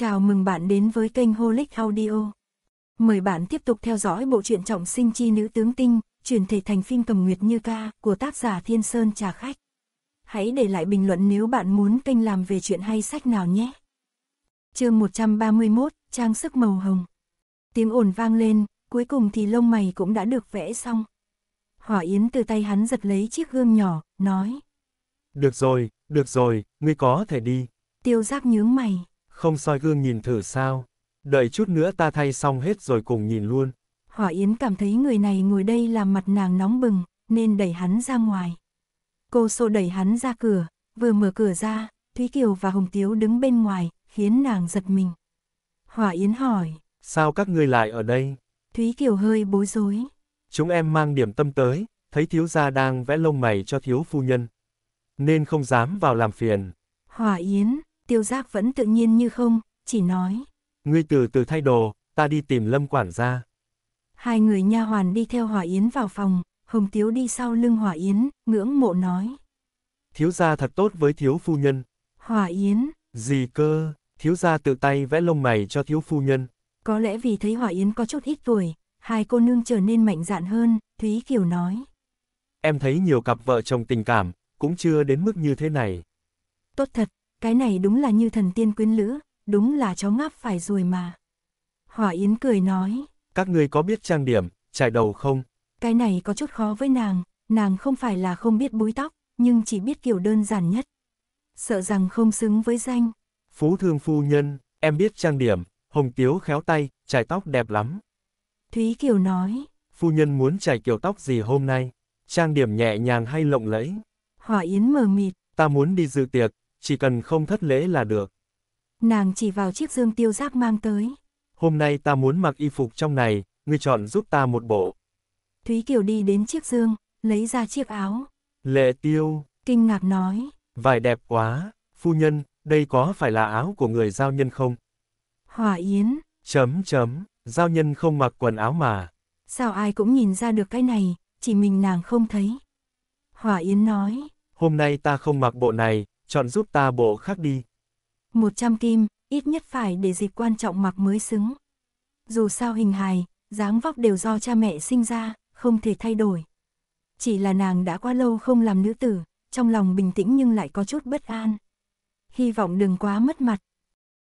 Chào mừng bạn đến với kênh Holic Audio. Mời bạn tiếp tục theo dõi bộ truyện trọng sinh chi nữ tướng tinh, chuyển thể thành phim cầm nguyệt như ca của tác giả Thiên Sơn Trà Khách. Hãy để lại bình luận nếu bạn muốn kênh làm về chuyện hay sách nào nhé. chương 131, trang sức màu hồng. Tiếng ồn vang lên, cuối cùng thì lông mày cũng đã được vẽ xong. Hỏa Yến từ tay hắn giật lấy chiếc gương nhỏ, nói. Được rồi, được rồi, ngươi có thể đi. Tiêu giác nhướng mày. Không soi gương nhìn thử sao? Đợi chút nữa ta thay xong hết rồi cùng nhìn luôn. Hỏa Yến cảm thấy người này ngồi đây làm mặt nàng nóng bừng, nên đẩy hắn ra ngoài. Cô xô đẩy hắn ra cửa, vừa mở cửa ra, Thúy Kiều và Hồng Tiếu đứng bên ngoài, khiến nàng giật mình. Hỏa Yến hỏi, sao các ngươi lại ở đây? Thúy Kiều hơi bối rối. Chúng em mang điểm tâm tới, thấy thiếu gia đang vẽ lông mày cho thiếu phu nhân. Nên không dám vào làm phiền. Hỏa Yến, tiêu giác vẫn tự nhiên như không, chỉ nói. Ngươi từ từ thay đồ, ta đi tìm lâm quản gia. Hai người nha hoàn đi theo Hòa Yến vào phòng, Hồng Tiếu đi sau lưng Hòa Yến, ngưỡng mộ nói. Thiếu gia thật tốt với thiếu phu nhân. Hòa Yến. Gì cơ, thiếu gia tự tay vẽ lông mày cho thiếu phu nhân. Có lẽ vì thấy Hòa Yến có chút ít tuổi, hai cô nương trở nên mạnh dạn hơn, Thúy Kiều nói. Em thấy nhiều cặp vợ chồng tình cảm, cũng chưa đến mức như thế này. Tốt thật, cái này đúng là như thần tiên quyến lữ, đúng là cháu ngáp phải rồi mà. Hỏa Yến cười nói. Các người có biết trang điểm, chải đầu không? Cái này có chút khó với nàng, nàng không phải là không biết búi tóc, nhưng chỉ biết kiểu đơn giản nhất. Sợ rằng không xứng với danh. Phú thương phu nhân, em biết trang điểm, hồng tiếu khéo tay, chải tóc đẹp lắm. Thúy Kiều nói. Phu nhân muốn chải kiểu tóc gì hôm nay? Trang điểm nhẹ nhàng hay lộng lẫy? Hỏa Yến mờ mịt. Ta muốn đi dự tiệc, chỉ cần không thất lễ là được. Nàng chỉ vào chiếc dương tiêu giác mang tới. Hôm nay ta muốn mặc y phục trong này, ngươi chọn giúp ta một bộ. Thúy Kiều đi đến chiếc dương, lấy ra chiếc áo. Lệ tiêu. Kinh ngạc nói. Vải đẹp quá, phu nhân, đây có phải là áo của người giao nhân không? Hỏa Yến. Chấm chấm, giao nhân không mặc quần áo mà. Sao ai cũng nhìn ra được cái này, chỉ mình nàng không thấy. Hỏa Yến nói. Hôm nay ta không mặc bộ này, chọn giúp ta bộ khác đi. 100 kim, ít nhất phải để dịp quan trọng mặc mới xứng. Dù sao hình hài, dáng vóc đều do cha mẹ sinh ra, không thể thay đổi. Chỉ là nàng đã quá lâu không làm nữ tử, trong lòng bình tĩnh nhưng lại có chút bất an. Hy vọng đừng quá mất mặt.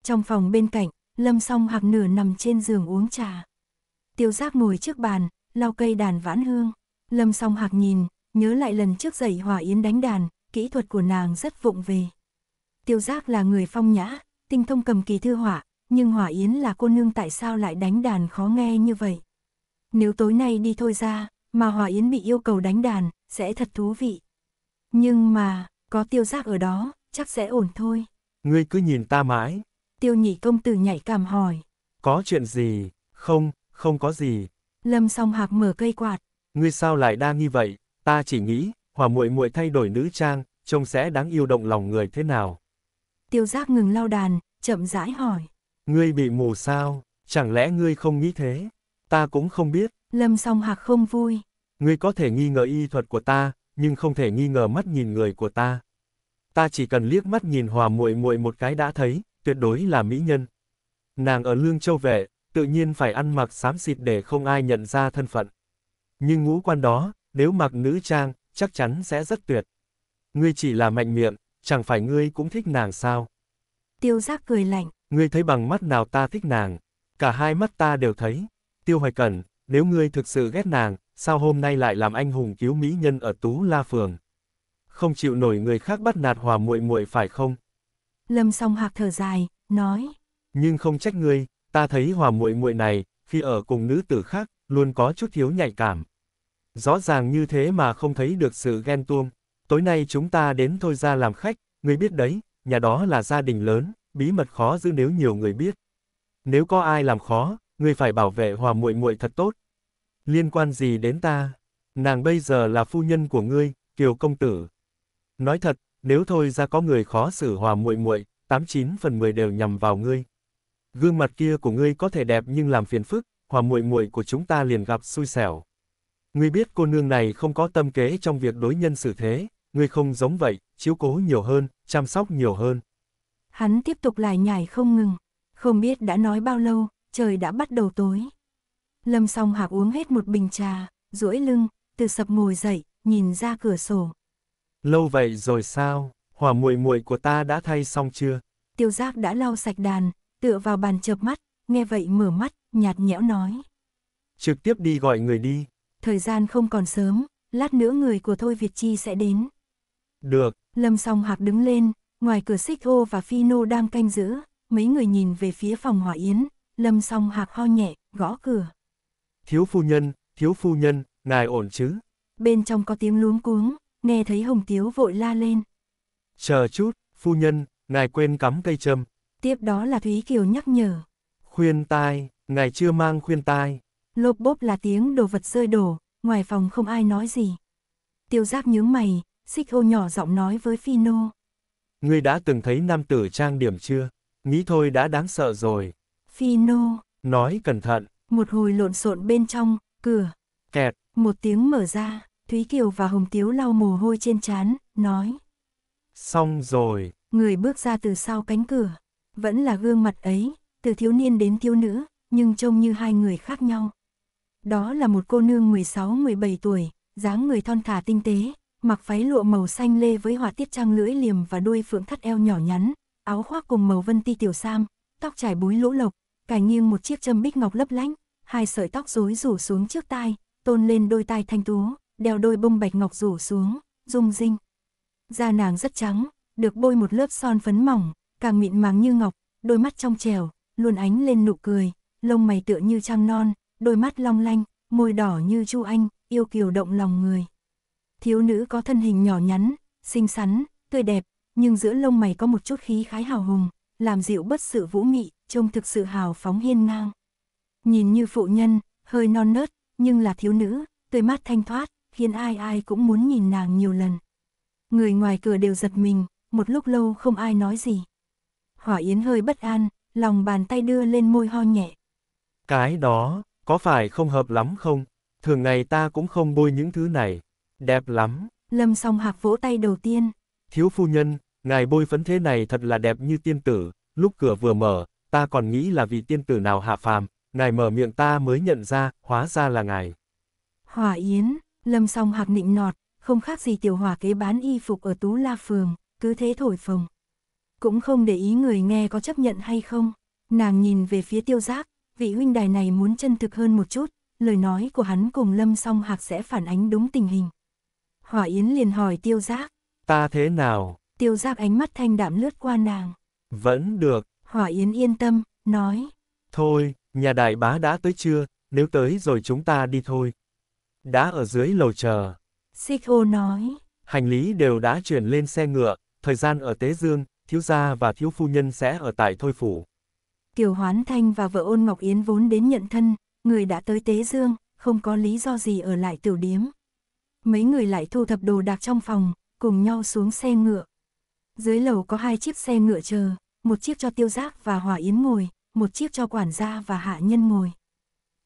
Trong phòng bên cạnh, Lâm song hạc nửa nằm trên giường uống trà. Tiêu giác ngồi trước bàn, lau cây đàn vãn hương. Lâm song hạc nhìn, nhớ lại lần trước dậy hòa yến đánh đàn, kỹ thuật của nàng rất vụng về. Tiêu giác là người phong nhã, tinh thông cầm kỳ thư họa, nhưng hỏa yến là cô nương tại sao lại đánh đàn khó nghe như vậy. Nếu tối nay đi thôi ra, mà hỏa yến bị yêu cầu đánh đàn, sẽ thật thú vị. Nhưng mà, có tiêu giác ở đó, chắc sẽ ổn thôi. Ngươi cứ nhìn ta mãi. Tiêu nhị công tử nhảy cảm hỏi. Có chuyện gì? Không, không có gì. Lâm song hạc mở cây quạt. Ngươi sao lại đa nghi vậy? Ta chỉ nghĩ, hỏa muội muội thay đổi nữ trang, trông sẽ đáng yêu động lòng người thế nào. Tiêu giác ngừng lau đàn, chậm rãi hỏi. Ngươi bị mù sao, chẳng lẽ ngươi không nghĩ thế? Ta cũng không biết. Lâm song hạc không vui. Ngươi có thể nghi ngờ y thuật của ta, nhưng không thể nghi ngờ mắt nhìn người của ta. Ta chỉ cần liếc mắt nhìn hòa muội muội một cái đã thấy, tuyệt đối là mỹ nhân. Nàng ở Lương Châu vệ, tự nhiên phải ăn mặc xám xịt để không ai nhận ra thân phận. Nhưng ngũ quan đó, nếu mặc nữ trang, chắc chắn sẽ rất tuyệt. Ngươi chỉ là mạnh miệng, chẳng phải ngươi cũng thích nàng sao? Tiêu giác cười lạnh. Ngươi thấy bằng mắt nào ta thích nàng? Cả hai mắt ta đều thấy. Tiêu hoài cẩn, nếu ngươi thực sự ghét nàng, sao hôm nay lại làm anh hùng cứu mỹ nhân ở Tú La Phường? Không chịu nổi người khác bắt nạt hòa muội muội phải không? Lâm song hạc thở dài, nói. Nhưng không trách ngươi, ta thấy hòa muội muội này, khi ở cùng nữ tử khác, luôn có chút thiếu nhạy cảm. Rõ ràng như thế mà không thấy được sự ghen tuông. Tối nay chúng ta đến thôi ra làm khách, người biết đấy, nhà đó là gia đình lớn, bí mật khó giữ nếu nhiều người biết. Nếu có ai làm khó, người phải bảo vệ hòa muội muội thật tốt. Liên quan gì đến ta? Nàng bây giờ là phu nhân của ngươi, Kiều công tử. Nói thật, nếu thôi ra có người khó xử hòa muội muội, 89 phần 10 đều nhằm vào ngươi. Gương mặt kia của ngươi có thể đẹp nhưng làm phiền phức, hòa muội muội của chúng ta liền gặp xui xẻo. Ngươi biết cô nương này không có tâm kế trong việc đối nhân xử thế, ngươi không giống vậy, chiếu cố nhiều hơn, chăm sóc nhiều hơn. Hắn tiếp tục lại nhảy không ngừng, không biết đã nói bao lâu, trời đã bắt đầu tối. Lâm song hạc uống hết một bình trà, duỗi lưng, từ sập ngồi dậy, nhìn ra cửa sổ. Lâu vậy rồi sao, hỏa muội muội của ta đã thay xong chưa? Tiêu giác đã lau sạch đàn, tựa vào bàn chợp mắt, nghe vậy mở mắt, nhạt nhẽo nói. Trực tiếp đi gọi người đi, Thời gian không còn sớm, lát nữa người của Thôi Việt Chi sẽ đến. Được. Lâm song hạc đứng lên, ngoài cửa xích ô và phi nô đang canh giữ, mấy người nhìn về phía phòng hỏa yến, lâm song hạc ho nhẹ, gõ cửa. Thiếu phu nhân, thiếu phu nhân, ngài ổn chứ? Bên trong có tiếng luống cuống, nghe thấy hồng tiếu vội la lên. Chờ chút, phu nhân, ngài quên cắm cây châm. Tiếp đó là Thúy Kiều nhắc nhở. Khuyên tai, ngài chưa mang khuyên tai lốp bốp là tiếng đồ vật rơi đổ, ngoài phòng không ai nói gì. Tiêu giác nhướng mày, xích ô nhỏ giọng nói với Phi Nô. Ngươi đã từng thấy nam tử trang điểm chưa? Nghĩ thôi đã đáng sợ rồi. Phi Nô. Nói cẩn thận. Một hồi lộn xộn bên trong, cửa. Kẹt. Một tiếng mở ra, Thúy Kiều và Hồng Tiếu lau mồ hôi trên trán, nói. Xong rồi. Người bước ra từ sau cánh cửa. Vẫn là gương mặt ấy, từ thiếu niên đến thiếu nữ, nhưng trông như hai người khác nhau. Đó là một cô nương 16-17 tuổi, dáng người thon thả tinh tế, mặc váy lụa màu xanh lê với họa tiết trang lưỡi liềm và đuôi phượng thắt eo nhỏ nhắn, áo khoác cùng màu vân ti tiểu sam, tóc trải búi lỗ lộc, cài nghiêng một chiếc châm bích ngọc lấp lánh, hai sợi tóc rối rủ xuống trước tai, tôn lên đôi tai thanh tú, đeo đôi bông bạch ngọc rủ xuống, rung rinh. Da nàng rất trắng, được bôi một lớp son phấn mỏng, càng mịn màng như ngọc, đôi mắt trong trẻo, luôn ánh lên nụ cười, lông mày tựa như trăng non, đôi mắt long lanh, môi đỏ như chu anh, yêu kiều động lòng người. Thiếu nữ có thân hình nhỏ nhắn, xinh xắn, tươi đẹp, nhưng giữa lông mày có một chút khí khái hào hùng, làm dịu bất sự vũ mị, trông thực sự hào phóng hiên ngang. Nhìn như phụ nhân, hơi non nớt, nhưng là thiếu nữ, tươi mát thanh thoát, khiến ai ai cũng muốn nhìn nàng nhiều lần. Người ngoài cửa đều giật mình, một lúc lâu không ai nói gì. Hỏa Yến hơi bất an, lòng bàn tay đưa lên môi ho nhẹ. Cái đó, có phải không hợp lắm không? Thường ngày ta cũng không bôi những thứ này. Đẹp lắm. Lâm song hạc vỗ tay đầu tiên. Thiếu phu nhân, ngài bôi phấn thế này thật là đẹp như tiên tử. Lúc cửa vừa mở, ta còn nghĩ là vị tiên tử nào hạ phàm. Ngài mở miệng ta mới nhận ra, hóa ra là ngài. Hỏa yến, lâm song hạc nịnh nọt, không khác gì tiểu hỏa kế bán y phục ở Tú La Phường, cứ thế thổi phồng. Cũng không để ý người nghe có chấp nhận hay không. Nàng nhìn về phía tiêu giác, vị huynh đài này muốn chân thực hơn một chút, lời nói của hắn cùng Lâm Song Hạc sẽ phản ánh đúng tình hình. Hỏa Yến liền hỏi tiêu giác. Ta thế nào? Tiêu giác ánh mắt thanh đạm lướt qua nàng. Vẫn được. Hỏa Yến yên tâm, nói. Thôi, nhà đại bá đã tới chưa, nếu tới rồi chúng ta đi thôi. Đã ở dưới lầu chờ. Sikho nói. Hành lý đều đã chuyển lên xe ngựa, thời gian ở Tế Dương, thiếu gia và thiếu phu nhân sẽ ở tại Thôi Phủ. Kiều Hoán Thanh và vợ ôn Ngọc Yến vốn đến nhận thân, người đã tới Tế Dương, không có lý do gì ở lại tiểu điếm. Mấy người lại thu thập đồ đạc trong phòng, cùng nhau xuống xe ngựa. Dưới lầu có hai chiếc xe ngựa chờ, một chiếc cho tiêu giác và Hòa Yến ngồi, một chiếc cho quản gia và hạ nhân ngồi.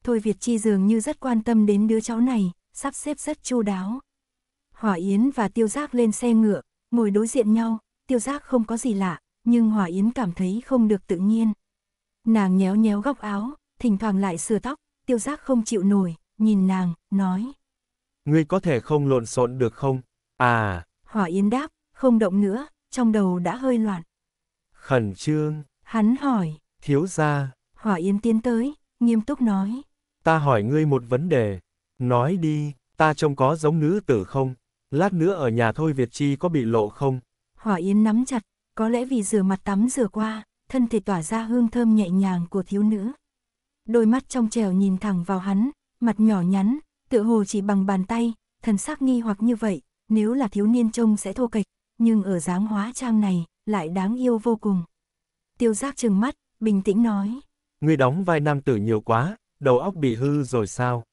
Thôi Việt Chi dường như rất quan tâm đến đứa cháu này, sắp xếp rất chu đáo. Hỏa Yến và Tiêu Giác lên xe ngựa, ngồi đối diện nhau, Tiêu Giác không có gì lạ, nhưng Hỏa Yến cảm thấy không được tự nhiên. Nàng nhéo nhéo góc áo, thỉnh thoảng lại sửa tóc, tiêu giác không chịu nổi, nhìn nàng, nói. Ngươi có thể không lộn xộn được không? À! Hỏa Yến đáp, không động nữa, trong đầu đã hơi loạn. Khẩn trương! Hắn hỏi. Thiếu ra! Hỏa Yến tiến tới, nghiêm túc nói. Ta hỏi ngươi một vấn đề. Nói đi, ta trông có giống nữ tử không? Lát nữa ở nhà thôi Việt Chi có bị lộ không? Hỏa Yến nắm chặt, có lẽ vì rửa mặt tắm rửa qua, thân thể tỏa ra hương thơm nhẹ nhàng của thiếu nữ. Đôi mắt trong trèo nhìn thẳng vào hắn, mặt nhỏ nhắn, tựa hồ chỉ bằng bàn tay, thần sắc nghi hoặc như vậy, nếu là thiếu niên trông sẽ thô kịch, nhưng ở dáng hóa trang này, lại đáng yêu vô cùng. Tiêu giác trừng mắt, bình tĩnh nói. Ngươi đóng vai nam tử nhiều quá, đầu óc bị hư rồi sao?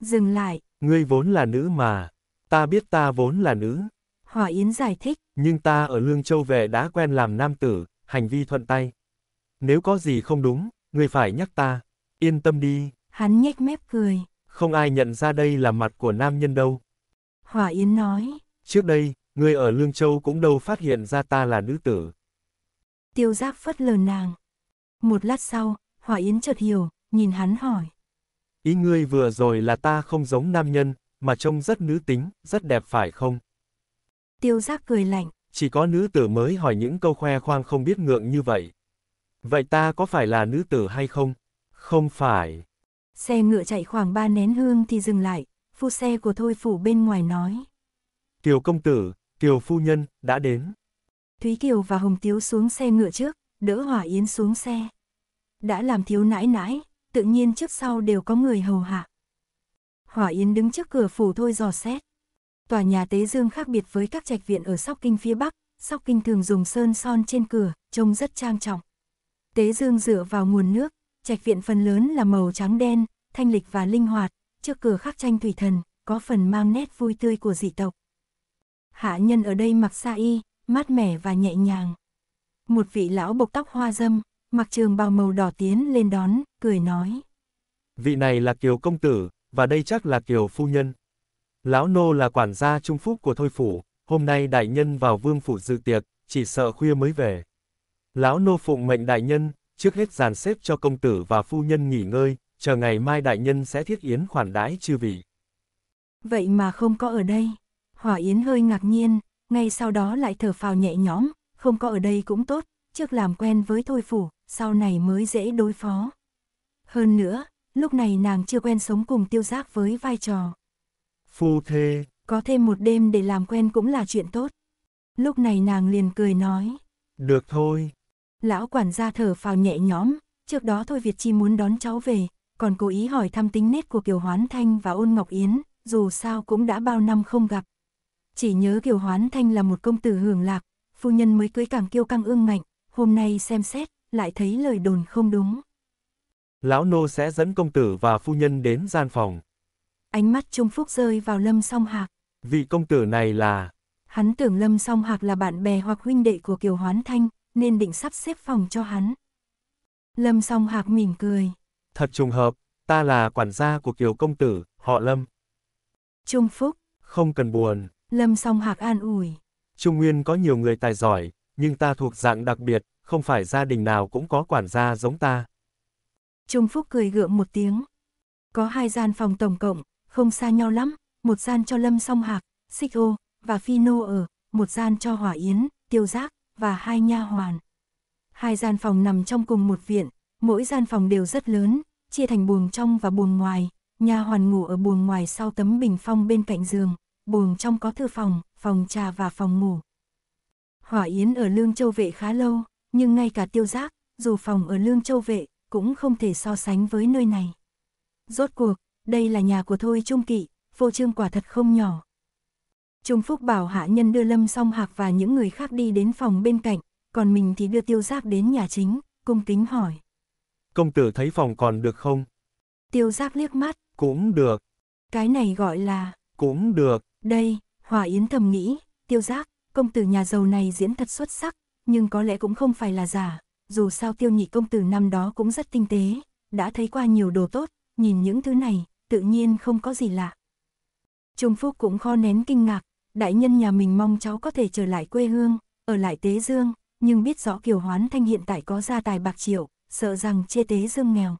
Dừng lại. Ngươi vốn là nữ mà. Ta biết ta vốn là nữ. Hòa Yến giải thích. Nhưng ta ở Lương Châu về đã quen làm nam tử, hành vi thuận tay. Nếu có gì không đúng, người phải nhắc ta, yên tâm đi. Hắn nhếch mép cười. Không ai nhận ra đây là mặt của nam nhân đâu. Hỏa Yến nói. Trước đây, người ở Lương Châu cũng đâu phát hiện ra ta là nữ tử. Tiêu giác phất lờ nàng. Một lát sau, Hỏa Yến chợt hiểu, nhìn hắn hỏi. Ý ngươi vừa rồi là ta không giống nam nhân, mà trông rất nữ tính, rất đẹp phải không? Tiêu giác cười lạnh chỉ có nữ tử mới hỏi những câu khoe khoang không biết ngượng như vậy. Vậy ta có phải là nữ tử hay không? Không phải. Xe ngựa chạy khoảng ba nén hương thì dừng lại, phu xe của Thôi Phủ bên ngoài nói. tiểu công tử, tiểu phu nhân, đã đến. Thúy Kiều và Hồng Tiếu xuống xe ngựa trước, đỡ Hỏa Yến xuống xe. Đã làm thiếu nãi nãi, tự nhiên trước sau đều có người hầu hạ. Hỏa Yến đứng trước cửa phủ thôi dò xét. Tòa nhà Tế Dương khác biệt với các trạch viện ở Sóc Kinh phía Bắc, Sóc Kinh thường dùng sơn son trên cửa, trông rất trang trọng. Tế Dương dựa vào nguồn nước, trạch viện phần lớn là màu trắng đen, thanh lịch và linh hoạt, trước cửa khắc tranh thủy thần, có phần mang nét vui tươi của dị tộc. Hạ nhân ở đây mặc sa y, mát mẻ và nhẹ nhàng. Một vị lão bộc tóc hoa dâm, mặc trường bào màu đỏ tiến lên đón, cười nói. Vị này là Kiều Công Tử, và đây chắc là Kiều Phu Nhân. Lão Nô là quản gia trung phúc của Thôi Phủ, hôm nay đại nhân vào vương phủ dự tiệc, chỉ sợ khuya mới về. Lão Nô phụng mệnh đại nhân, trước hết dàn xếp cho công tử và phu nhân nghỉ ngơi, chờ ngày mai đại nhân sẽ thiết yến khoản đãi chư vị. Vậy mà không có ở đây. Hỏa Yến hơi ngạc nhiên, ngay sau đó lại thở phào nhẹ nhõm, không có ở đây cũng tốt, trước làm quen với thôi phủ, sau này mới dễ đối phó. Hơn nữa, lúc này nàng chưa quen sống cùng tiêu giác với vai trò. Phu thê. Có thêm một đêm để làm quen cũng là chuyện tốt. Lúc này nàng liền cười nói. Được thôi. Lão quản gia thở phào nhẹ nhõm, trước đó Thôi Việt Chi muốn đón cháu về, còn cố ý hỏi thăm tính nết của Kiều Hoán Thanh và Ôn Ngọc Yến, dù sao cũng đã bao năm không gặp. Chỉ nhớ Kiều Hoán Thanh là một công tử hưởng lạc, phu nhân mới cưới càng kiêu căng ương ngạnh, hôm nay xem xét, lại thấy lời đồn không đúng. Lão nô sẽ dẫn công tử và phu nhân đến gian phòng ánh mắt Trung Phúc rơi vào Lâm Song Hạc. Vị công tử này là... Hắn tưởng Lâm Song Hạc là bạn bè hoặc huynh đệ của Kiều Hoán Thanh, nên định sắp xếp phòng cho hắn. Lâm Song Hạc mỉm cười. Thật trùng hợp, ta là quản gia của Kiều Công Tử, họ Lâm. Trung Phúc. Không cần buồn. Lâm Song Hạc an ủi. Trung Nguyên có nhiều người tài giỏi, nhưng ta thuộc dạng đặc biệt, không phải gia đình nào cũng có quản gia giống ta. Trung Phúc cười gượng một tiếng. Có hai gian phòng tổng cộng, không xa nhau lắm, một gian cho Lâm Song Hạc, Xích Ô, và Phi Nô ở, một gian cho Hỏa Yến, Tiêu Giác, và hai nha hoàn. Hai gian phòng nằm trong cùng một viện, mỗi gian phòng đều rất lớn, chia thành buồng trong và buồng ngoài, nha hoàn ngủ ở buồng ngoài sau tấm bình phong bên cạnh giường, buồng trong có thư phòng, phòng trà và phòng ngủ. Hỏa Yến ở Lương Châu Vệ khá lâu, nhưng ngay cả tiêu giác, dù phòng ở Lương Châu Vệ, cũng không thể so sánh với nơi này. Rốt cuộc, đây là nhà của Thôi Trung Kỵ, phô trương quả thật không nhỏ. Trung Phúc bảo hạ nhân đưa Lâm Song Hạc và những người khác đi đến phòng bên cạnh, còn mình thì đưa Tiêu Giác đến nhà chính, cung kính hỏi. Công tử thấy phòng còn được không? Tiêu Giác liếc mắt. Cũng được. Cái này gọi là... Cũng được. Đây, Hòa Yến thầm nghĩ, Tiêu Giác, công tử nhà giàu này diễn thật xuất sắc, nhưng có lẽ cũng không phải là giả, dù sao Tiêu Nhị công tử năm đó cũng rất tinh tế, đã thấy qua nhiều đồ tốt, nhìn những thứ này, tự nhiên không có gì lạ. Trung Phúc cũng kho nén kinh ngạc, đại nhân nhà mình mong cháu có thể trở lại quê hương, ở lại Tế Dương, nhưng biết rõ Kiều Hoán Thanh hiện tại có gia tài bạc triệu, sợ rằng chê Tế Dương nghèo.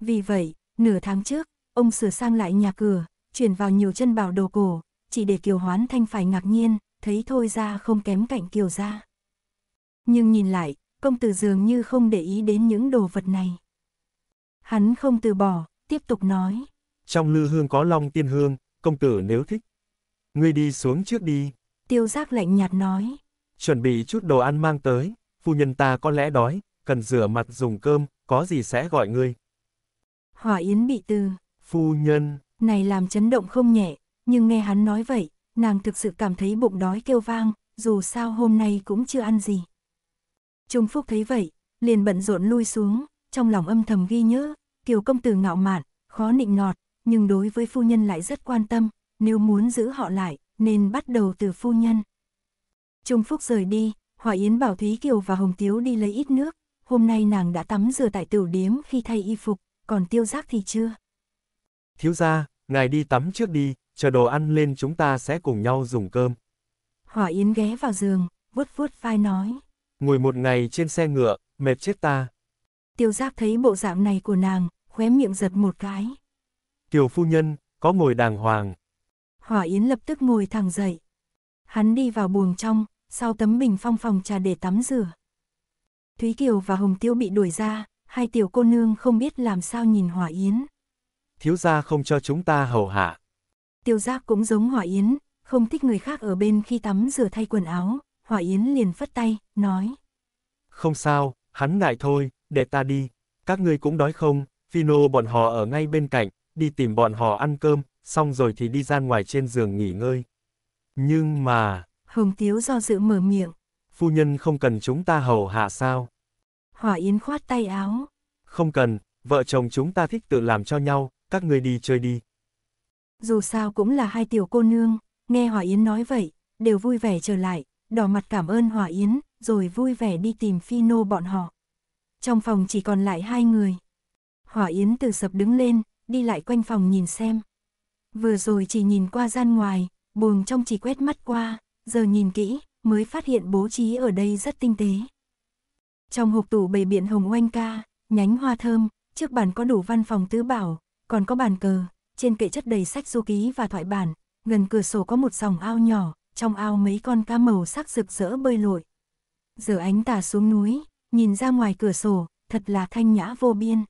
Vì vậy, nửa tháng trước, ông sửa sang lại nhà cửa, chuyển vào nhiều chân bảo đồ cổ, chỉ để Kiều Hoán Thanh phải ngạc nhiên, thấy thôi ra không kém cạnh Kiều gia. Nhưng nhìn lại, công tử dường như không để ý đến những đồ vật này. Hắn không từ bỏ, tiếp tục nói trong lư hương có long tiên hương, công tử nếu thích. Ngươi đi xuống trước đi. Tiêu giác lạnh nhạt nói. Chuẩn bị chút đồ ăn mang tới, phu nhân ta có lẽ đói, cần rửa mặt dùng cơm, có gì sẽ gọi ngươi. Hỏa Yến bị từ. Phu nhân. Này làm chấn động không nhẹ, nhưng nghe hắn nói vậy, nàng thực sự cảm thấy bụng đói kêu vang, dù sao hôm nay cũng chưa ăn gì. Trung Phúc thấy vậy, liền bận rộn lui xuống, trong lòng âm thầm ghi nhớ, kiều công tử ngạo mạn, khó nịnh nọt, nhưng đối với phu nhân lại rất quan tâm, nếu muốn giữ họ lại, nên bắt đầu từ phu nhân. Trung Phúc rời đi, Hòa Yến bảo Thúy Kiều và Hồng Tiếu đi lấy ít nước, hôm nay nàng đã tắm rửa tại tửu điếm khi thay y phục, còn tiêu giác thì chưa. Thiếu gia, ngài đi tắm trước đi, chờ đồ ăn lên chúng ta sẽ cùng nhau dùng cơm. Hỏa Yến ghé vào giường, vuốt vuốt vai nói. Ngồi một ngày trên xe ngựa, mệt chết ta. Tiêu giác thấy bộ dạng này của nàng, khóe miệng giật một cái. Kiều phu nhân, có ngồi đàng hoàng. Hỏa Yến lập tức ngồi thẳng dậy. Hắn đi vào buồng trong, sau tấm bình phong phòng trà để tắm rửa. Thúy Kiều và Hồng Tiêu bị đuổi ra, hai tiểu cô nương không biết làm sao nhìn Hỏa Yến. Thiếu gia không cho chúng ta hầu hạ. Tiêu giác cũng giống Hỏa Yến, không thích người khác ở bên khi tắm rửa thay quần áo, Hỏa Yến liền phất tay, nói. Không sao, hắn ngại thôi, để ta đi, các ngươi cũng đói không, Phino bọn họ ở ngay bên cạnh, đi tìm bọn họ ăn cơm, xong rồi thì đi ra ngoài trên giường nghỉ ngơi. Nhưng mà... Hồng Tiếu do dự mở miệng. Phu nhân không cần chúng ta hầu hạ sao? Hỏa Yến khoát tay áo. Không cần, vợ chồng chúng ta thích tự làm cho nhau, các ngươi đi chơi đi. Dù sao cũng là hai tiểu cô nương, nghe Hỏa Yến nói vậy, đều vui vẻ trở lại, đỏ mặt cảm ơn Hỏa Yến, rồi vui vẻ đi tìm Phi Nô bọn họ. Trong phòng chỉ còn lại hai người. Hỏa Yến từ sập đứng lên, đi lại quanh phòng nhìn xem. Vừa rồi chỉ nhìn qua gian ngoài, buồng trong chỉ quét mắt qua, giờ nhìn kỹ, mới phát hiện bố trí ở đây rất tinh tế. Trong hộp tủ bày biện hồng oanh ca, nhánh hoa thơm, trước bàn có đủ văn phòng tứ bảo, còn có bàn cờ, trên kệ chất đầy sách du ký và thoại bản, gần cửa sổ có một dòng ao nhỏ, trong ao mấy con cá màu sắc rực rỡ bơi lội. Giờ ánh tà xuống núi, nhìn ra ngoài cửa sổ, thật là thanh nhã vô biên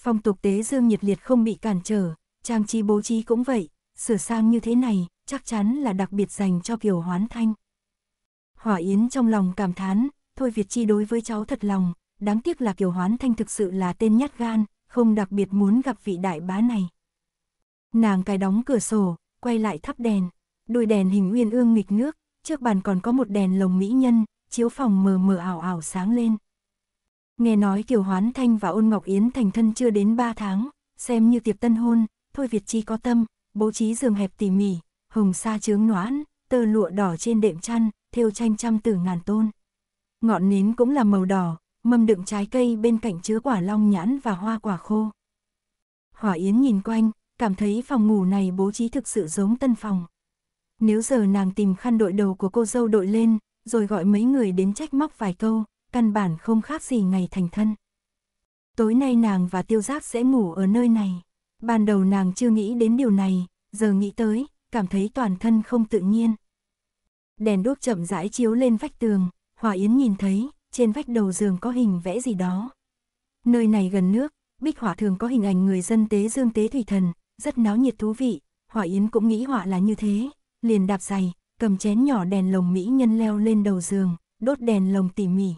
phong tục tế dương nhiệt liệt không bị cản trở, trang trí bố trí cũng vậy, sửa sang như thế này, chắc chắn là đặc biệt dành cho Kiều Hoán Thanh. Hỏa Yến trong lòng cảm thán, thôi Việt Chi đối với cháu thật lòng, đáng tiếc là Kiều Hoán Thanh thực sự là tên nhát gan, không đặc biệt muốn gặp vị đại bá này. Nàng cài đóng cửa sổ, quay lại thắp đèn, đôi đèn hình uyên ương nghịch nước, trước bàn còn có một đèn lồng mỹ nhân, chiếu phòng mờ mờ ảo ảo sáng lên. Nghe nói Kiều Hoán Thanh và Ôn Ngọc Yến thành thân chưa đến 3 tháng, xem như tiệp tân hôn, Thôi Việt Chi có tâm, bố trí giường hẹp tỉ mỉ, hồng sa chướng noãn, tơ lụa đỏ trên đệm chăn, thêu tranh trăm từ ngàn tôn. Ngọn nến cũng là màu đỏ, mâm đựng trái cây bên cạnh chứa quả long nhãn và hoa quả khô. Hỏa Yến nhìn quanh, cảm thấy phòng ngủ này bố trí thực sự giống tân phòng. Nếu giờ nàng tìm khăn đội đầu của cô dâu đội lên, rồi gọi mấy người đến trách móc vài câu, căn bản không khác gì ngày thành thân. Tối nay nàng và tiêu giác sẽ ngủ ở nơi này. Ban đầu nàng chưa nghĩ đến điều này, giờ nghĩ tới, cảm thấy toàn thân không tự nhiên. Đèn đốt chậm rãi chiếu lên vách tường, Hòa Yến nhìn thấy, trên vách đầu giường có hình vẽ gì đó. Nơi này gần nước, bích họa thường có hình ảnh người dân tế dương tế thủy thần, rất náo nhiệt thú vị, Hòa Yến cũng nghĩ họa là như thế, liền đạp giày, cầm chén nhỏ đèn lồng mỹ nhân leo lên đầu giường, đốt đèn lồng tỉ mỉ,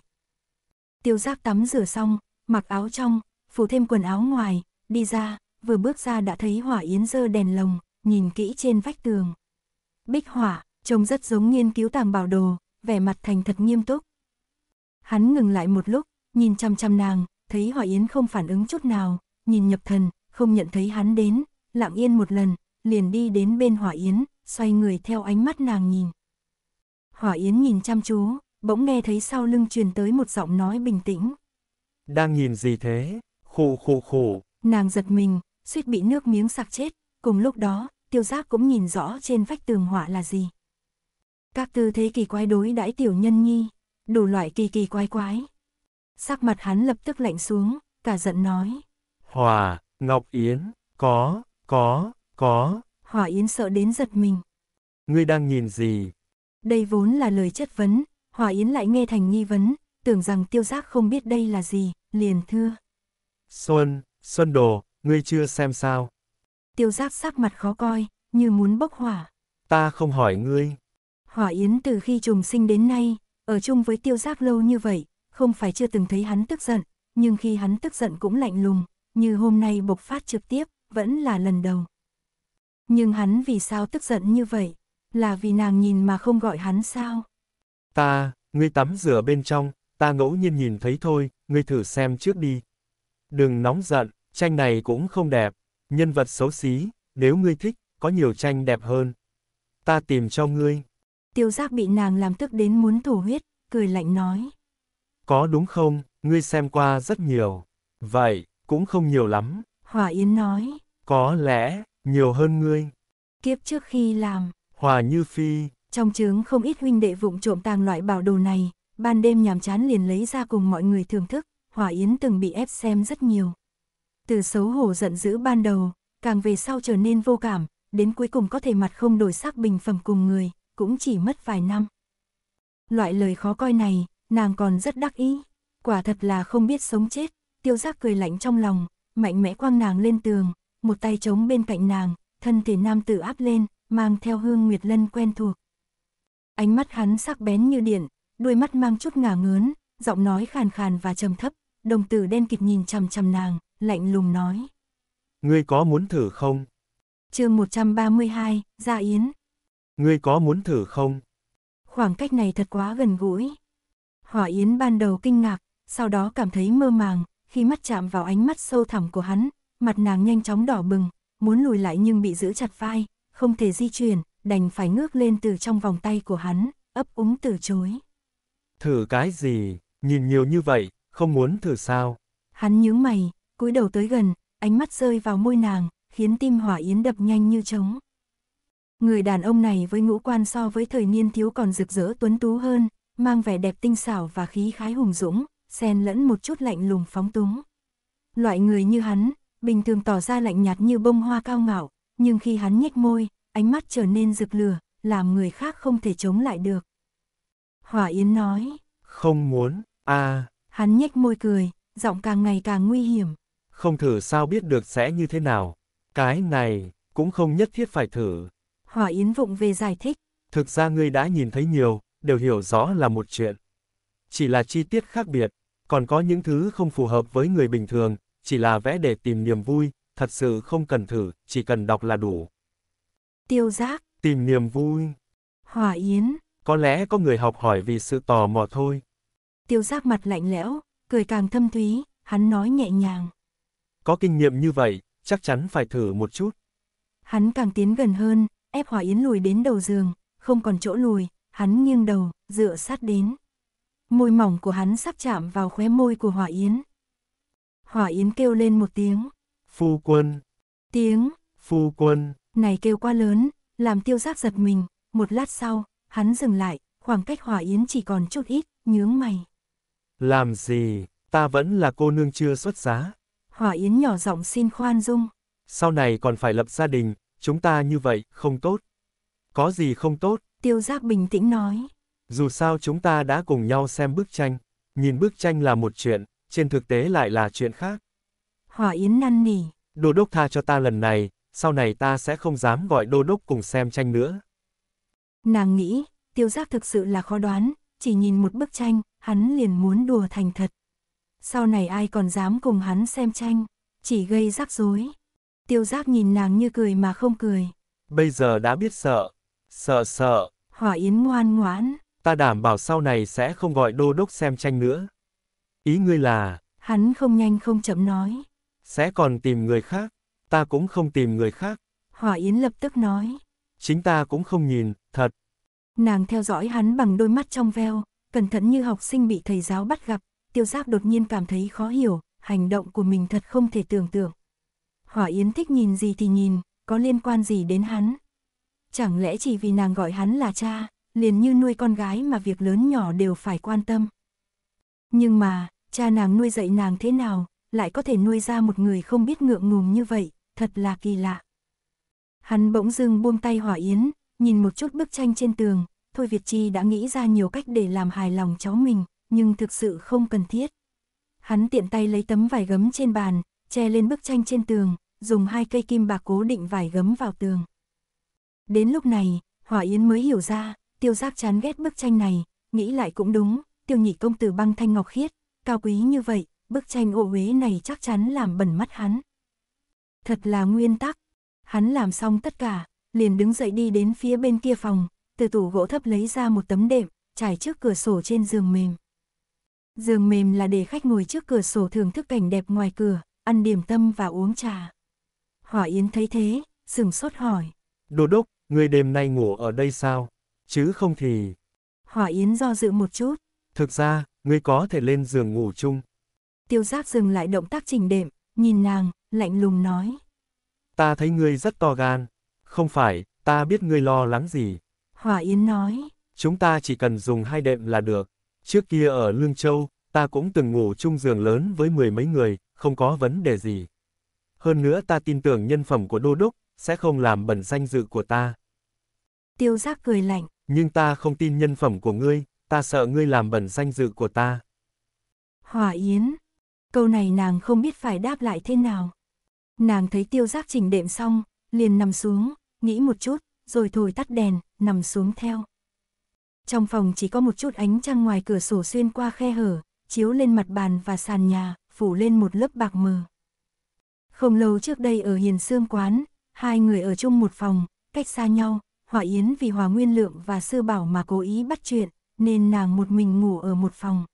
tiêu giác tắm rửa xong, mặc áo trong, phủ thêm quần áo ngoài, đi ra, vừa bước ra đã thấy hỏa yến dơ đèn lồng, nhìn kỹ trên vách tường. Bích hỏa, trông rất giống nghiên cứu tàng bảo đồ, vẻ mặt thành thật nghiêm túc. Hắn ngừng lại một lúc, nhìn chăm chăm nàng, thấy hỏa yến không phản ứng chút nào, nhìn nhập thần, không nhận thấy hắn đến, lặng yên một lần, liền đi đến bên hỏa yến, xoay người theo ánh mắt nàng nhìn. Hỏa yến nhìn chăm chú, bỗng nghe thấy sau lưng truyền tới một giọng nói bình tĩnh. Đang nhìn gì thế? Khụ khụ khụ. Nàng giật mình, suýt bị nước miếng sặc chết, cùng lúc đó, tiêu giác cũng nhìn rõ trên vách tường họa là gì. Các tư thế kỳ quái đối đãi tiểu nhân nhi, đủ loại kỳ kỳ quái quái. Sắc mặt hắn lập tức lạnh xuống, cả giận nói. Hòa, Ngọc Yến, có, có, có. Hòa Yến sợ đến giật mình. Ngươi đang nhìn gì? Đây vốn là lời chất vấn, Hòa Yến lại nghe thành nghi vấn, tưởng rằng tiêu giác không biết đây là gì, liền thưa. Xuân, Xuân Đồ, ngươi chưa xem sao? Tiêu giác sắc mặt khó coi, như muốn bốc hỏa. Ta không hỏi ngươi. Hỏa Yến từ khi trùng sinh đến nay, ở chung với tiêu giác lâu như vậy, không phải chưa từng thấy hắn tức giận, nhưng khi hắn tức giận cũng lạnh lùng, như hôm nay bộc phát trực tiếp, vẫn là lần đầu. Nhưng hắn vì sao tức giận như vậy? Là vì nàng nhìn mà không gọi hắn sao? Ta, ngươi tắm rửa bên trong, ta ngẫu nhiên nhìn thấy thôi, ngươi thử xem trước đi. Đừng nóng giận, tranh này cũng không đẹp, nhân vật xấu xí, nếu ngươi thích, có nhiều tranh đẹp hơn. Ta tìm cho ngươi. Tiêu giác bị nàng làm tức đến muốn thổ huyết, cười lạnh nói. Có đúng không, ngươi xem qua rất nhiều. Vậy, cũng không nhiều lắm. Hòa Yến nói. Có lẽ, nhiều hơn ngươi. Kiếp trước khi làm. Hòa Như Phi, trong trướng không ít huynh đệ vụng trộm tàng loại bảo đồ này, ban đêm nhàm chán liền lấy ra cùng mọi người thưởng thức, Hỏa Yến từng bị ép xem rất nhiều. Từ xấu hổ giận dữ ban đầu, càng về sau trở nên vô cảm, đến cuối cùng có thể mặt không đổi sắc bình phẩm cùng người, cũng chỉ mất vài năm. Loại lời khó coi này, nàng còn rất đắc ý, quả thật là không biết sống chết, tiêu giác cười lạnh trong lòng, mạnh mẽ quăng nàng lên tường, một tay chống bên cạnh nàng, thân thể nam tử áp lên, mang theo hương Nguyệt Lân quen thuộc ánh mắt hắn sắc bén như điện, đuôi mắt mang chút ngả ngớn, giọng nói khàn khàn và trầm thấp, đồng tử đen kịt nhìn chằm chằm nàng, lạnh lùng nói. Ngươi có muốn thử không? chương 132, Gia Yến. Ngươi có muốn thử không? Khoảng cách này thật quá gần gũi. Hỏa Yến ban đầu kinh ngạc, sau đó cảm thấy mơ màng, khi mắt chạm vào ánh mắt sâu thẳm của hắn, mặt nàng nhanh chóng đỏ bừng, muốn lùi lại nhưng bị giữ chặt vai, không thể di chuyển, đành phải ngước lên từ trong vòng tay của hắn, ấp úng từ chối. Thử cái gì, nhìn nhiều như vậy, không muốn thử sao? Hắn nhướng mày, cúi đầu tới gần, ánh mắt rơi vào môi nàng, khiến tim hỏa yến đập nhanh như trống. Người đàn ông này với ngũ quan so với thời niên thiếu còn rực rỡ tuấn tú hơn, mang vẻ đẹp tinh xảo và khí khái hùng dũng, xen lẫn một chút lạnh lùng phóng túng. Loại người như hắn, bình thường tỏ ra lạnh nhạt như bông hoa cao ngạo, nhưng khi hắn nhếch môi, ánh mắt trở nên rực lửa, làm người khác không thể chống lại được. Hỏa Yến nói, không muốn, a à. Hắn nhếch môi cười, giọng càng ngày càng nguy hiểm. Không thử sao biết được sẽ như thế nào. Cái này, cũng không nhất thiết phải thử. Hỏa Yến vụng về giải thích. Thực ra ngươi đã nhìn thấy nhiều, đều hiểu rõ là một chuyện. Chỉ là chi tiết khác biệt, còn có những thứ không phù hợp với người bình thường, chỉ là vẽ để tìm niềm vui, thật sự không cần thử, chỉ cần đọc là đủ tiêu giác. Tìm niềm vui. Hòa yến. Có lẽ có người học hỏi vì sự tò mò thôi. Tiêu giác mặt lạnh lẽo, cười càng thâm thúy, hắn nói nhẹ nhàng. Có kinh nghiệm như vậy, chắc chắn phải thử một chút. Hắn càng tiến gần hơn, ép Hòa Yến lùi đến đầu giường, không còn chỗ lùi, hắn nghiêng đầu, dựa sát đến. Môi mỏng của hắn sắp chạm vào khóe môi của Hòa Yến. Hòa Yến kêu lên một tiếng. Phu quân. Tiếng. Phu quân này kêu quá lớn, làm tiêu giác giật mình, một lát sau, hắn dừng lại, khoảng cách hỏa yến chỉ còn chút ít, nhướng mày. Làm gì, ta vẫn là cô nương chưa xuất giá. Hỏa yến nhỏ giọng xin khoan dung. Sau này còn phải lập gia đình, chúng ta như vậy, không tốt. Có gì không tốt? Tiêu giác bình tĩnh nói. Dù sao chúng ta đã cùng nhau xem bức tranh, nhìn bức tranh là một chuyện, trên thực tế lại là chuyện khác. Hỏa yến năn nỉ. Đồ đốc tha cho ta lần này, sau này ta sẽ không dám gọi đô đốc cùng xem tranh nữa. Nàng nghĩ, tiêu giác thực sự là khó đoán, chỉ nhìn một bức tranh, hắn liền muốn đùa thành thật. Sau này ai còn dám cùng hắn xem tranh, chỉ gây rắc rối. Tiêu giác nhìn nàng như cười mà không cười. Bây giờ đã biết sợ, sợ sợ. Hỏa Yến ngoan ngoãn. Ta đảm bảo sau này sẽ không gọi đô đốc xem tranh nữa. Ý ngươi là... Hắn không nhanh không chậm nói. Sẽ còn tìm người khác ta cũng không tìm người khác. Hỏa Yến lập tức nói. Chính ta cũng không nhìn, thật. Nàng theo dõi hắn bằng đôi mắt trong veo, cẩn thận như học sinh bị thầy giáo bắt gặp, tiêu giác đột nhiên cảm thấy khó hiểu, hành động của mình thật không thể tưởng tượng. Hỏa Yến thích nhìn gì thì nhìn, có liên quan gì đến hắn. Chẳng lẽ chỉ vì nàng gọi hắn là cha, liền như nuôi con gái mà việc lớn nhỏ đều phải quan tâm. Nhưng mà, cha nàng nuôi dạy nàng thế nào, lại có thể nuôi ra một người không biết ngượng ngùng như vậy, thật là kỳ lạ. Hắn bỗng dưng buông tay Hỏa Yến, nhìn một chút bức tranh trên tường, Thôi Việt Chi đã nghĩ ra nhiều cách để làm hài lòng cháu mình, nhưng thực sự không cần thiết. Hắn tiện tay lấy tấm vải gấm trên bàn, che lên bức tranh trên tường, dùng hai cây kim bạc cố định vải gấm vào tường. Đến lúc này, Hỏa Yến mới hiểu ra, tiêu giác chán ghét bức tranh này, nghĩ lại cũng đúng, tiêu nhị công tử băng thanh ngọc khiết, cao quý như vậy, bức tranh ô huế này chắc chắn làm bẩn mắt hắn. Thật là nguyên tắc. Hắn làm xong tất cả, liền đứng dậy đi đến phía bên kia phòng, từ tủ gỗ thấp lấy ra một tấm đệm, trải trước cửa sổ trên giường mềm. Giường mềm là để khách ngồi trước cửa sổ thưởng thức cảnh đẹp ngoài cửa, ăn điểm tâm và uống trà. Hỏa Yến thấy thế, sừng sốt hỏi. đồ đốc, người đêm nay ngủ ở đây sao? Chứ không thì... Hỏa Yến do dự một chút. Thực ra, ngươi có thể lên giường ngủ chung. Tiêu giác dừng lại động tác chỉnh đệm, nhìn nàng, lạnh lùng nói. Ta thấy ngươi rất to gan. Không phải, ta biết ngươi lo lắng gì. Hỏa Yến nói. Chúng ta chỉ cần dùng hai đệm là được. Trước kia ở Lương Châu, ta cũng từng ngủ chung giường lớn với mười mấy người, không có vấn đề gì. Hơn nữa ta tin tưởng nhân phẩm của Đô Đốc, sẽ không làm bẩn danh dự của ta. Tiêu giác cười lạnh. Nhưng ta không tin nhân phẩm của ngươi, ta sợ ngươi làm bẩn danh dự của ta. Hòa Yến. Câu này nàng không biết phải đáp lại thế nào. Nàng thấy tiêu giác chỉnh đệm xong, liền nằm xuống, nghĩ một chút, rồi thổi tắt đèn, nằm xuống theo. Trong phòng chỉ có một chút ánh trăng ngoài cửa sổ xuyên qua khe hở, chiếu lên mặt bàn và sàn nhà, phủ lên một lớp bạc mờ. Không lâu trước đây ở Hiền Sương Quán, hai người ở chung một phòng, cách xa nhau, Hòa Yến vì Hòa Nguyên Lượng và Sư Bảo mà cố ý bắt chuyện, nên nàng một mình ngủ ở một phòng.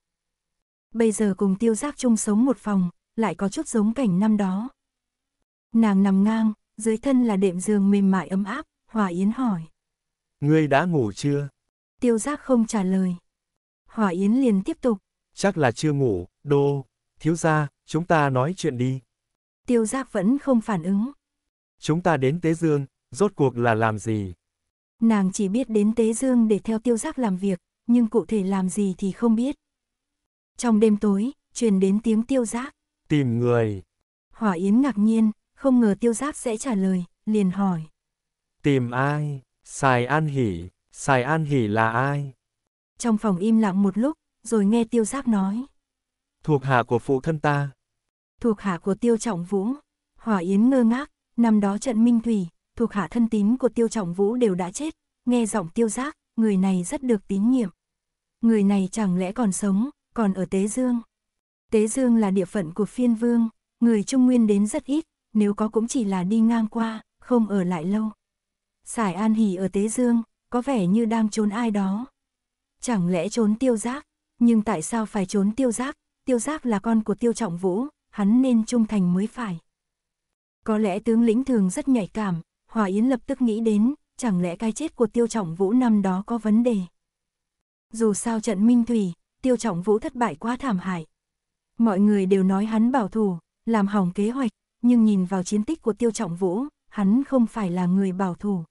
Bây giờ cùng tiêu giác chung sống một phòng, lại có chút giống cảnh năm đó, Nàng nằm ngang, dưới thân là đệm giường mềm mại ấm áp, Hòa Yến hỏi. Ngươi đã ngủ chưa? Tiêu giác không trả lời. Hòa Yến liền tiếp tục. Chắc là chưa ngủ, đô, thiếu gia, chúng ta nói chuyện đi. Tiêu giác vẫn không phản ứng. Chúng ta đến Tế Dương, rốt cuộc là làm gì? Nàng chỉ biết đến Tế Dương để theo tiêu giác làm việc, nhưng cụ thể làm gì thì không biết. Trong đêm tối, truyền đến tiếng tiêu giác. Tìm người. Hỏa Yến ngạc nhiên, không ngờ tiêu giác sẽ trả lời, liền hỏi. Tìm ai? xài An Hỷ, xài An Hỷ là ai? Trong phòng im lặng một lúc, rồi nghe tiêu giác nói. Thuộc hạ của phụ thân ta. Thuộc hạ của tiêu trọng vũ. Hỏa Yến ngơ ngác, năm đó trận Minh Thủy, thuộc hạ thân tín của tiêu trọng vũ đều đã chết. Nghe giọng tiêu giác, người này rất được tín nhiệm. Người này chẳng lẽ còn sống, còn ở Tế Dương. Tế Dương là địa phận của phiên vương, người Trung Nguyên đến rất ít, nếu có cũng chỉ là đi ngang qua, không ở lại lâu. Sải An Hỉ ở Tế Dương, có vẻ như đang trốn ai đó. Chẳng lẽ trốn tiêu giác, nhưng tại sao phải trốn tiêu giác, tiêu giác là con của tiêu trọng vũ, hắn nên trung thành mới phải. Có lẽ tướng lĩnh thường rất nhạy cảm, Hòa Yến lập tức nghĩ đến, chẳng lẽ cái chết của tiêu trọng vũ năm đó có vấn đề. Dù sao trận Minh Thủy, tiêu trọng vũ thất bại quá thảm hại. Mọi người đều nói hắn bảo thủ, làm hỏng kế hoạch, nhưng nhìn vào chiến tích của Tiêu Trọng Vũ, hắn không phải là người bảo thủ.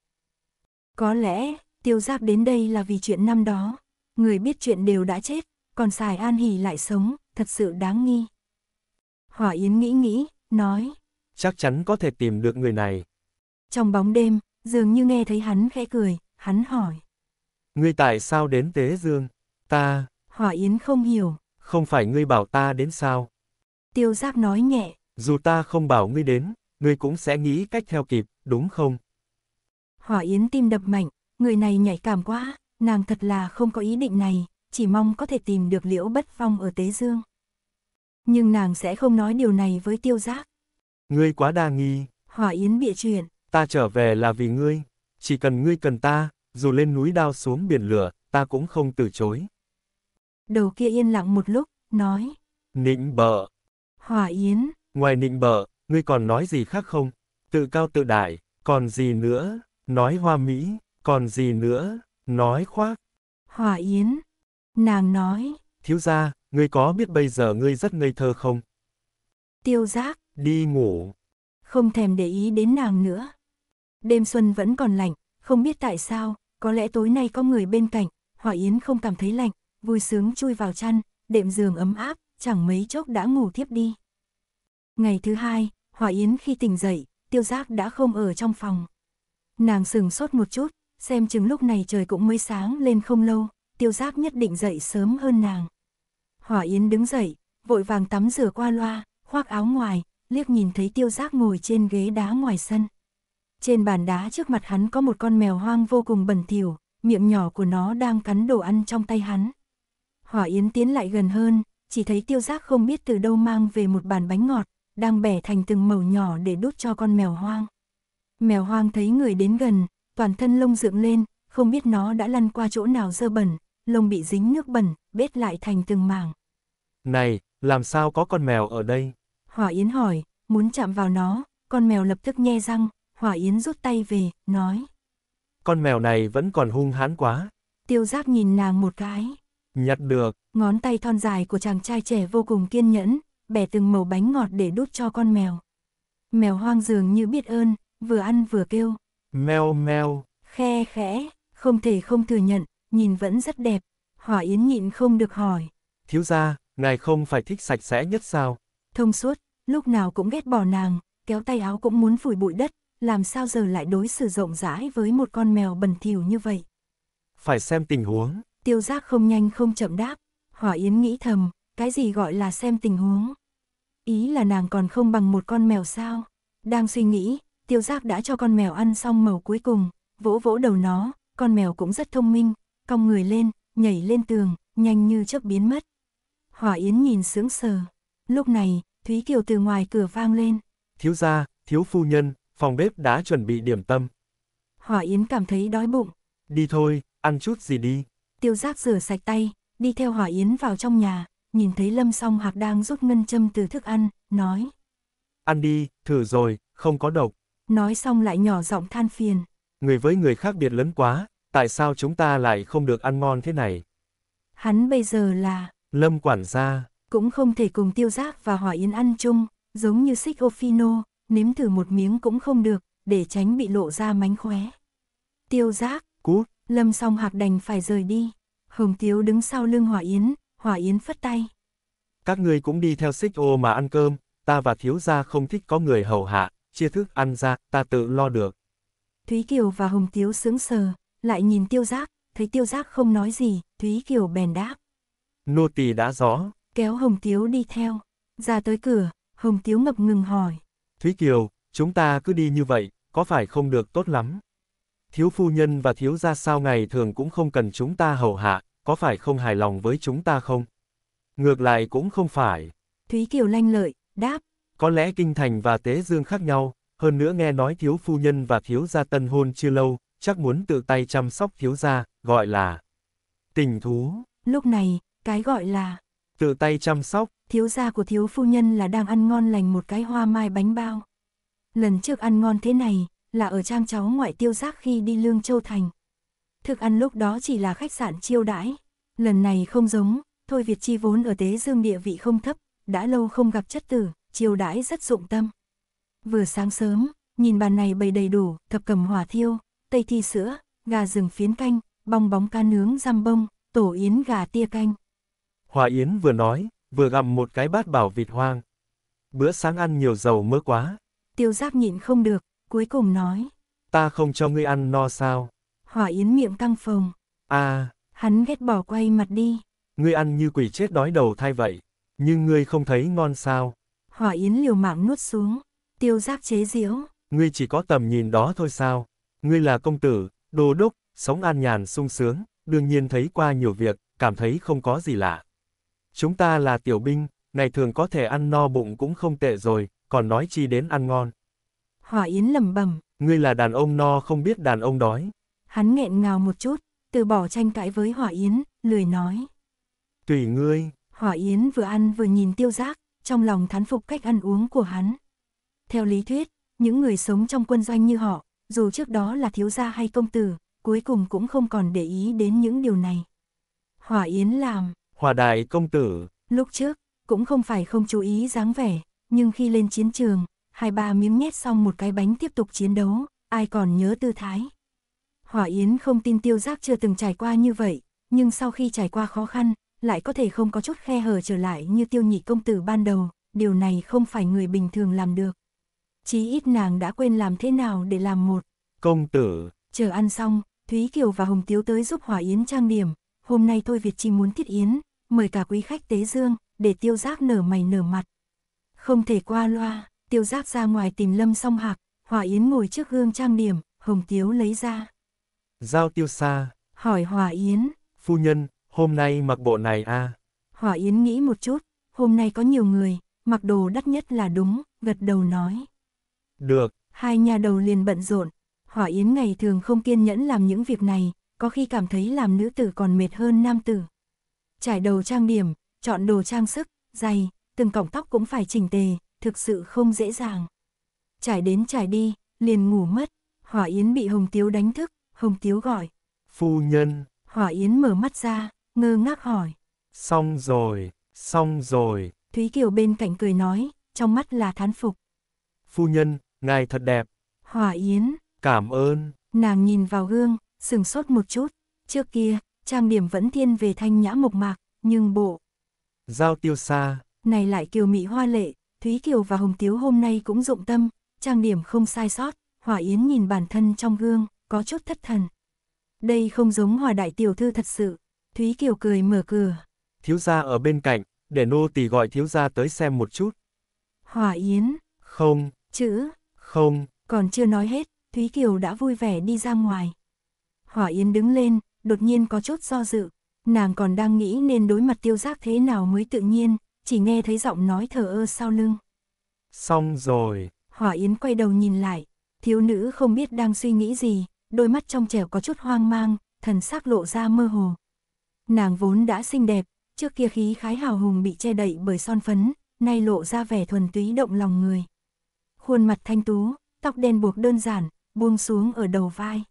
Có lẽ, Tiêu Giáp đến đây là vì chuyện năm đó, người biết chuyện đều đã chết, còn xài An Hỉ lại sống, thật sự đáng nghi. Hỏa Yến nghĩ nghĩ, nói. Chắc chắn có thể tìm được người này. Trong bóng đêm, dường như nghe thấy hắn khẽ cười, hắn hỏi. Ngươi tại sao đến Tế Dương? Ta... Hỏa Yến không hiểu. Không phải ngươi bảo ta đến sao? Tiêu Giáp nói nhẹ, dù ta không bảo ngươi đến, ngươi cũng sẽ nghĩ cách theo kịp, đúng không? Hỏa Yến tim đập mạnh, người này nhạy cảm quá, nàng thật là không có ý định này, chỉ mong có thể tìm được liễu bất phong ở Tế Dương. Nhưng nàng sẽ không nói điều này với tiêu giác. Ngươi quá đa nghi. Hỏa Yến bịa chuyện. Ta trở về là vì ngươi, chỉ cần ngươi cần ta, dù lên núi đao xuống biển lửa, ta cũng không từ chối. Đầu kia yên lặng một lúc, nói. Nịnh bợ. Hỏa Yến, Ngoài nịnh bợ, ngươi còn nói gì khác không? Tự cao tự đại, còn gì nữa? Nói hoa mỹ, còn gì nữa? Nói khoác. Hòa Yến. Nàng nói. Thiếu gia, ngươi có biết bây giờ ngươi rất ngây thơ không? Tiêu giác. Đi ngủ. Không thèm để ý đến nàng nữa. Đêm xuân vẫn còn lạnh, không biết tại sao, có lẽ tối nay có người bên cạnh, Hòa Yến không cảm thấy lạnh, vui sướng chui vào chăn, đệm giường ấm áp, chẳng mấy chốc đã ngủ thiếp đi. Ngày thứ hai, Hòa Yến khi tỉnh dậy, tiêu giác đã không ở trong phòng. Nàng sừng sốt một chút, xem chừng lúc này trời cũng mới sáng lên không lâu, tiêu giác nhất định dậy sớm hơn nàng. hòa Yến đứng dậy, vội vàng tắm rửa qua loa, khoác áo ngoài, liếc nhìn thấy tiêu giác ngồi trên ghế đá ngoài sân. Trên bàn đá trước mặt hắn có một con mèo hoang vô cùng bẩn thỉu, miệng nhỏ của nó đang cắn đồ ăn trong tay hắn. Hỏa Yến tiến lại gần hơn, chỉ thấy tiêu giác không biết từ đâu mang về một bàn bánh ngọt, đang bẻ thành từng mẩu nhỏ để đút cho con mèo hoang. Mèo hoang thấy người đến gần, toàn thân lông dựng lên, không biết nó đã lăn qua chỗ nào dơ bẩn, lông bị dính nước bẩn, bết lại thành từng mảng. Này, làm sao có con mèo ở đây? Hỏa Yến hỏi, muốn chạm vào nó, con mèo lập tức nhe răng, Hỏa Yến rút tay về, nói. Con mèo này vẫn còn hung hãn quá. Tiêu giáp nhìn nàng một cái. Nhặt được. Ngón tay thon dài của chàng trai trẻ vô cùng kiên nhẫn, bẻ từng mẩu bánh ngọt để đút cho con mèo. Mèo hoang dường như biết ơn, vừa ăn vừa kêu. Mèo mèo. Khe khẽ, không thể không thừa nhận, nhìn vẫn rất đẹp. Hỏa Yến nhịn không được hỏi. Thiếu gia, ngài không phải thích sạch sẽ nhất sao? Thông suốt, lúc nào cũng ghét bỏ nàng, kéo tay áo cũng muốn phủi bụi đất, làm sao giờ lại đối xử rộng rãi với một con mèo bẩn thỉu như vậy? Phải xem tình huống. Tiêu giác không nhanh không chậm đáp, Hỏa Yến nghĩ thầm, cái gì gọi là xem tình huống? Ý là nàng còn không bằng một con mèo sao? Đang suy nghĩ, tiêu giác đã cho con mèo ăn xong màu cuối cùng, vỗ vỗ đầu nó, con mèo cũng rất thông minh, cong người lên, nhảy lên tường, nhanh như chớp biến mất. Hỏa Yến nhìn sướng sờ. Lúc này, Thúy Kiều từ ngoài cửa vang lên. Thiếu gia, thiếu phu nhân, phòng bếp đã chuẩn bị điểm tâm. Hỏa Yến cảm thấy đói bụng. Đi thôi, ăn chút gì đi. Tiêu giác rửa sạch tay, đi theo Hỏa Yến vào trong nhà, nhìn thấy Lâm Song Hạc đang rút ngân châm từ thức ăn, nói. Ăn đi, thử rồi, không có độc. Nói xong lại nhỏ giọng than phiền. Người với người khác biệt lớn quá, tại sao chúng ta lại không được ăn ngon thế này? Hắn bây giờ là... Lâm quản gia. Cũng không thể cùng tiêu giác và hỏa yến ăn chung, giống như xích ofino, nếm thử một miếng cũng không được, để tránh bị lộ ra mánh khóe. Tiêu giác. Cút. Lâm song hạc đành phải rời đi. Hồng Tiếu đứng sau lưng hỏa yến, Hòa Yến phất tay. Các ngươi cũng đi theo xích ô mà ăn cơm, ta và thiếu gia không thích có người hầu hạ, chia thức ăn ra, ta tự lo được. Thúy Kiều và Hồng Tiếu sướng sờ, lại nhìn tiêu giác, thấy tiêu giác không nói gì, Thúy Kiều bèn đáp. Nô tỳ đã rõ. Kéo Hồng Tiếu đi theo, ra tới cửa, Hồng Tiếu ngập ngừng hỏi. Thúy Kiều, chúng ta cứ đi như vậy, có phải không được tốt lắm? Thiếu phu nhân và thiếu gia sao ngày thường cũng không cần chúng ta hầu hạ, có phải không hài lòng với chúng ta không? Ngược lại cũng không phải. Thúy Kiều lanh lợi, đáp. Có lẽ Kinh Thành và Tế Dương khác nhau, hơn nữa nghe nói thiếu phu nhân và thiếu gia tân hôn chưa lâu, chắc muốn tự tay chăm sóc thiếu gia, gọi là tình thú. Lúc này, cái gọi là tự tay chăm sóc, thiếu gia của thiếu phu nhân là đang ăn ngon lành một cái hoa mai bánh bao. Lần trước ăn ngon thế này, là ở trang cháu ngoại tiêu giác khi đi Lương Châu Thành thức ăn lúc đó chỉ là khách sạn chiêu đãi. Lần này không giống, Thôi Việt Chi vốn ở Tế Dương địa vị không thấp, đã lâu không gặp chất tử, chiêu đãi rất dụng tâm. Vừa sáng sớm, nhìn bàn này bày đầy đủ, thập cầm hỏa thiêu, tây thi sữa, gà rừng phiến canh, bong bóng cá nướng răm bông, tổ yến gà tia canh. Hòa Yến vừa nói, vừa gặm một cái bát bảo vịt hoang. Bữa sáng ăn nhiều dầu mỡ quá. Tiêu giáp nhịn không được, cuối cùng nói. Ta không cho ngươi ăn no sao hỏa yến miệng căng phồng. À, hắn ghét bỏ quay mặt đi. Ngươi ăn như quỷ chết đói đầu thai vậy, nhưng ngươi không thấy ngon sao. Hỏa yến liều mạng nuốt xuống, tiêu giác chế giễu. Ngươi chỉ có tầm nhìn đó thôi sao, ngươi là công tử, đồ đốc, sống an nhàn sung sướng, đương nhiên thấy qua nhiều việc, cảm thấy không có gì lạ. Chúng ta là tiểu binh, này thường có thể ăn no bụng cũng không tệ rồi, còn nói chi đến ăn ngon. Hỏa Yến lầm bầm. Ngươi là đàn ông no không biết đàn ông đói. Hắn nghẹn ngào một chút, từ bỏ tranh cãi với Hỏa Yến, lười nói. Tùy ngươi. Hỏa Yến vừa ăn vừa nhìn tiêu giác, trong lòng thán phục cách ăn uống của hắn. Theo lý thuyết, những người sống trong quân doanh như họ, dù trước đó là thiếu gia hay công tử, cuối cùng cũng không còn để ý đến những điều này. Hỏa Yến làm. hỏa đại công tử. Lúc trước, cũng không phải không chú ý dáng vẻ, nhưng khi lên chiến trường, hai ba miếng nhét xong một cái bánh tiếp tục chiến đấu, ai còn nhớ tư thái. Hỏa Yến không tin tiêu giác chưa từng trải qua như vậy, nhưng sau khi trải qua khó khăn, lại có thể không có chút khe hở trở lại như tiêu nhị công tử ban đầu, điều này không phải người bình thường làm được. Chí ít nàng đã quên làm thế nào để làm một công tử. Chờ ăn xong, Thúy Kiều và Hồng Tiếu tới giúp Hỏa Yến trang điểm, hôm nay tôi Việt chi muốn thiết Yến, mời cả quý khách tế dương, để tiêu giác nở mày nở mặt. Không thể qua loa, tiêu giác ra ngoài tìm lâm song hạc, Hỏa Yến ngồi trước gương trang điểm, Hồng Tiếu lấy ra. Giao tiêu xa. Hỏi Hòa Yến. Phu nhân, hôm nay mặc bộ này à? Hòa Yến nghĩ một chút, hôm nay có nhiều người, mặc đồ đắt nhất là đúng, gật đầu nói. Được. Hai nhà đầu liền bận rộn, hòa Yến ngày thường không kiên nhẫn làm những việc này, có khi cảm thấy làm nữ tử còn mệt hơn nam tử. Trải đầu trang điểm, chọn đồ trang sức, giày, từng cọng tóc cũng phải chỉnh tề, thực sự không dễ dàng. Trải đến trải đi, liền ngủ mất, Hỏa Yến bị Hồng Tiếu đánh thức, Hồng Tiếu gọi. Phu nhân. Hỏa Yến mở mắt ra, ngơ ngác hỏi. Xong rồi, xong rồi. Thúy Kiều bên cạnh cười nói, trong mắt là thán phục. Phu nhân, ngài thật đẹp. Hỏa Yến. Cảm ơn. Nàng nhìn vào gương, sừng sốt một chút. Trước kia, trang điểm vẫn thiên về thanh nhã mộc mạc, nhưng bộ. Giao tiêu xa. Này lại kiều mỹ hoa lệ, Thúy Kiều và Hồng Tiếu hôm nay cũng dụng tâm, trang điểm không sai sót, Hỏa Yến nhìn bản thân trong gương có chút thất thần. Đây không giống hòa đại tiểu thư thật sự. Thúy Kiều cười mở cửa. Thiếu gia ở bên cạnh, để nô tỳ gọi thiếu gia tới xem một chút. Hòa Yến. Không. Chữ. Không. Còn chưa nói hết, Thúy Kiều đã vui vẻ đi ra ngoài. Hòa Yến đứng lên, đột nhiên có chút do dự. Nàng còn đang nghĩ nên đối mặt tiêu giác thế nào mới tự nhiên, chỉ nghe thấy giọng nói thở ơ sau lưng. Xong rồi. Hỏa Yến quay đầu nhìn lại, thiếu nữ không biết đang suy nghĩ gì, đôi mắt trong trẻo có chút hoang mang, thần sắc lộ ra mơ hồ. Nàng vốn đã xinh đẹp, trước kia khí khái hào hùng bị che đậy bởi son phấn, nay lộ ra vẻ thuần túy động lòng người. Khuôn mặt thanh tú, tóc đen buộc đơn giản, buông xuống ở đầu vai.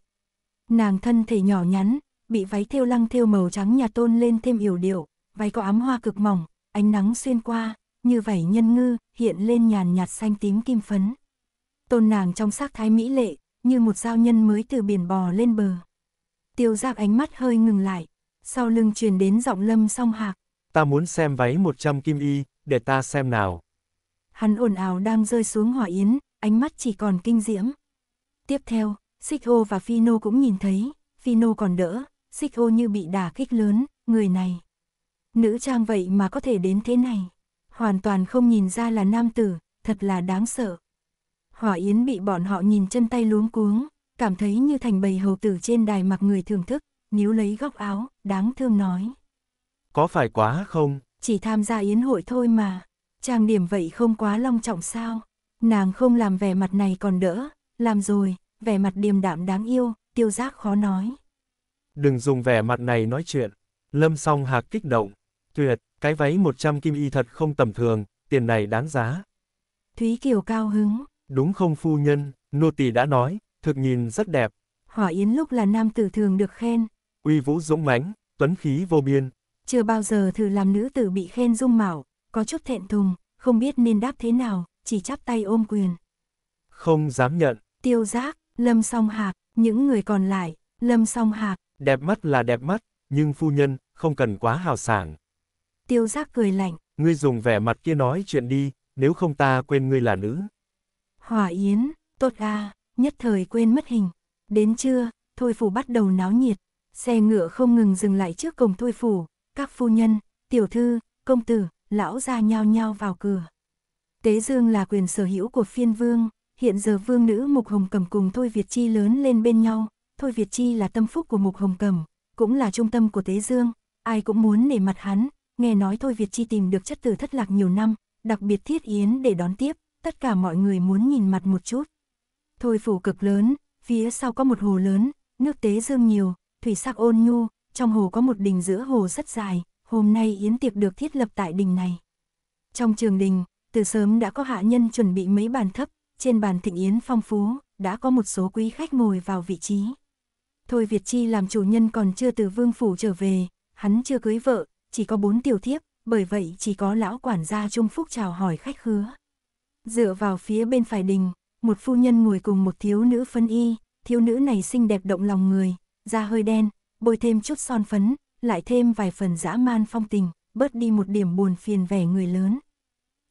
Nàng thân thể nhỏ nhắn, bị váy thêu lăng thêu màu trắng nhà tôn lên thêm yểu điệu, váy có ám hoa cực mỏng, ánh nắng xuyên qua, như vảy nhân ngư, hiện lên nhàn nhạt xanh tím kim phấn. Tôn nàng trong sắc thái mỹ lệ, như một giao nhân mới từ biển bò lên bờ. Tiêu Giác ánh mắt hơi ngừng lại, sau lưng truyền đến giọng Lâm Song Hạc. Ta muốn xem váy 100 kim y, để ta xem nào. Hắn ồn ào đang rơi xuống hỏa yến, ánh mắt chỉ còn kinh diễm. Tiếp theo, Xích-ô và Phino cũng nhìn thấy, Phino còn đỡ, Xích-ô như bị đả kích lớn, người này. Nữ trang vậy mà có thể đến thế này, hoàn toàn không nhìn ra là nam tử, thật là đáng sợ hỏa yến bị bọn họ nhìn chân tay luống cuống, cảm thấy như thành bầy hầu tử trên đài mặc người thưởng thức, níu lấy góc áo, đáng thương nói. Có phải quá không? Chỉ tham gia yến hội thôi mà, trang điểm vậy không quá long trọng sao? Nàng không làm vẻ mặt này còn đỡ, làm rồi, vẻ mặt điềm đạm đáng yêu, tiêu giác khó nói. Đừng dùng vẻ mặt này nói chuyện. Lâm song hạc kích động. Tuyệt, cái váy 100 kim y thật không tầm thường, tiền này đáng giá. Thúy Kiều cao hứng, Đúng không phu nhân, nô tỳ đã nói, thực nhìn rất đẹp. Hỏa Yến lúc là nam tử thường được khen. Uy vũ dũng mãnh, tuấn khí vô biên. Chưa bao giờ thử làm nữ tử bị khen dung mạo, có chút thẹn thùng, không biết nên đáp thế nào, chỉ chắp tay ôm quyền. Không dám nhận. Tiêu giác, lâm song hạc, những người còn lại, lâm song hạc. Đẹp mắt là đẹp mắt, nhưng phu nhân, không cần quá hào sảng. Tiêu giác cười lạnh. Ngươi dùng vẻ mặt kia nói chuyện đi, nếu không ta quên ngươi là nữ. Hỏa yến, tốt ga, nhất thời quên mất hình. Đến trưa, thôi phủ bắt đầu náo nhiệt. Xe ngựa không ngừng dừng lại trước cổng thôi phủ. Các phu nhân, tiểu thư, công tử, lão ra nhao nhao vào cửa. Tế Dương là quyền sở hữu của phiên vương, hiện giờ vương nữ Mục Hồng Cầm cùng Thôi Việt Chi lớn lên bên nhau, Thôi Việt Chi là tâm phúc của Mục Hồng Cầm, cũng là trung tâm của Tế Dương, ai cũng muốn nể mặt hắn, nghe nói Thôi Việt Chi tìm được chất tử thất lạc nhiều năm, đặc biệt thiết yến để đón tiếp, tất cả mọi người muốn nhìn mặt một chút. Thôi phủ cực lớn, phía sau có một hồ lớn, nước tế dương nhiều, thủy sắc ôn nhu, trong hồ có một đình giữa hồ rất dài, hôm nay yến tiệc được thiết lập tại đình này. Trong trường đình, từ sớm đã có hạ nhân chuẩn bị mấy bàn thấp, trên bàn thịnh yến phong phú, đã có một số quý khách ngồi vào vị trí. Thôi Việt Chi làm chủ nhân còn chưa từ vương phủ trở về, hắn chưa cưới vợ, chỉ có bốn tiểu thiếp, bởi vậy chỉ có lão quản gia Trung Phúc chào hỏi khách khứa. Dựa vào phía bên phải đình, một phu nhân ngồi cùng một thiếu nữ phân y, thiếu nữ này xinh đẹp động lòng người, da hơi đen, bôi thêm chút son phấn, lại thêm vài phần dã man phong tình, bớt đi một điểm buồn phiền vẻ người lớn.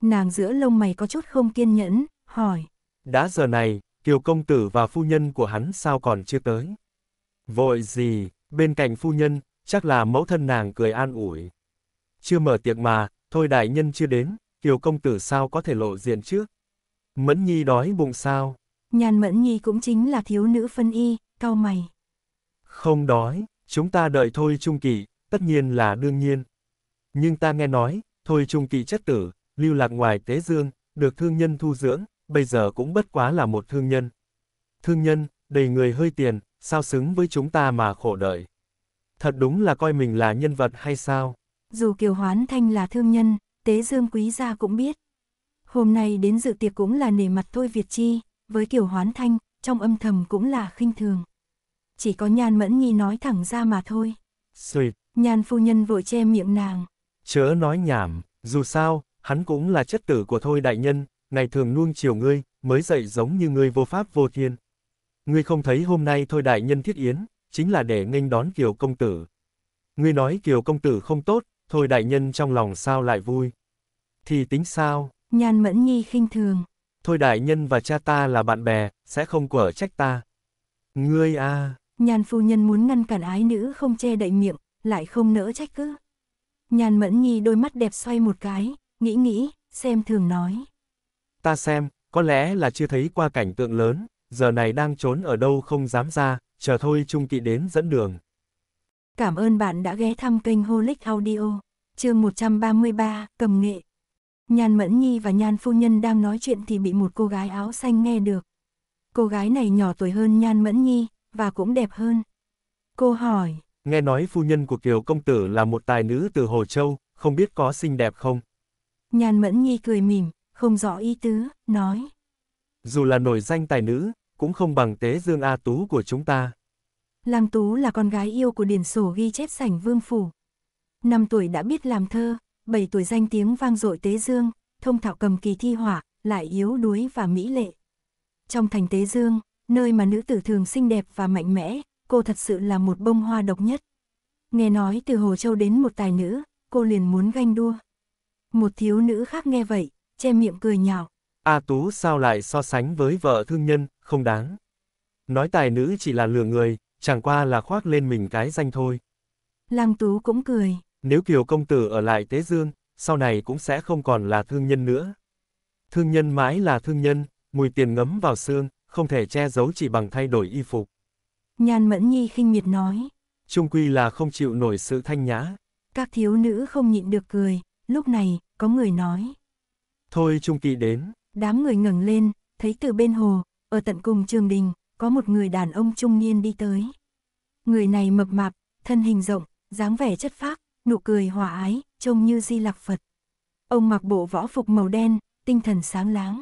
Nàng giữa lông mày có chút không kiên nhẫn, hỏi. Đã giờ này, kiều công tử và phu nhân của hắn sao còn chưa tới? Vội gì, bên cạnh phu nhân, chắc là mẫu thân nàng cười an ủi. Chưa mở tiệc mà, thôi đại nhân chưa đến, Kiều công tử sao có thể lộ diện chứ? Mẫn Nhi đói bụng sao? Nhàn Mẫn Nhi cũng chính là thiếu nữ phân y, cao mày. Không đói, chúng ta đợi thôi trung kỳ, tất nhiên là đương nhiên. Nhưng ta nghe nói, thôi trung kỳ chất tử, lưu lạc ngoài tế dương, được thương nhân thu dưỡng, bây giờ cũng bất quá là một thương nhân. Thương nhân, đầy người hơi tiền, sao xứng với chúng ta mà khổ đợi. Thật đúng là coi mình là nhân vật hay sao? Dù Kiều Hoán Thanh là thương nhân, tế dương quý gia cũng biết. Hôm nay đến dự tiệc cũng là nể mặt thôi Việt Chi, với kiểu hoán thanh, trong âm thầm cũng là khinh thường. Chỉ có nhan mẫn nhi nói thẳng ra mà thôi. Xuyệt. Nhan phu nhân vội che miệng nàng. Chớ nói nhảm, dù sao, hắn cũng là chất tử của thôi đại nhân, ngày thường nuông chiều ngươi, mới dậy giống như ngươi vô pháp vô thiên. Ngươi không thấy hôm nay thôi đại nhân thiết yến, chính là để nghênh đón Kiều công tử. Ngươi nói Kiều công tử không tốt, thôi đại nhân trong lòng sao lại vui. Thì tính sao? Nhan Mẫn Nhi khinh thường. Thôi đại nhân và cha ta là bạn bè, sẽ không quở trách ta. Ngươi à. Nhan phu nhân muốn ngăn cản ái nữ không che đậy miệng, lại không nỡ trách cứ. Nhan Mẫn Nhi đôi mắt đẹp xoay một cái, nghĩ nghĩ, xem thường nói. Ta xem, có lẽ là chưa thấy qua cảnh tượng lớn, giờ này đang trốn ở đâu không dám ra, chờ thôi trung kỵ đến dẫn đường. Cảm ơn bạn đã ghé thăm kênh Holic Audio. Chương 133, Cầm nghệ. Nhan Mẫn Nhi và Nhan Phu Nhân đang nói chuyện thì bị một cô gái áo xanh nghe được. Cô gái này nhỏ tuổi hơn Nhan Mẫn Nhi, và cũng đẹp hơn. Cô hỏi. Nghe nói phu nhân của Kiều Công Tử là một tài nữ từ Hồ Châu, không biết có xinh đẹp không? Nhan Mẫn Nhi cười mỉm, không rõ ý tứ, nói. Dù là nổi danh tài nữ, cũng không bằng tế dương A Tú của chúng ta. Lang Tú là con gái yêu của điển sổ ghi chép sảnh vương phủ. Năm tuổi đã biết làm thơ, bảy tuổi danh tiếng vang dội Tế Dương, thông thạo cầm kỳ thi hỏa, lại yếu đuối và mỹ lệ. Trong thành Tế Dương, nơi mà nữ tử thường xinh đẹp và mạnh mẽ, cô thật sự là một bông hoa độc nhất. Nghe nói từ Hồ Châu đến một tài nữ, cô liền muốn ganh đua. Một thiếu nữ khác nghe vậy, che miệng cười nhạo. A Tú sao lại so sánh với vợ thương nhân, không đáng. Nói tài nữ chỉ là lừa người, chẳng qua là khoác lên mình cái danh thôi. Lăng Tú cũng cười. Nếu Kiều Công Tử ở lại Tế Dương, sau này cũng sẽ không còn là thương nhân nữa. Thương nhân mãi là thương nhân, mùi tiền ngấm vào xương, không thể che giấu chỉ bằng thay đổi y phục. Nhan Mẫn Nhi khinh miệt nói. Trung quy là không chịu nổi sự thanh nhã. Các thiếu nữ không nhịn được cười, lúc này, có người nói. Thôi Trung Kỳ đến. Đám người ngẩng lên, thấy từ bên hồ, ở tận cùng trường đình, có một người đàn ông trung niên đi tới. Người này mập mạp, thân hình rộng, dáng vẻ chất phác, nụ cười hòa ái, trông như di lạc Phật. Ông mặc bộ võ phục màu đen, tinh thần sáng láng.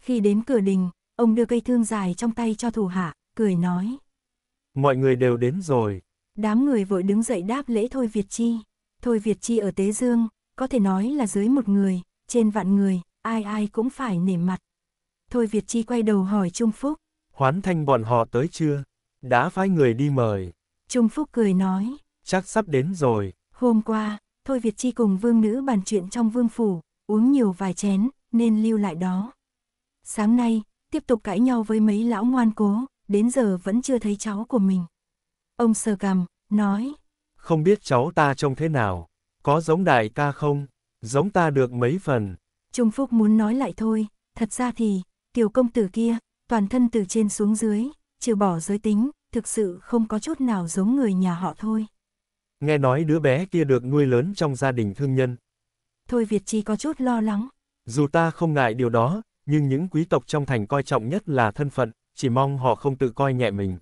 Khi đến cửa đình, ông đưa cây thương dài trong tay cho thủ hạ, cười nói. Mọi người đều đến rồi. Đám người vội đứng dậy đáp lễ Thôi Việt Chi. Thôi Việt Chi ở Tế Dương, có thể nói là dưới một người, trên vạn người, ai ai cũng phải nể mặt. Thôi Việt Chi quay đầu hỏi Trung Phúc, Hoán Thanh bọn họ tới chưa? Đã phái người đi mời. Trung Phúc cười nói. Chắc sắp đến rồi. Hôm qua, Thôi Việt Chi cùng vương nữ bàn chuyện trong vương phủ, uống nhiều vài chén, nên lưu lại đó. Sáng nay, tiếp tục cãi nhau với mấy lão ngoan cố, đến giờ vẫn chưa thấy cháu của mình. Ông sờ cằm, nói. Không biết cháu ta trông thế nào, có giống đại ca không, giống ta được mấy phần. Trung Phúc muốn nói lại thôi, thật ra thì, tiểu công tử kia, toàn thân từ trên xuống dưới, trừ bỏ giới tính, thực sự không có chút nào giống người nhà họ thôi. Nghe nói đứa bé kia được nuôi lớn trong gia đình thương nhân. Thôi Việt Chi có chút lo lắng. Dù ta không ngại điều đó, nhưng những quý tộc trong thành coi trọng nhất là thân phận, chỉ mong họ không tự coi nhẹ mình.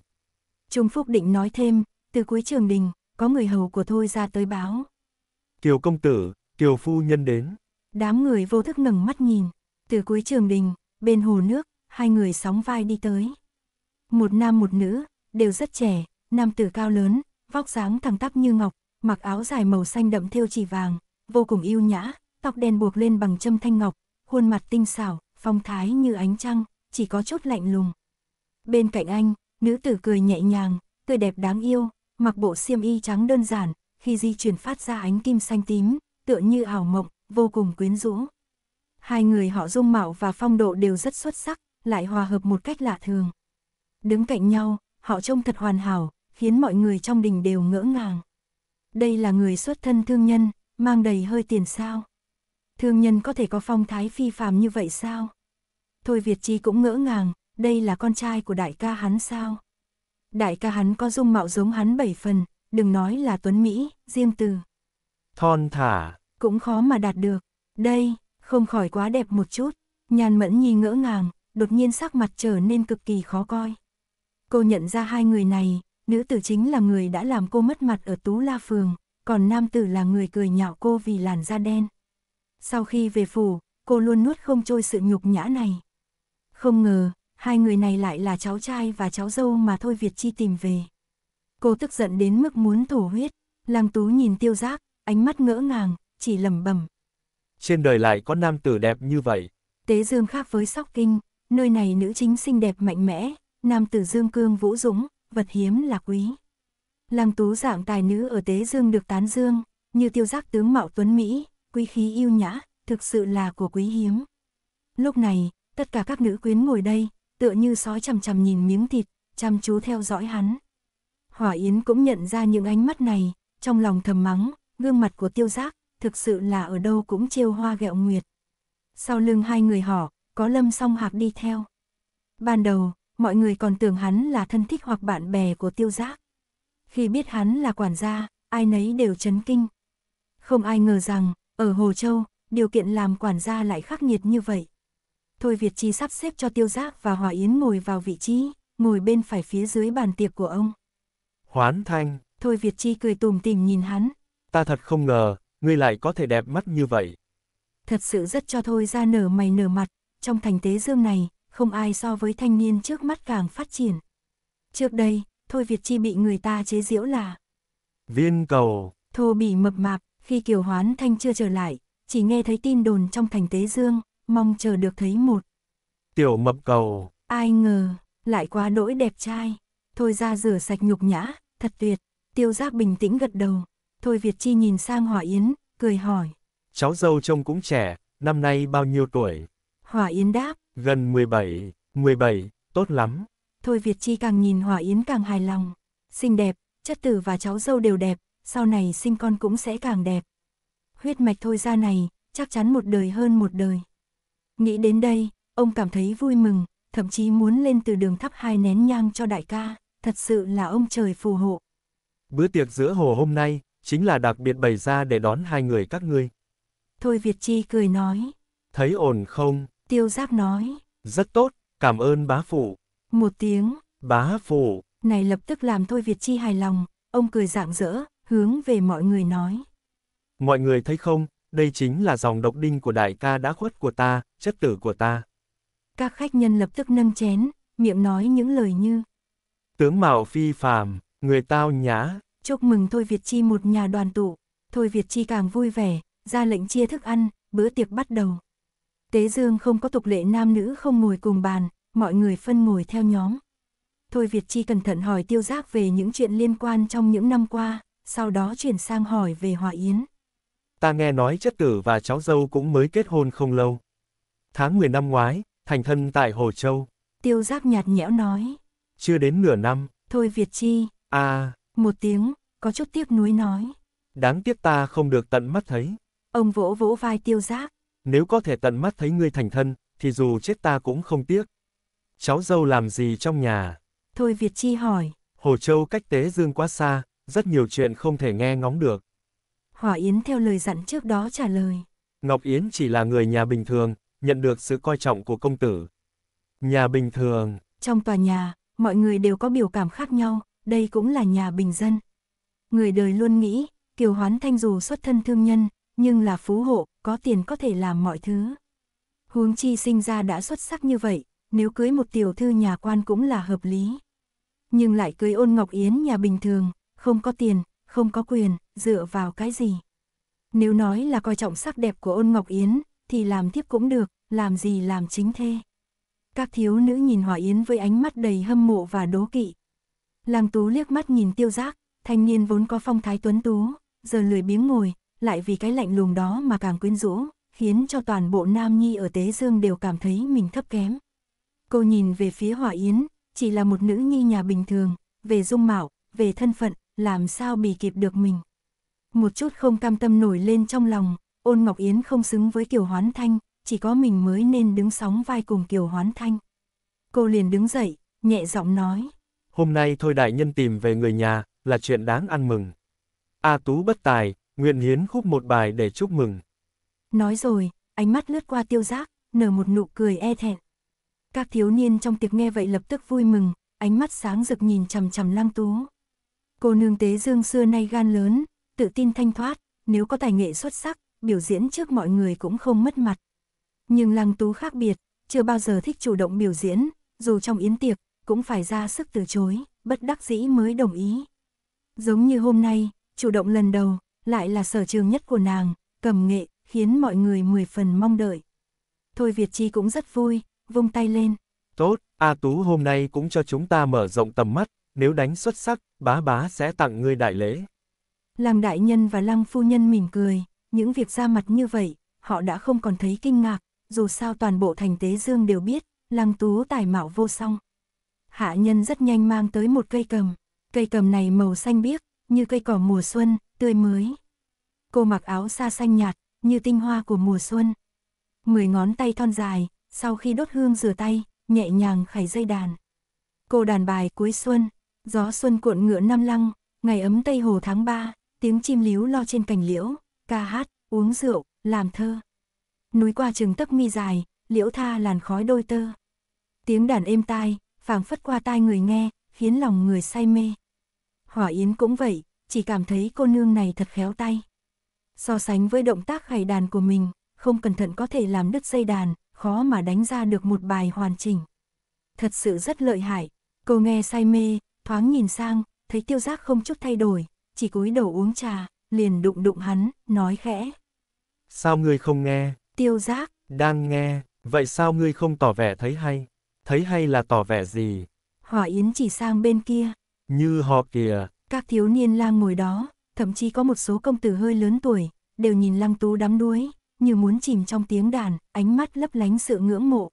Trung Phúc định nói thêm, từ cuối trường đình, có người hầu của Thôi ra tới báo. Kiều công tử, Kiều phu nhân đến. Đám người vô thức ngẩng mắt nhìn, từ cuối trường đình, bên hồ nước, hai người sóng vai đi tới. Một nam một nữ, đều rất trẻ, nam tử cao lớn, vóc dáng thẳng tắp như ngọc, mặc áo dài màu xanh đậm thêu chỉ vàng, vô cùng yêu nhã, tóc đen buộc lên bằng châm thanh ngọc, khuôn mặt tinh xảo, phong thái như ánh trăng, chỉ có chút lạnh lùng. Bên cạnh anh, nữ tử cười nhẹ nhàng, tươi đẹp đáng yêu, mặc bộ xiêm y trắng đơn giản, khi di chuyển phát ra ánh kim xanh tím, tựa như ảo mộng, vô cùng quyến rũ. Hai người họ dung mạo và phong độ đều rất xuất sắc, lại hòa hợp một cách lạ thường. Đứng cạnh nhau, họ trông thật hoàn hảo, khiến mọi người trong đình đều ngỡ ngàng. Đây là người xuất thân thương nhân, mang đầy hơi tiền sao. Thương nhân có thể có phong thái phi phàm như vậy sao? Thôi Việt Chi cũng ngỡ ngàng, đây là con trai của đại ca hắn sao? Đại ca hắn có dung mạo giống hắn bảy phần, đừng nói là Tuấn Mỹ, riêng từ. Thon thả. Cũng khó mà đạt được. Đây, không khỏi quá đẹp một chút. Nhàn mẫn nhi ngỡ ngàng, đột nhiên sắc mặt trở nên cực kỳ khó coi. Cô nhận ra hai người này, nữ tử chính là người đã làm cô mất mặt ở Tú La Phường, còn nam tử là người cười nhạo cô vì làn da đen. Sau khi về phủ, cô luôn nuốt không trôi sự nhục nhã này. Không ngờ, hai người này lại là cháu trai và cháu dâu mà Thôi Việt Chi tìm về. Cô tức giận đến mức muốn thổ huyết, Lang Tú nhìn tiêu giác, ánh mắt ngỡ ngàng, chỉ lầm bẩm Trên đời lại có nam tử đẹp như vậy. Tế Dương khác với Sóc Kinh, nơi này nữ chính xinh đẹp mạnh mẽ, nam tử dương cương vũ dũng, vật hiếm là quý. lăng tú dạng tài nữ ở Tế Dương được tán dương, như tiêu giác tướng mạo tuấn Mỹ, quý khí yêu nhã, thực sự là của quý hiếm. Lúc này, tất cả các nữ quyến ngồi đây, tựa như sói chằm chằm nhìn miếng thịt, chăm chú theo dõi hắn. Hỏa Yến cũng nhận ra những ánh mắt này, trong lòng thầm mắng, gương mặt của tiêu giác, thực sự là ở đâu cũng trêu hoa gẹo nguyệt. Sau lưng hai người họ, có Lâm Song Hạc đi theo. Ban đầu, mọi người còn tưởng hắn là thân thích hoặc bạn bè của tiêu giác. Khi biết hắn là quản gia, ai nấy đều chấn kinh. Không ai ngờ rằng, ở Hồ Châu, điều kiện làm quản gia lại khắc nghiệt như vậy. Thôi Việt Chi sắp xếp cho tiêu giác và Hòa Yến ngồi vào vị trí, ngồi bên phải phía dưới bàn tiệc của ông. Hoán thanh. Thôi Việt Chi cười tùm tìm nhìn hắn. Ta thật không ngờ, ngươi lại có thể đẹp mắt như vậy. Thật sự rất cho Thôi ra nở mày nở mặt, trong thành tế dương này, không ai so với thanh niên trước mắt càng phát triển. Trước đây, Thôi Việt Chi bị người ta chế giễu là Viên cầu, thô bị mập mạp, khi Kiều Hoán Thanh chưa trở lại, chỉ nghe thấy tin đồn trong thành tế dương, mong chờ được thấy một tiểu mập cầu. Ai ngờ, lại quá đỗi đẹp trai. Thôi ra rửa sạch nhục nhã, thật tuyệt. Tiêu giác bình tĩnh gật đầu. Thôi Việt Chi nhìn sang Hòa Yến, cười hỏi. Cháu dâu trông cũng trẻ, năm nay bao nhiêu tuổi? Hỏa Yến đáp. Gần 17, 17, tốt lắm. Thôi Việt Chi càng nhìn Hỏa Yến càng hài lòng. Xinh đẹp, chất tử và cháu dâu đều đẹp, sau này sinh con cũng sẽ càng đẹp. Huyết mạch thôi ra này, chắc chắn một đời hơn một đời. Nghĩ đến đây, ông cảm thấy vui mừng, thậm chí muốn lên từ đường thắp hai nén nhang cho đại ca, thật sự là ông trời phù hộ. Bữa tiệc giữa hồ hôm nay, chính là đặc biệt bày ra để đón hai người các ngươi. Thôi Việt Chi cười nói. Thấy ổn không? Tiêu Giáp nói. Rất tốt, cảm ơn bá phụ. Một tiếng. Bá phụ. Này lập tức làm Thôi Việt Chi hài lòng, ông cười rạng rỡ, hướng về mọi người nói. Mọi người thấy không, đây chính là dòng độc đinh của đại ca đã khuất của ta, chất tử của ta. Các khách nhân lập tức nâng chén, miệng nói những lời như. Tướng mạo phi phàm, người tao nhã. Chúc mừng Thôi Việt Chi một nhà đoàn tụ. Thôi Việt Chi càng vui vẻ, ra lệnh chia thức ăn, bữa tiệc bắt đầu. Tế Dương không có tục lệ nam nữ không ngồi cùng bàn, mọi người phân ngồi theo nhóm. Thôi Việt Chi cẩn thận hỏi tiêu giác về những chuyện liên quan trong những năm qua, sau đó chuyển sang hỏi về Hòa Yến. Ta nghe nói chất tử và cháu dâu cũng mới kết hôn không lâu. Tháng 10 năm ngoái, thành thân tại Hồ Châu. Tiêu giác nhạt nhẽo nói. Chưa đến nửa năm. Thôi Việt Chi. À. Một tiếng, có chút tiếc nuối nói. Đáng tiếc ta không được tận mắt thấy. Ông vỗ vỗ vai tiêu giác nếu có thể tận mắt thấy ngươi thành thân, thì dù chết ta cũng không tiếc. Cháu dâu làm gì trong nhà? Thôi Việt Chi hỏi. Hồ Châu cách Tế Dương quá xa, rất nhiều chuyện không thể nghe ngóng được. Hỏa Yến theo lời dặn trước đó trả lời. Ngọc Yến chỉ là người nhà bình thường, nhận được sự coi trọng của công tử. Nhà bình thường. Trong tòa nhà, mọi người đều có biểu cảm khác nhau, đây cũng là nhà bình dân. Người đời luôn nghĩ, Kiều Hoán Thanh dù xuất thân thương nhân, nhưng là phú hộ, có tiền có thể làm mọi thứ. Huống chi sinh ra đã xuất sắc như vậy, nếu cưới một tiểu thư nhà quan cũng là hợp lý. Nhưng lại cưới ôn Ngọc Yến nhà bình thường, không có tiền, không có quyền, dựa vào cái gì. Nếu nói là coi trọng sắc đẹp của ôn Ngọc Yến, thì làm tiếp cũng được, làm gì làm chính thê. Các thiếu nữ nhìn Hòa Yến với ánh mắt đầy hâm mộ và đố kỵ. Làng Tú liếc mắt nhìn tiêu giác, thanh niên vốn có phong thái tuấn tú, giờ lười biếng ngồi, lại vì cái lạnh lùng đó mà càng quyến rũ, khiến cho toàn bộ nam nhi ở Tế Dương đều cảm thấy mình thấp kém. Cô nhìn về phía Hỏa Yến, chỉ là một nữ nhi nhà bình thường, về dung mạo, về thân phận, làm sao bì kịp được mình. Một chút không cam tâm nổi lên trong lòng, ôn Ngọc Yến không xứng với Kiều Hoán Thanh, chỉ có mình mới nên đứng sóng vai cùng Kiều Hoán Thanh. Cô liền đứng dậy, nhẹ giọng nói. Hôm nay thôi đại nhân tìm về người nhà, là chuyện đáng ăn mừng. A Tú bất tài, Nguyện hiến khúc một bài để chúc mừng. Nói rồi, ánh mắt lướt qua tiêu giác, nở một nụ cười e thẹn. Các thiếu niên trong tiệc nghe vậy lập tức vui mừng, ánh mắt sáng rực nhìn chằm chằm Lang tú. Cô nương tế dương xưa nay gan lớn, tự tin thanh thoát, nếu có tài nghệ xuất sắc, biểu diễn trước mọi người cũng không mất mặt. Nhưng Lang tú khác biệt, chưa bao giờ thích chủ động biểu diễn, dù trong yến tiệc, cũng phải ra sức từ chối, bất đắc dĩ mới đồng ý. Giống như hôm nay, chủ động lần đầu, lại là sở trường nhất của nàng, cầm nghệ, khiến mọi người mười phần mong đợi. Thôi Việt Chi cũng rất vui, vung tay lên. Tốt, A Tú hôm nay cũng cho chúng ta mở rộng tầm mắt, nếu đánh xuất sắc, bá bá sẽ tặng ngươi đại lễ. Làng đại nhân và lăng phu nhân mỉm cười, những việc ra mặt như vậy, họ đã không còn thấy kinh ngạc, dù sao toàn bộ thành tế dương đều biết, lăng tú tài mạo vô song. Hạ nhân rất nhanh mang tới một cây cầm, cây cầm này màu xanh biếc, như cây cỏ mùa xuân, tươi mới. Cô mặc áo xa xanh nhạt, như tinh hoa của mùa xuân. Mười ngón tay thon dài, sau khi đốt hương rửa tay, nhẹ nhàng khải dây đàn. Cô đàn bài cuối xuân, gió xuân cuộn ngựa năm lăng, ngày ấm Tây Hồ tháng 3, tiếng chim líu lo trên cành liễu, ca hát, uống rượu, làm thơ. Núi qua trường tấc mi dài, liễu tha làn khói đôi tơ. Tiếng đàn êm tai, phảng phất qua tai người nghe, khiến lòng người say mê. Hỏa yến cũng vậy, chỉ cảm thấy cô nương này thật khéo tay. So sánh với động tác gảy đàn của mình, không cẩn thận có thể làm đứt dây đàn, khó mà đánh ra được một bài hoàn chỉnh. Thật sự rất lợi hại, cô nghe say mê, thoáng nhìn sang, thấy tiêu giác không chút thay đổi, chỉ cúi đầu uống trà, liền đụng đụng hắn, nói khẽ. Sao ngươi không nghe? Tiêu giác. Đang nghe, vậy sao ngươi không tỏ vẻ thấy hay? Thấy hay là tỏ vẻ gì? Hỏa Yến chỉ sang bên kia. Như họ kìa, các thiếu niên lang ngồi đó, thậm chí có một số công tử hơi lớn tuổi, đều nhìn Lăng Tú đắm đuối, như muốn chìm trong tiếng đàn, ánh mắt lấp lánh sự ngưỡng mộ.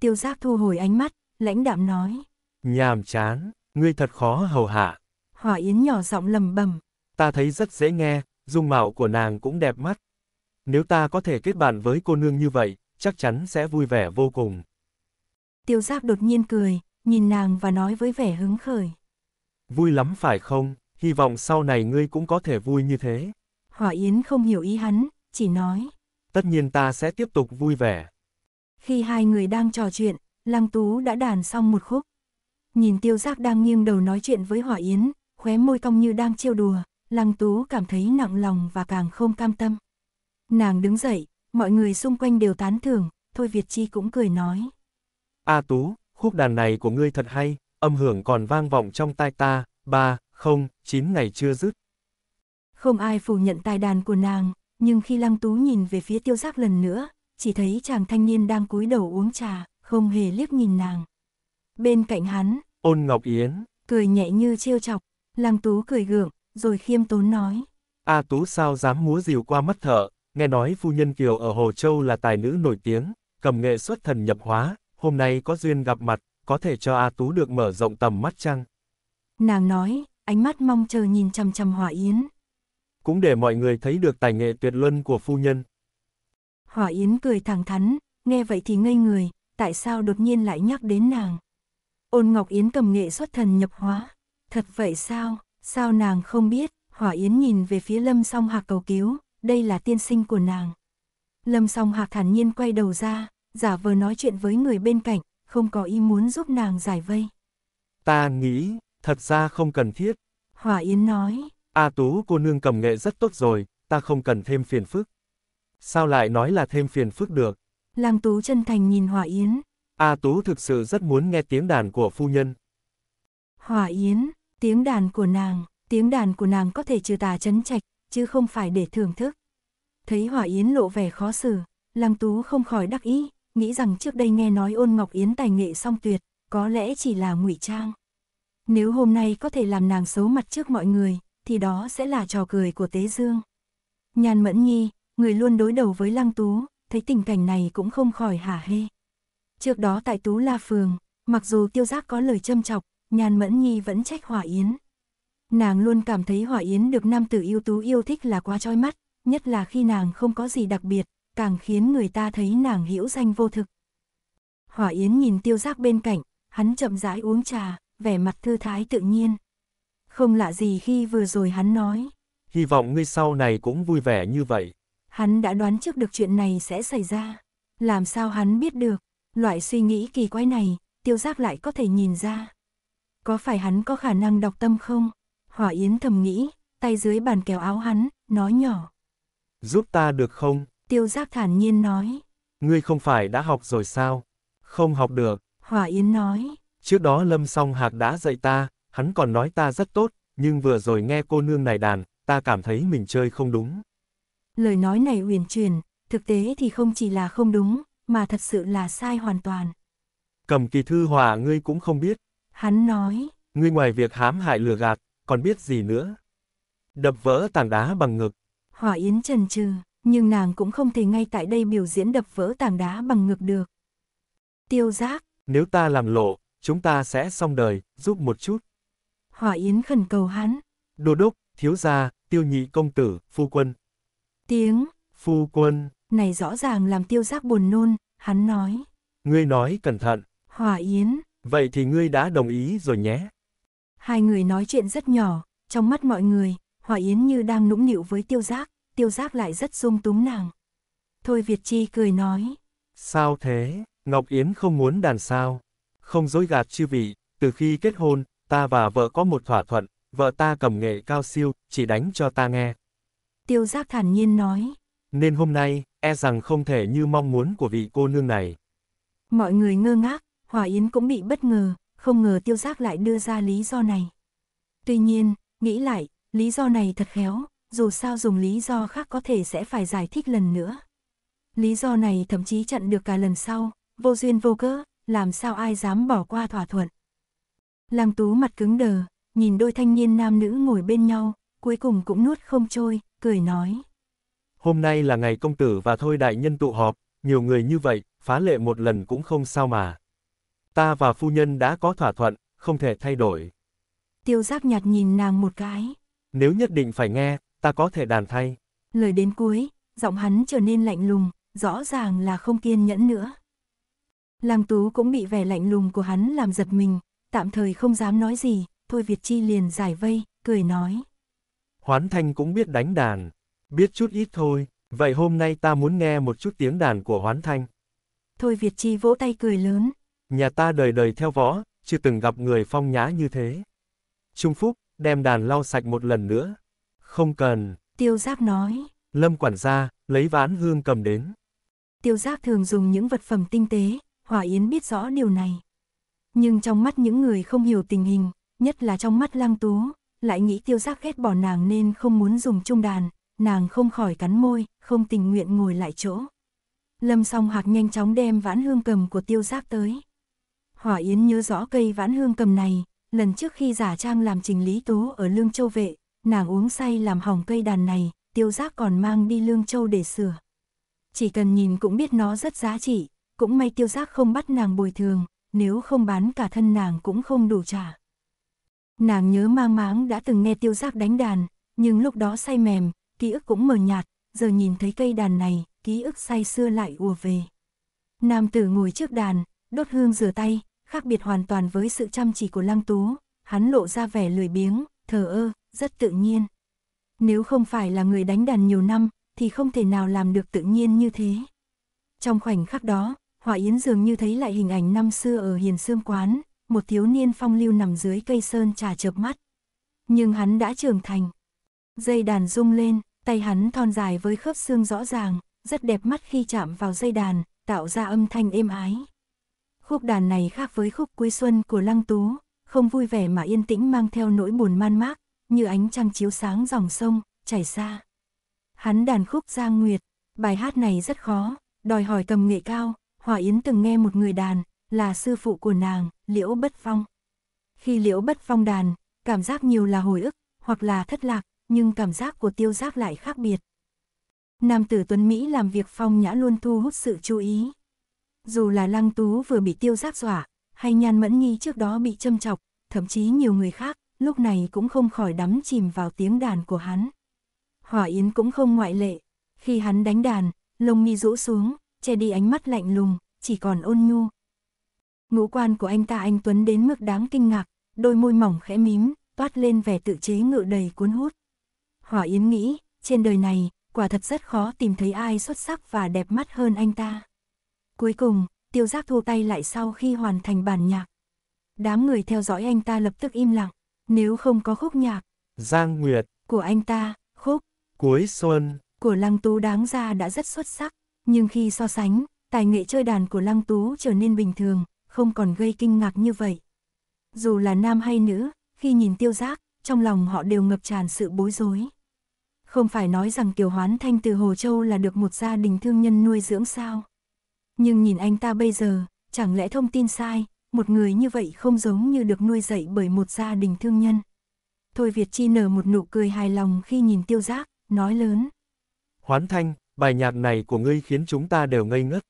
Tiêu giác thu hồi ánh mắt, lãnh đạm nói. Nhàm chán, ngươi thật khó hầu hạ. Hỏa Yến nhỏ giọng lầm bầm. Ta thấy rất dễ nghe, dung mạo của nàng cũng đẹp mắt. Nếu ta có thể kết bạn với cô nương như vậy, chắc chắn sẽ vui vẻ vô cùng. Tiêu giác đột nhiên cười, nhìn nàng và nói với vẻ hứng khởi. Vui lắm phải không, hy vọng sau này ngươi cũng có thể vui như thế. Hỏa Yến không hiểu ý hắn, chỉ nói. Tất nhiên ta sẽ tiếp tục vui vẻ. Khi hai người đang trò chuyện, Lăng Tú đã đàn xong một khúc. Nhìn tiêu giác đang nghiêng đầu nói chuyện với Hỏa Yến, khóe môi cong như đang trêu đùa, Lăng Tú cảm thấy nặng lòng và càng không cam tâm. Nàng đứng dậy, mọi người xung quanh đều tán thưởng, Thôi Việt Chi cũng cười nói. A Tú, khúc đàn này của ngươi thật hay, âm hưởng còn vang vọng trong tai ta, ba, không, chín ngày chưa dứt. Không ai phủ nhận tài đàn của nàng, nhưng khi Lăng Tú nhìn về phía tiêu giác lần nữa, chỉ thấy chàng thanh niên đang cúi đầu uống trà, không hề liếc nhìn nàng. Bên cạnh hắn, ôn Ngọc Yến, cười nhẹ như trêu chọc, Lăng Tú cười gượng, rồi khiêm tốn nói. A à, Tú sao dám múa rìu qua mắt thợ, nghe nói phu nhân Kiều ở Hồ Châu là tài nữ nổi tiếng, cầm nghệ xuất thần nhập hóa, hôm nay có duyên gặp mặt, có thể cho A Tú được mở rộng tầm mắt chăng? Nàng nói, ánh mắt mong chờ nhìn chăm chăm hỏa Yến. Cũng để mọi người thấy được tài nghệ tuyệt luân của phu nhân. hỏa Yến cười thẳng thắn, nghe vậy thì ngây người, tại sao đột nhiên lại nhắc đến nàng? Ôn Ngọc Yến cầm nghệ xuất thần nhập hóa. Thật vậy sao, sao nàng không biết, Hỏa Yến nhìn về phía Lâm Song Hạc cầu cứu, đây là tiên sinh của nàng. Lâm Song Hạc thản nhiên quay đầu ra, giả vờ nói chuyện với người bên cạnh, không có ý muốn giúp nàng giải vây. Ta nghĩ, thật ra không cần thiết. Hòa Yến nói. A Tú cô nương cầm nghệ rất tốt rồi, ta không cần thêm phiền phức. Sao lại nói là thêm phiền phức được? Làng Tú chân thành nhìn Hòa Yến. A Tú thực sự rất muốn nghe tiếng đàn của phu nhân. Hòa Yến, tiếng đàn của nàng, tiếng đàn của nàng có thể trừ tà chấn trạch, chứ không phải để thưởng thức. Thấy Hòa Yến lộ vẻ khó xử, Làng Tú không khỏi đắc ý, nghĩ rằng trước đây nghe nói ôn Ngọc Yến tài nghệ song tuyệt, có lẽ chỉ là ngụy trang. Nếu hôm nay có thể làm nàng xấu mặt trước mọi người, thì đó sẽ là trò cười của Tế Dương. Nhàn Mẫn Nhi, người luôn đối đầu với Lăng Tú, thấy tình cảnh này cũng không khỏi hả hê. Trước đó tại Tú La Phường, mặc dù tiêu giác có lời châm chọc, Nhàn Mẫn Nhi vẫn trách Hỏa Yến. Nàng luôn cảm thấy Hỏa Yến được nam tử yêu tú yêu thích là quá trói mắt, nhất là khi nàng không có gì đặc biệt, càng khiến người ta thấy nàng hữu danh vô thực. Hỏa Yến nhìn tiêu giác bên cạnh, hắn chậm rãi uống trà, vẻ mặt thư thái tự nhiên. Không lạ gì khi vừa rồi hắn nói. Hy vọng ngươi sau này cũng vui vẻ như vậy. Hắn đã đoán trước được chuyện này sẽ xảy ra. Làm sao hắn biết được, loại suy nghĩ kỳ quái này, tiêu giác lại có thể nhìn ra. Có phải hắn có khả năng đọc tâm không? Hỏa Yến thầm nghĩ, tay dưới bàn kéo áo hắn, nói nhỏ. Giúp ta được không? Tiêu Giác thản nhiên nói. Ngươi không phải đã học rồi sao? Không học được. Hòa Yến nói. Trước đó Lâm Song Hạc đã dạy ta, hắn còn nói ta rất tốt, nhưng vừa rồi nghe cô nương này đàn, ta cảm thấy mình chơi không đúng. Lời nói này uyển chuyển, thực tế thì không chỉ là không đúng, mà thật sự là sai hoàn toàn. Cầm kỳ thư hòa ngươi cũng không biết. Hắn nói. Ngươi ngoài việc hám hại lừa gạt, còn biết gì nữa? Đập vỡ tảng đá bằng ngực. Hỏa Yến trần trừ nhưng nàng cũng không thể ngay tại đây biểu diễn đập vỡ tảng đá bằng ngực được. Tiêu giác. Nếu ta làm lộ, chúng ta sẽ xong đời, giúp một chút. Hỏa Yến khẩn cầu hắn. Đô đốc, thiếu gia, tiêu nhị công tử, phu quân. Tiếng. Phu quân. Này rõ ràng làm tiêu giác buồn nôn, hắn nói. Ngươi nói cẩn thận. Hỏa Yến. Vậy thì ngươi đã đồng ý rồi nhé. Hai người nói chuyện rất nhỏ, trong mắt mọi người, Hỏa Yến như đang nũng nịu với tiêu giác, tiêu giác lại rất dung túng nàng. Thôi Việt Chi cười nói. Sao thế, Ngọc Yến không muốn đàn sao? Không dối gạt chư vị, từ khi kết hôn, ta và vợ có một thỏa thuận, vợ ta cầm nghệ cao siêu, chỉ đánh cho ta nghe. Tiêu giác thản nhiên nói. Nên hôm nay, e rằng không thể như mong muốn của vị cô nương này. Mọi người ngơ ngác, Hòa Yến cũng bị bất ngờ, không ngờ tiêu giác lại đưa ra lý do này. Tuy nhiên, nghĩ lại, lý do này thật khéo, dù sao dùng lý do khác có thể sẽ phải giải thích lần nữa. Lý do này thậm chí chặn được cả lần sau, vô duyên vô cớ, làm sao ai dám bỏ qua thỏa thuận. Làng tú mặt cứng đờ, nhìn đôi thanh niên nam nữ ngồi bên nhau, cuối cùng cũng nuốt không trôi, cười nói. Hôm nay là ngày công tử và thôi đại nhân tụ họp, nhiều người như vậy, phá lệ một lần cũng không sao mà. Ta và phu nhân đã có thỏa thuận, không thể thay đổi. Tiêu giác nhạt nhìn nàng một cái. Nếu nhất định phải nghe, ta có thể đàn thay. Lời đến cuối, giọng hắn trở nên lạnh lùng, rõ ràng là không kiên nhẫn nữa. Làng Tú cũng bị vẻ lạnh lùng của hắn làm giật mình, tạm thời không dám nói gì, thôi Việt Chi liền giải vây, cười nói. Hoán Thanh cũng biết đánh đàn, biết chút ít thôi, vậy hôm nay ta muốn nghe một chút tiếng đàn của Hoán Thanh. Thôi Việt Chi vỗ tay cười lớn. Nhà ta đời đời theo võ, chưa từng gặp người phong nhã như thế. Trung Phúc, đem đàn lau sạch một lần nữa. Không cần. Tiêu giác nói. Lâm quản gia, lấy ván hương cầm đến. Tiêu giác thường dùng những vật phẩm tinh tế, Hòa Yến biết rõ điều này. Nhưng trong mắt những người không hiểu tình hình, nhất là trong mắt Lang Tú, lại nghĩ tiêu giác ghét bỏ nàng nên không muốn dùng trung đàn, nàng không khỏi cắn môi, không tình nguyện ngồi lại chỗ. Lâm song hạc nhanh chóng đem vãn hương cầm của tiêu giác tới. Hỏa Yến nhớ rõ cây vãn hương cầm này, lần trước khi giả trang làm trình lý tú ở Lương Châu Vệ, nàng uống say làm hỏng cây đàn này, tiêu giác còn mang đi lương châu để sửa. Chỉ cần nhìn cũng biết nó rất giá trị, cũng may tiêu giác không bắt nàng bồi thường, nếu không bán cả thân nàng cũng không đủ trả. Nàng nhớ mang máng đã từng nghe tiêu giác đánh đàn, nhưng lúc đó say mềm, ký ức cũng mờ nhạt, giờ nhìn thấy cây đàn này, ký ức say xưa lại ùa về. Nam tử ngồi trước đàn, đốt hương rửa tay, khác biệt hoàn toàn với sự chăm chỉ của lăng tú, hắn lộ ra vẻ lười biếng, thờ ơ, rất tự nhiên. Nếu không phải là người đánh đàn nhiều năm, thì không thể nào làm được tự nhiên như thế. Trong khoảnh khắc đó, Hỏa Yến dường như thấy lại hình ảnh năm xưa ở Hiền Sương Quán, một thiếu niên phong lưu nằm dưới cây sơn trà chợp mắt. Nhưng hắn đã trưởng thành. Dây đàn rung lên, tay hắn thon dài với khớp xương rõ ràng, rất đẹp mắt khi chạm vào dây đàn, tạo ra âm thanh êm ái. Khúc đàn này khác với khúc cuối xuân của Lăng Tú, không vui vẻ mà yên tĩnh mang theo nỗi buồn man mác, như ánh trăng chiếu sáng dòng sông, chảy xa. Hắn đàn khúc Giang Nguyệt, bài hát này rất khó, đòi hỏi cầm nghệ cao, Hòa Yến từng nghe một người đàn, là sư phụ của nàng, Liễu Bất Phong. Khi Liễu Bất Phong đàn, cảm giác nhiều là hồi ức, hoặc là thất lạc, nhưng cảm giác của tiêu giác lại khác biệt. Nam tử Tuấn Mỹ làm việc phong nhã luôn thu hút sự chú ý. Dù là lăng tú vừa bị tiêu giác dọa, hay nhan mẫn nghi trước đó bị châm chọc, thậm chí nhiều người khác, lúc này cũng không khỏi đắm chìm vào tiếng đàn của hắn. Hỏa Yến cũng không ngoại lệ, khi hắn đánh đàn, lông mi rũ xuống, che đi ánh mắt lạnh lùng, chỉ còn ôn nhu. Ngũ quan của anh ta anh Tuấn đến mức đáng kinh ngạc, đôi môi mỏng khẽ mím, toát lên vẻ tự chế ngự đầy cuốn hút. Hỏa Yến nghĩ, trên đời này, quả thật rất khó tìm thấy ai xuất sắc và đẹp mắt hơn anh ta. Cuối cùng, tiêu giác thu tay lại sau khi hoàn thành bản nhạc. Đám người theo dõi anh ta lập tức im lặng, nếu không có khúc nhạc. Giang Nguyệt. Của anh ta, khúc. Cuối xuân. Của Lăng Tú đáng ra đã rất xuất sắc, nhưng khi so sánh, tài nghệ chơi đàn của Lăng Tú trở nên bình thường, không còn gây kinh ngạc như vậy. Dù là nam hay nữ, khi nhìn tiêu giác, trong lòng họ đều ngập tràn sự bối rối. Không phải nói rằng Kiều Hoán Thanh từ Hồ Châu là được một gia đình thương nhân nuôi dưỡng sao? Nhưng nhìn anh ta bây giờ, chẳng lẽ thông tin sai, một người như vậy không giống như được nuôi dạy bởi một gia đình thương nhân. Thôi Việt Chi nở một nụ cười hài lòng khi nhìn tiêu giác, nói lớn. Hoán Thanh, bài nhạc này của ngươi khiến chúng ta đều ngây ngất.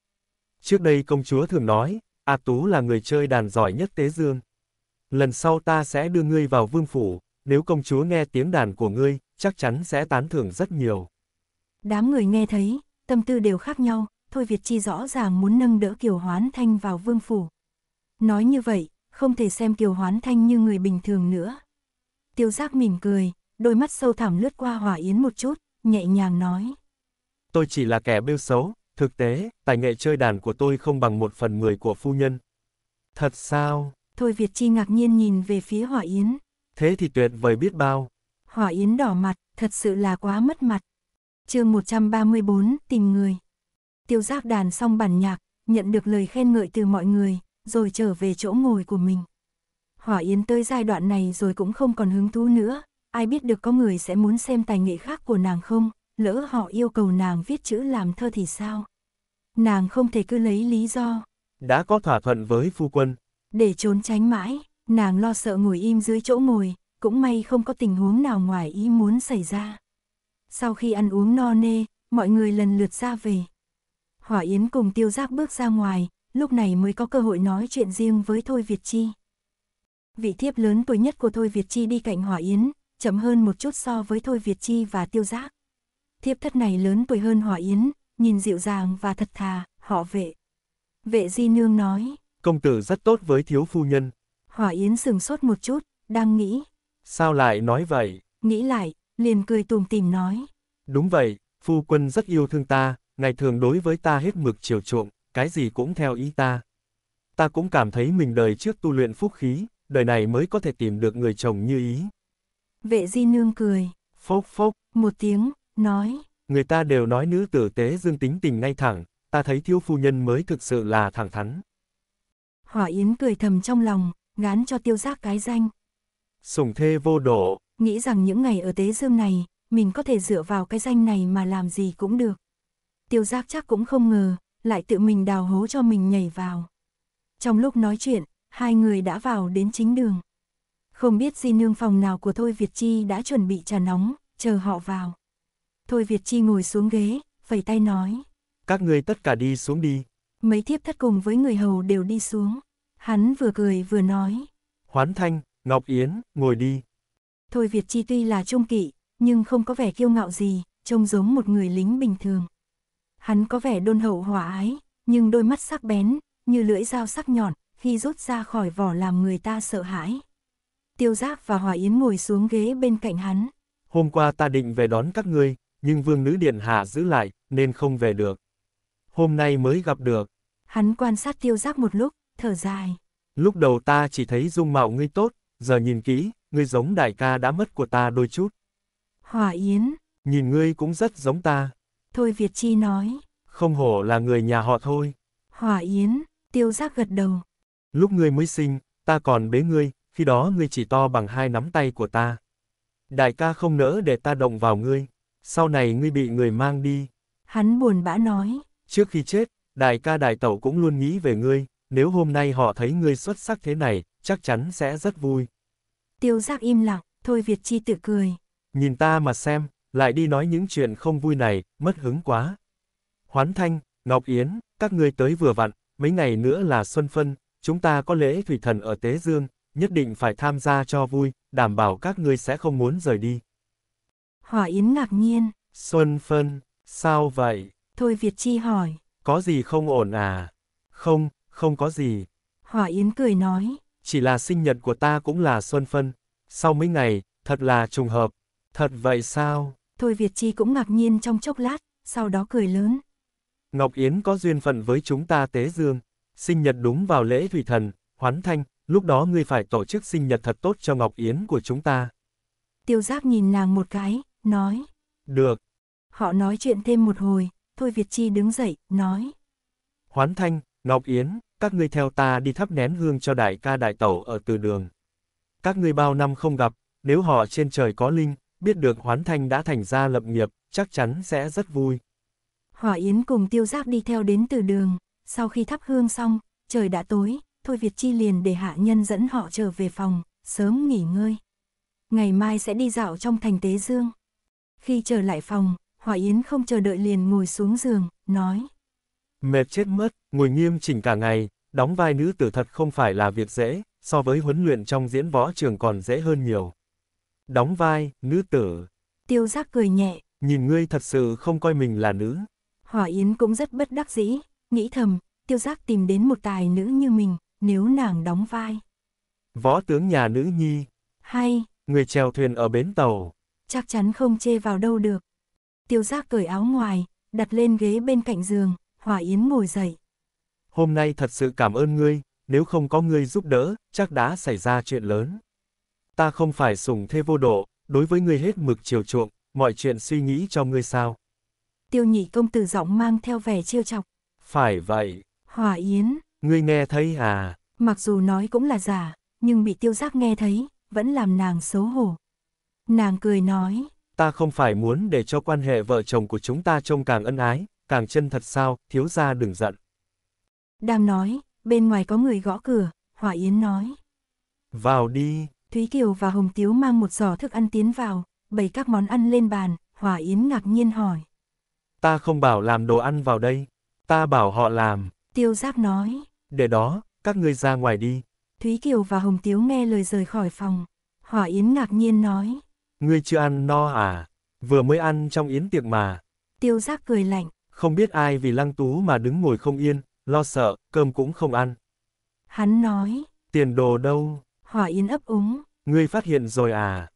Trước đây công chúa thường nói, A Tú là người chơi đàn giỏi nhất Tế Dương. Lần sau ta sẽ đưa ngươi vào vương phủ, nếu công chúa nghe tiếng đàn của ngươi, chắc chắn sẽ tán thưởng rất nhiều. Đám người nghe thấy, tâm tư đều khác nhau, Thôi Việt Chi rõ ràng muốn nâng đỡ Kiều Hoán Thanh vào vương phủ. Nói như vậy, không thể xem Kiều Hoán Thanh như người bình thường nữa. Tiêu giác mỉm cười, đôi mắt sâu thẳm lướt qua hỏa yến một chút, nhẹ nhàng nói. Tôi chỉ là kẻ bêu xấu, thực tế, tài nghệ chơi đàn của tôi không bằng một phần mười của phu nhân. Thật sao? Thôi Việt Chi ngạc nhiên nhìn về phía hỏa yến. Thế thì tuyệt vời biết bao. Hỏa yến đỏ mặt, thật sự là quá mất mặt. chương 134, tìm người tiêu giác đàn xong bản nhạc, nhận được lời khen ngợi từ mọi người, rồi trở về chỗ ngồi của mình. Hỏa Yến tới giai đoạn này rồi cũng không còn hứng thú nữa, ai biết được có người sẽ muốn xem tài nghệ khác của nàng không, lỡ họ yêu cầu nàng viết chữ làm thơ thì sao? Nàng không thể cứ lấy lý do. Đã có thỏa thuận với phu quân. Để trốn tránh mãi, nàng lo sợ ngồi im dưới chỗ ngồi, cũng may không có tình huống nào ngoài ý muốn xảy ra. Sau khi ăn uống no nê, mọi người lần lượt ra về. Hỏa Yến cùng tiêu giác bước ra ngoài, lúc này mới có cơ hội nói chuyện riêng với Thôi Việt Chi. Vị thiếp lớn tuổi nhất của Thôi Việt Chi đi cạnh Hỏa Yến, chậm hơn một chút so với Thôi Việt Chi và tiêu giác. Thiếp thất này lớn tuổi hơn Hỏa Yến, nhìn dịu dàng và thật thà, họ vệ. Vệ Di Nương nói. Công tử rất tốt với thiếu phu nhân. Hỏa Yến sừng sốt một chút, đang nghĩ. Sao lại nói vậy? Nghĩ lại, liền cười tùm tìm nói. Đúng vậy, phu quân rất yêu thương ta, ngày thường đối với ta hết mực chiều chuộng, cái gì cũng theo ý ta. Ta cũng cảm thấy mình đời trước tu luyện phúc khí, đời này mới có thể tìm được người chồng như ý. Vệ di nương cười. Phốc phốc. Một tiếng, nói. Người ta đều nói nữ tử tế dương tính tình ngay thẳng, ta thấy thiếu phu nhân mới thực sự là thẳng thắn. Hỏa Yến cười thầm trong lòng, gán cho tiêu giác cái danh. Sùng thê vô độ. Nghĩ rằng những ngày ở tế dương này, mình có thể dựa vào cái danh này mà làm gì cũng được tiêu giác chắc cũng không ngờ, lại tự mình đào hố cho mình nhảy vào. Trong lúc nói chuyện, hai người đã vào đến chính đường. Không biết di nương phòng nào của Thôi Việt Chi đã chuẩn bị trà nóng, chờ họ vào. Thôi Việt Chi ngồi xuống ghế, vẩy tay nói. Các người tất cả đi xuống đi. Mấy thiếp thất cùng với người hầu đều đi xuống. Hắn vừa cười vừa nói. Hoán Thanh, Ngọc Yến, ngồi đi. Thôi Việt Chi tuy là trung kỵ, nhưng không có vẻ kiêu ngạo gì, trông giống một người lính bình thường. Hắn có vẻ đôn hậu hòa ái, nhưng đôi mắt sắc bén, như lưỡi dao sắc nhọn, khi rút ra khỏi vỏ làm người ta sợ hãi. Tiêu Giác và Hòa Yến ngồi xuống ghế bên cạnh hắn. Hôm qua ta định về đón các ngươi, nhưng vương nữ điện hạ giữ lại, nên không về được. Hôm nay mới gặp được. Hắn quan sát tiêu giác một lúc, thở dài. Lúc đầu ta chỉ thấy dung mạo ngươi tốt, giờ nhìn kỹ, ngươi giống đại ca đã mất của ta đôi chút. Hỏa Yến. Nhìn ngươi cũng rất giống ta. Thôi Việt Chi nói. Không hổ là người nhà họ thôi. Hỏa Yến, tiêu giác gật đầu. Lúc ngươi mới sinh, ta còn bế ngươi, khi đó ngươi chỉ to bằng hai nắm tay của ta. Đại ca không nỡ để ta động vào ngươi, sau này ngươi bị người mang đi. Hắn buồn bã nói. Trước khi chết, đại ca đại tẩu cũng luôn nghĩ về ngươi, nếu hôm nay họ thấy ngươi xuất sắc thế này, chắc chắn sẽ rất vui. Tiêu giác im lặng, thôi Việt Chi tự cười. Nhìn ta mà xem, lại đi nói những chuyện không vui này, mất hứng quá. Hoán Thanh, Ngọc Yến, các ngươi tới vừa vặn, mấy ngày nữa là Xuân Phân, chúng ta có lễ thủy thần ở Tế Dương, nhất định phải tham gia cho vui, đảm bảo các ngươi sẽ không muốn rời đi. Hỏa Yến ngạc nhiên. Xuân Phân, sao vậy? Thôi Việt Chi hỏi. Có gì không ổn à? Không, không có gì. Hỏa Yến cười nói. Chỉ là sinh nhật của ta cũng là Xuân Phân. Sau mấy ngày, thật là trùng hợp. Thật vậy sao? Thôi Việt Chi cũng ngạc nhiên trong chốc lát, sau đó cười lớn. Ngọc Yến có duyên phận với chúng ta tế dương, sinh nhật đúng vào lễ thủy thần, hoán thanh, lúc đó ngươi phải tổ chức sinh nhật thật tốt cho Ngọc Yến của chúng ta. Tiêu Giáp nhìn nàng một cái, nói. Được. Họ nói chuyện thêm một hồi, Thôi Việt Chi đứng dậy, nói. Hoán thanh, Ngọc Yến, các ngươi theo ta đi thắp nén hương cho đại ca đại tẩu ở từ đường. Các ngươi bao năm không gặp, nếu họ trên trời có linh, biết được Hoán Thanh đã thành ra lập nghiệp, chắc chắn sẽ rất vui. Hỏa Yến cùng tiêu giác đi theo đến từ đường, sau khi thắp hương xong, trời đã tối, Thôi Việt Chi liền để hạ nhân dẫn họ trở về phòng, sớm nghỉ ngơi. Ngày mai sẽ đi dạo trong thành Tế Dương. Khi trở lại phòng, Hỏa Yến không chờ đợi liền ngồi xuống giường, nói. Mệt chết mất, ngồi nghiêm chỉnh cả ngày, đóng vai nữ tử thật không phải là việc dễ, so với huấn luyện trong diễn võ trường còn dễ hơn nhiều. Đóng vai, nữ tử. Tiêu giác cười nhẹ. Nhìn ngươi thật sự không coi mình là nữ. Hỏa Yến cũng rất bất đắc dĩ, nghĩ thầm, tiêu giác tìm đến một tài nữ như mình, nếu nàng đóng vai. Võ tướng nhà nữ nhi. Hay. Người chèo thuyền ở bến tàu. Chắc chắn không chê vào đâu được. Tiêu giác cởi áo ngoài, đặt lên ghế bên cạnh giường, Hỏa Yến ngồi dậy. Hôm nay thật sự cảm ơn ngươi, nếu không có ngươi giúp đỡ, chắc đã xảy ra chuyện lớn ta không phải sủng thê vô độ, đối với ngươi hết mực chiều chuộng, mọi chuyện suy nghĩ cho ngươi sao. Tiêu nhị công tử giọng mang theo vẻ trêu chọc. Phải vậy. Hòa Yến. Ngươi nghe thấy à? Mặc dù nói cũng là giả, nhưng bị tiêu giác nghe thấy, vẫn làm nàng xấu hổ. Nàng cười nói. Ta không phải muốn để cho quan hệ vợ chồng của chúng ta trông càng ân ái, càng chân thật sao, thiếu ra đừng giận. đang nói, bên ngoài có người gõ cửa, Hòa Yến nói. Vào đi. Thúy Kiều và Hồng Tiếu mang một giỏ thức ăn tiến vào, bày các món ăn lên bàn, Hòa Yến ngạc nhiên hỏi. Ta không bảo làm đồ ăn vào đây, ta bảo họ làm. Tiêu Giáp nói. Để đó, các ngươi ra ngoài đi. Thúy Kiều và Hồng Tiếu nghe lời rời khỏi phòng. Hòa Yến ngạc nhiên nói. Ngươi chưa ăn no à? Vừa mới ăn trong yến tiệc mà. Tiêu Giáp cười lạnh. Không biết ai vì lăng tú mà đứng ngồi không yên, lo sợ, cơm cũng không ăn. Hắn nói. Tiền đồ đâu, Hỏa Yến ấp úng. Ngươi phát hiện rồi à?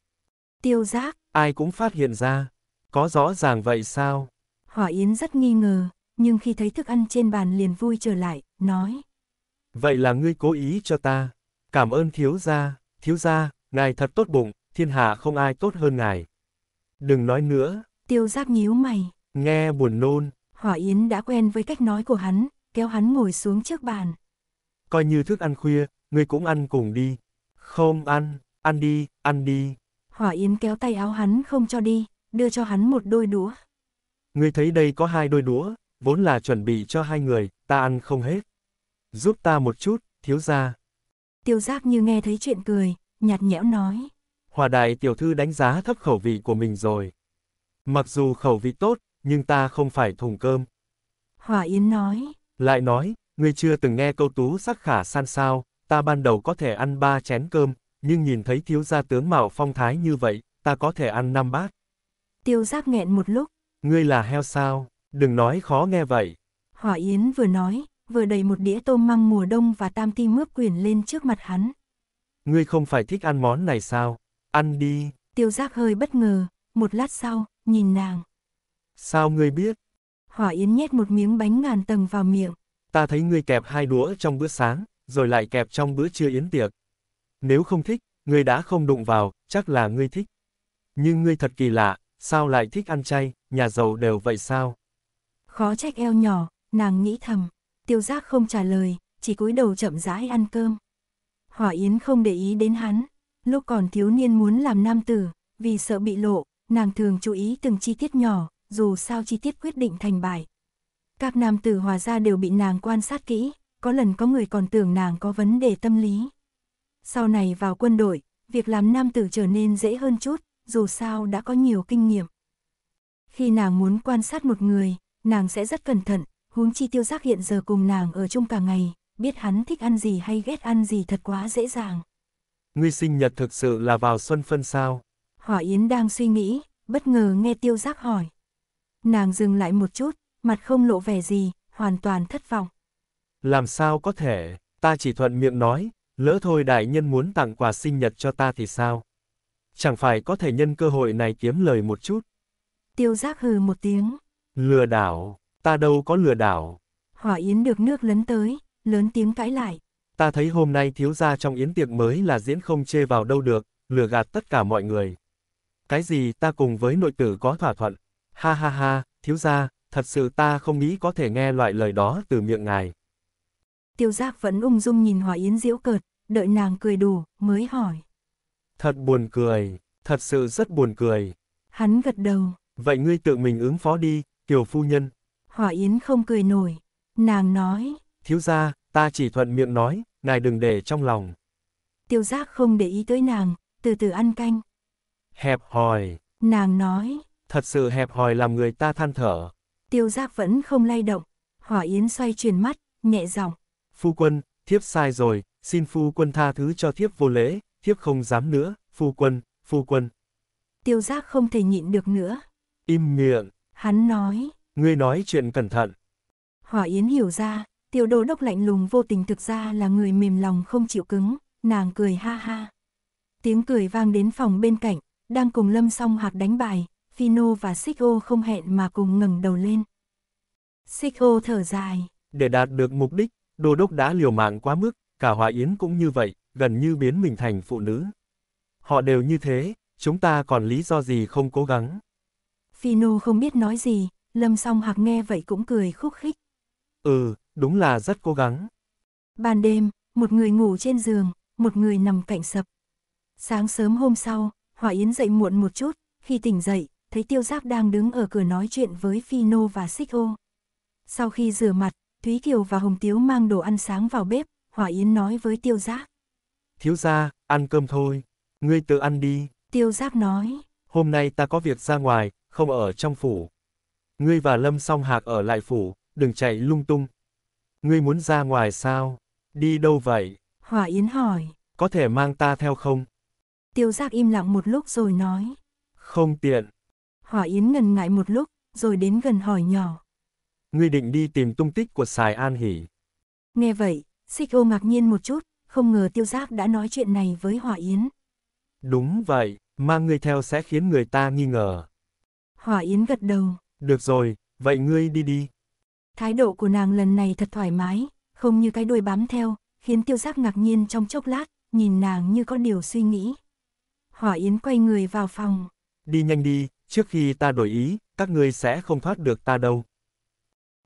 Tiêu giác. Ai cũng phát hiện ra. Có rõ ràng vậy sao? Hỏa Yến rất nghi ngờ, nhưng khi thấy thức ăn trên bàn liền vui trở lại, nói. Vậy là ngươi cố ý cho ta. Cảm ơn thiếu gia, thiếu gia, ngài thật tốt bụng, thiên hạ không ai tốt hơn ngài. Đừng nói nữa. Tiêu giác nhíu mày. Nghe buồn nôn. Hỏa Yến đã quen với cách nói của hắn, kéo hắn ngồi xuống trước bàn. Coi như thức ăn khuya, ngươi cũng ăn cùng đi. Không ăn, ăn đi, ăn đi. Hỏa Yến kéo tay áo hắn không cho đi, đưa cho hắn một đôi đũa. Ngươi thấy đây có hai đôi đũa, vốn là chuẩn bị cho hai người, ta ăn không hết. Giúp ta một chút, thiếu gia. Tiêu giác như nghe thấy chuyện cười, nhạt nhẽo nói. Hòa đại tiểu thư đánh giá thấp khẩu vị của mình rồi. Mặc dù khẩu vị tốt, nhưng ta không phải thùng cơm. Hòa Yến nói. Lại nói, ngươi chưa từng nghe câu tú sắc khả san sao, ta ban đầu có thể ăn ba chén cơm, nhưng nhìn thấy thiếu gia tướng mạo phong thái như vậy, ta có thể ăn năm bát. Tiêu giác nghẹn một lúc. Ngươi là heo sao, đừng nói khó nghe vậy. Hỏa Yến vừa nói, vừa đầy một đĩa tôm măng mùa đông và tam ti mướp quyển lên trước mặt hắn. Ngươi không phải thích ăn món này sao, ăn đi. Tiêu giác hơi bất ngờ, một lát sau, nhìn nàng. Sao ngươi biết? Hỏa Yến nhét một miếng bánh ngàn tầng vào miệng. Ta thấy ngươi kẹp hai đũa trong bữa sáng, rồi lại kẹp trong bữa trưa yến tiệc. Nếu không thích, ngươi đã không đụng vào, chắc là ngươi thích. Nhưng ngươi thật kỳ lạ, sao lại thích ăn chay, nhà giàu đều vậy sao? Khó trách eo nhỏ, nàng nghĩ thầm, tiêu giác không trả lời, chỉ cúi đầu chậm rãi ăn cơm. Hỏa Yến không để ý đến hắn, lúc còn thiếu niên muốn làm nam tử, vì sợ bị lộ, nàng thường chú ý từng chi tiết nhỏ, dù sao chi tiết quyết định thành bại. Các nam tử hòa ra đều bị nàng quan sát kỹ, có lần có người còn tưởng nàng có vấn đề tâm lý. Sau này vào quân đội, việc làm nam tử trở nên dễ hơn chút, dù sao đã có nhiều kinh nghiệm. Khi nàng muốn quan sát một người, nàng sẽ rất cẩn thận, huống chi tiêu giác hiện giờ cùng nàng ở chung cả ngày, biết hắn thích ăn gì hay ghét ăn gì thật quá dễ dàng. Nguy sinh nhật thực sự là vào xuân phân sao? Hỏa Yến đang suy nghĩ, bất ngờ nghe tiêu giác hỏi. Nàng dừng lại một chút, mặt không lộ vẻ gì, hoàn toàn thất vọng. Làm sao có thể, ta chỉ thuận miệng nói, lỡ thôi đại nhân muốn tặng quà sinh nhật cho ta thì sao? Chẳng phải có thể nhân cơ hội này kiếm lời một chút. Tiêu giác hừ một tiếng. Lừa đảo, ta đâu có lừa đảo. Hỏa yến được nước lấn tới, lớn tiếng cãi lại. Ta thấy hôm nay thiếu gia trong yến tiệc mới là diễn không chê vào đâu được, lừa gạt tất cả mọi người. Cái gì ta cùng với nội tử có thỏa thuận. Ha ha ha, thiếu gia, thật sự ta không nghĩ có thể nghe loại lời đó từ miệng ngài tiêu giác vẫn ung dung nhìn Hòa Yến diễu cợt, đợi nàng cười đủ, mới hỏi. Thật buồn cười, thật sự rất buồn cười. Hắn gật đầu. Vậy ngươi tự mình ứng phó đi, kiều phu nhân. Hòa Yến không cười nổi, nàng nói. Thiếu gia, ta chỉ thuận miệng nói, ngài đừng để trong lòng. Tiêu giác không để ý tới nàng, từ từ ăn canh. Hẹp hòi. Nàng nói. Thật sự hẹp hòi làm người ta than thở. Tiêu giác vẫn không lay động. Hỏa Yến xoay chuyển mắt, nhẹ giọng phu quân, thiếp sai rồi, xin phu quân tha thứ cho thiếp vô lễ, thiếp không dám nữa, phu quân, phu quân. Tiêu giác không thể nhịn được nữa. Im miệng. Hắn nói. Ngươi nói chuyện cẩn thận. Hỏa Yến hiểu ra, tiểu đô đốc lạnh lùng vô tình thực ra là người mềm lòng không chịu cứng, nàng cười ha ha. Tiếng cười vang đến phòng bên cạnh, đang cùng lâm song hạc đánh bài, Fino và Siko không hẹn mà cùng ngẩng đầu lên. Siko thở dài. Để đạt được mục đích, Đô đốc đã liều mạng quá mức, cả Hòa Yến cũng như vậy, gần như biến mình thành phụ nữ. Họ đều như thế, chúng ta còn lý do gì không cố gắng. Phino không biết nói gì, Lâm song hạc nghe vậy cũng cười khúc khích. Ừ, đúng là rất cố gắng. Ban đêm, một người ngủ trên giường, một người nằm cạnh sập. Sáng sớm hôm sau, Hòa Yến dậy muộn một chút, khi tỉnh dậy, thấy Tiêu Giáp đang đứng ở cửa nói chuyện với Phino và Xích Ô. Sau khi rửa mặt, Thúy Kiều và Hồng Tiếu mang đồ ăn sáng vào bếp, Hỏa Yến nói với Tiêu Giác. Thiếu gia, ăn cơm thôi, ngươi tự ăn đi. Tiêu Giác nói. Hôm nay ta có việc ra ngoài, không ở trong phủ. Ngươi và Lâm Song Hạc ở lại phủ, đừng chạy lung tung. Ngươi muốn ra ngoài sao? Đi đâu vậy? Hỏa Yến hỏi. Có thể mang ta theo không? Tiêu Giác im lặng một lúc rồi nói. Không tiện. Hỏa Yến ngần ngại một lúc, rồi đến gần hỏi nhỏ ngươi định đi tìm tung tích của Sài An Hỷ. Nghe vậy, Xích ô ngạc nhiên một chút, không ngờ tiêu giác đã nói chuyện này với Hỏa Yến. Đúng vậy, mang ngươi theo sẽ khiến người ta nghi ngờ. Hỏa Yến gật đầu. Được rồi, vậy ngươi đi đi. Thái độ của nàng lần này thật thoải mái, không như cái đuôi bám theo, khiến tiêu giác ngạc nhiên trong chốc lát, nhìn nàng như có điều suy nghĩ. Hỏa Yến quay người vào phòng. Đi nhanh đi, trước khi ta đổi ý, các ngươi sẽ không thoát được ta đâu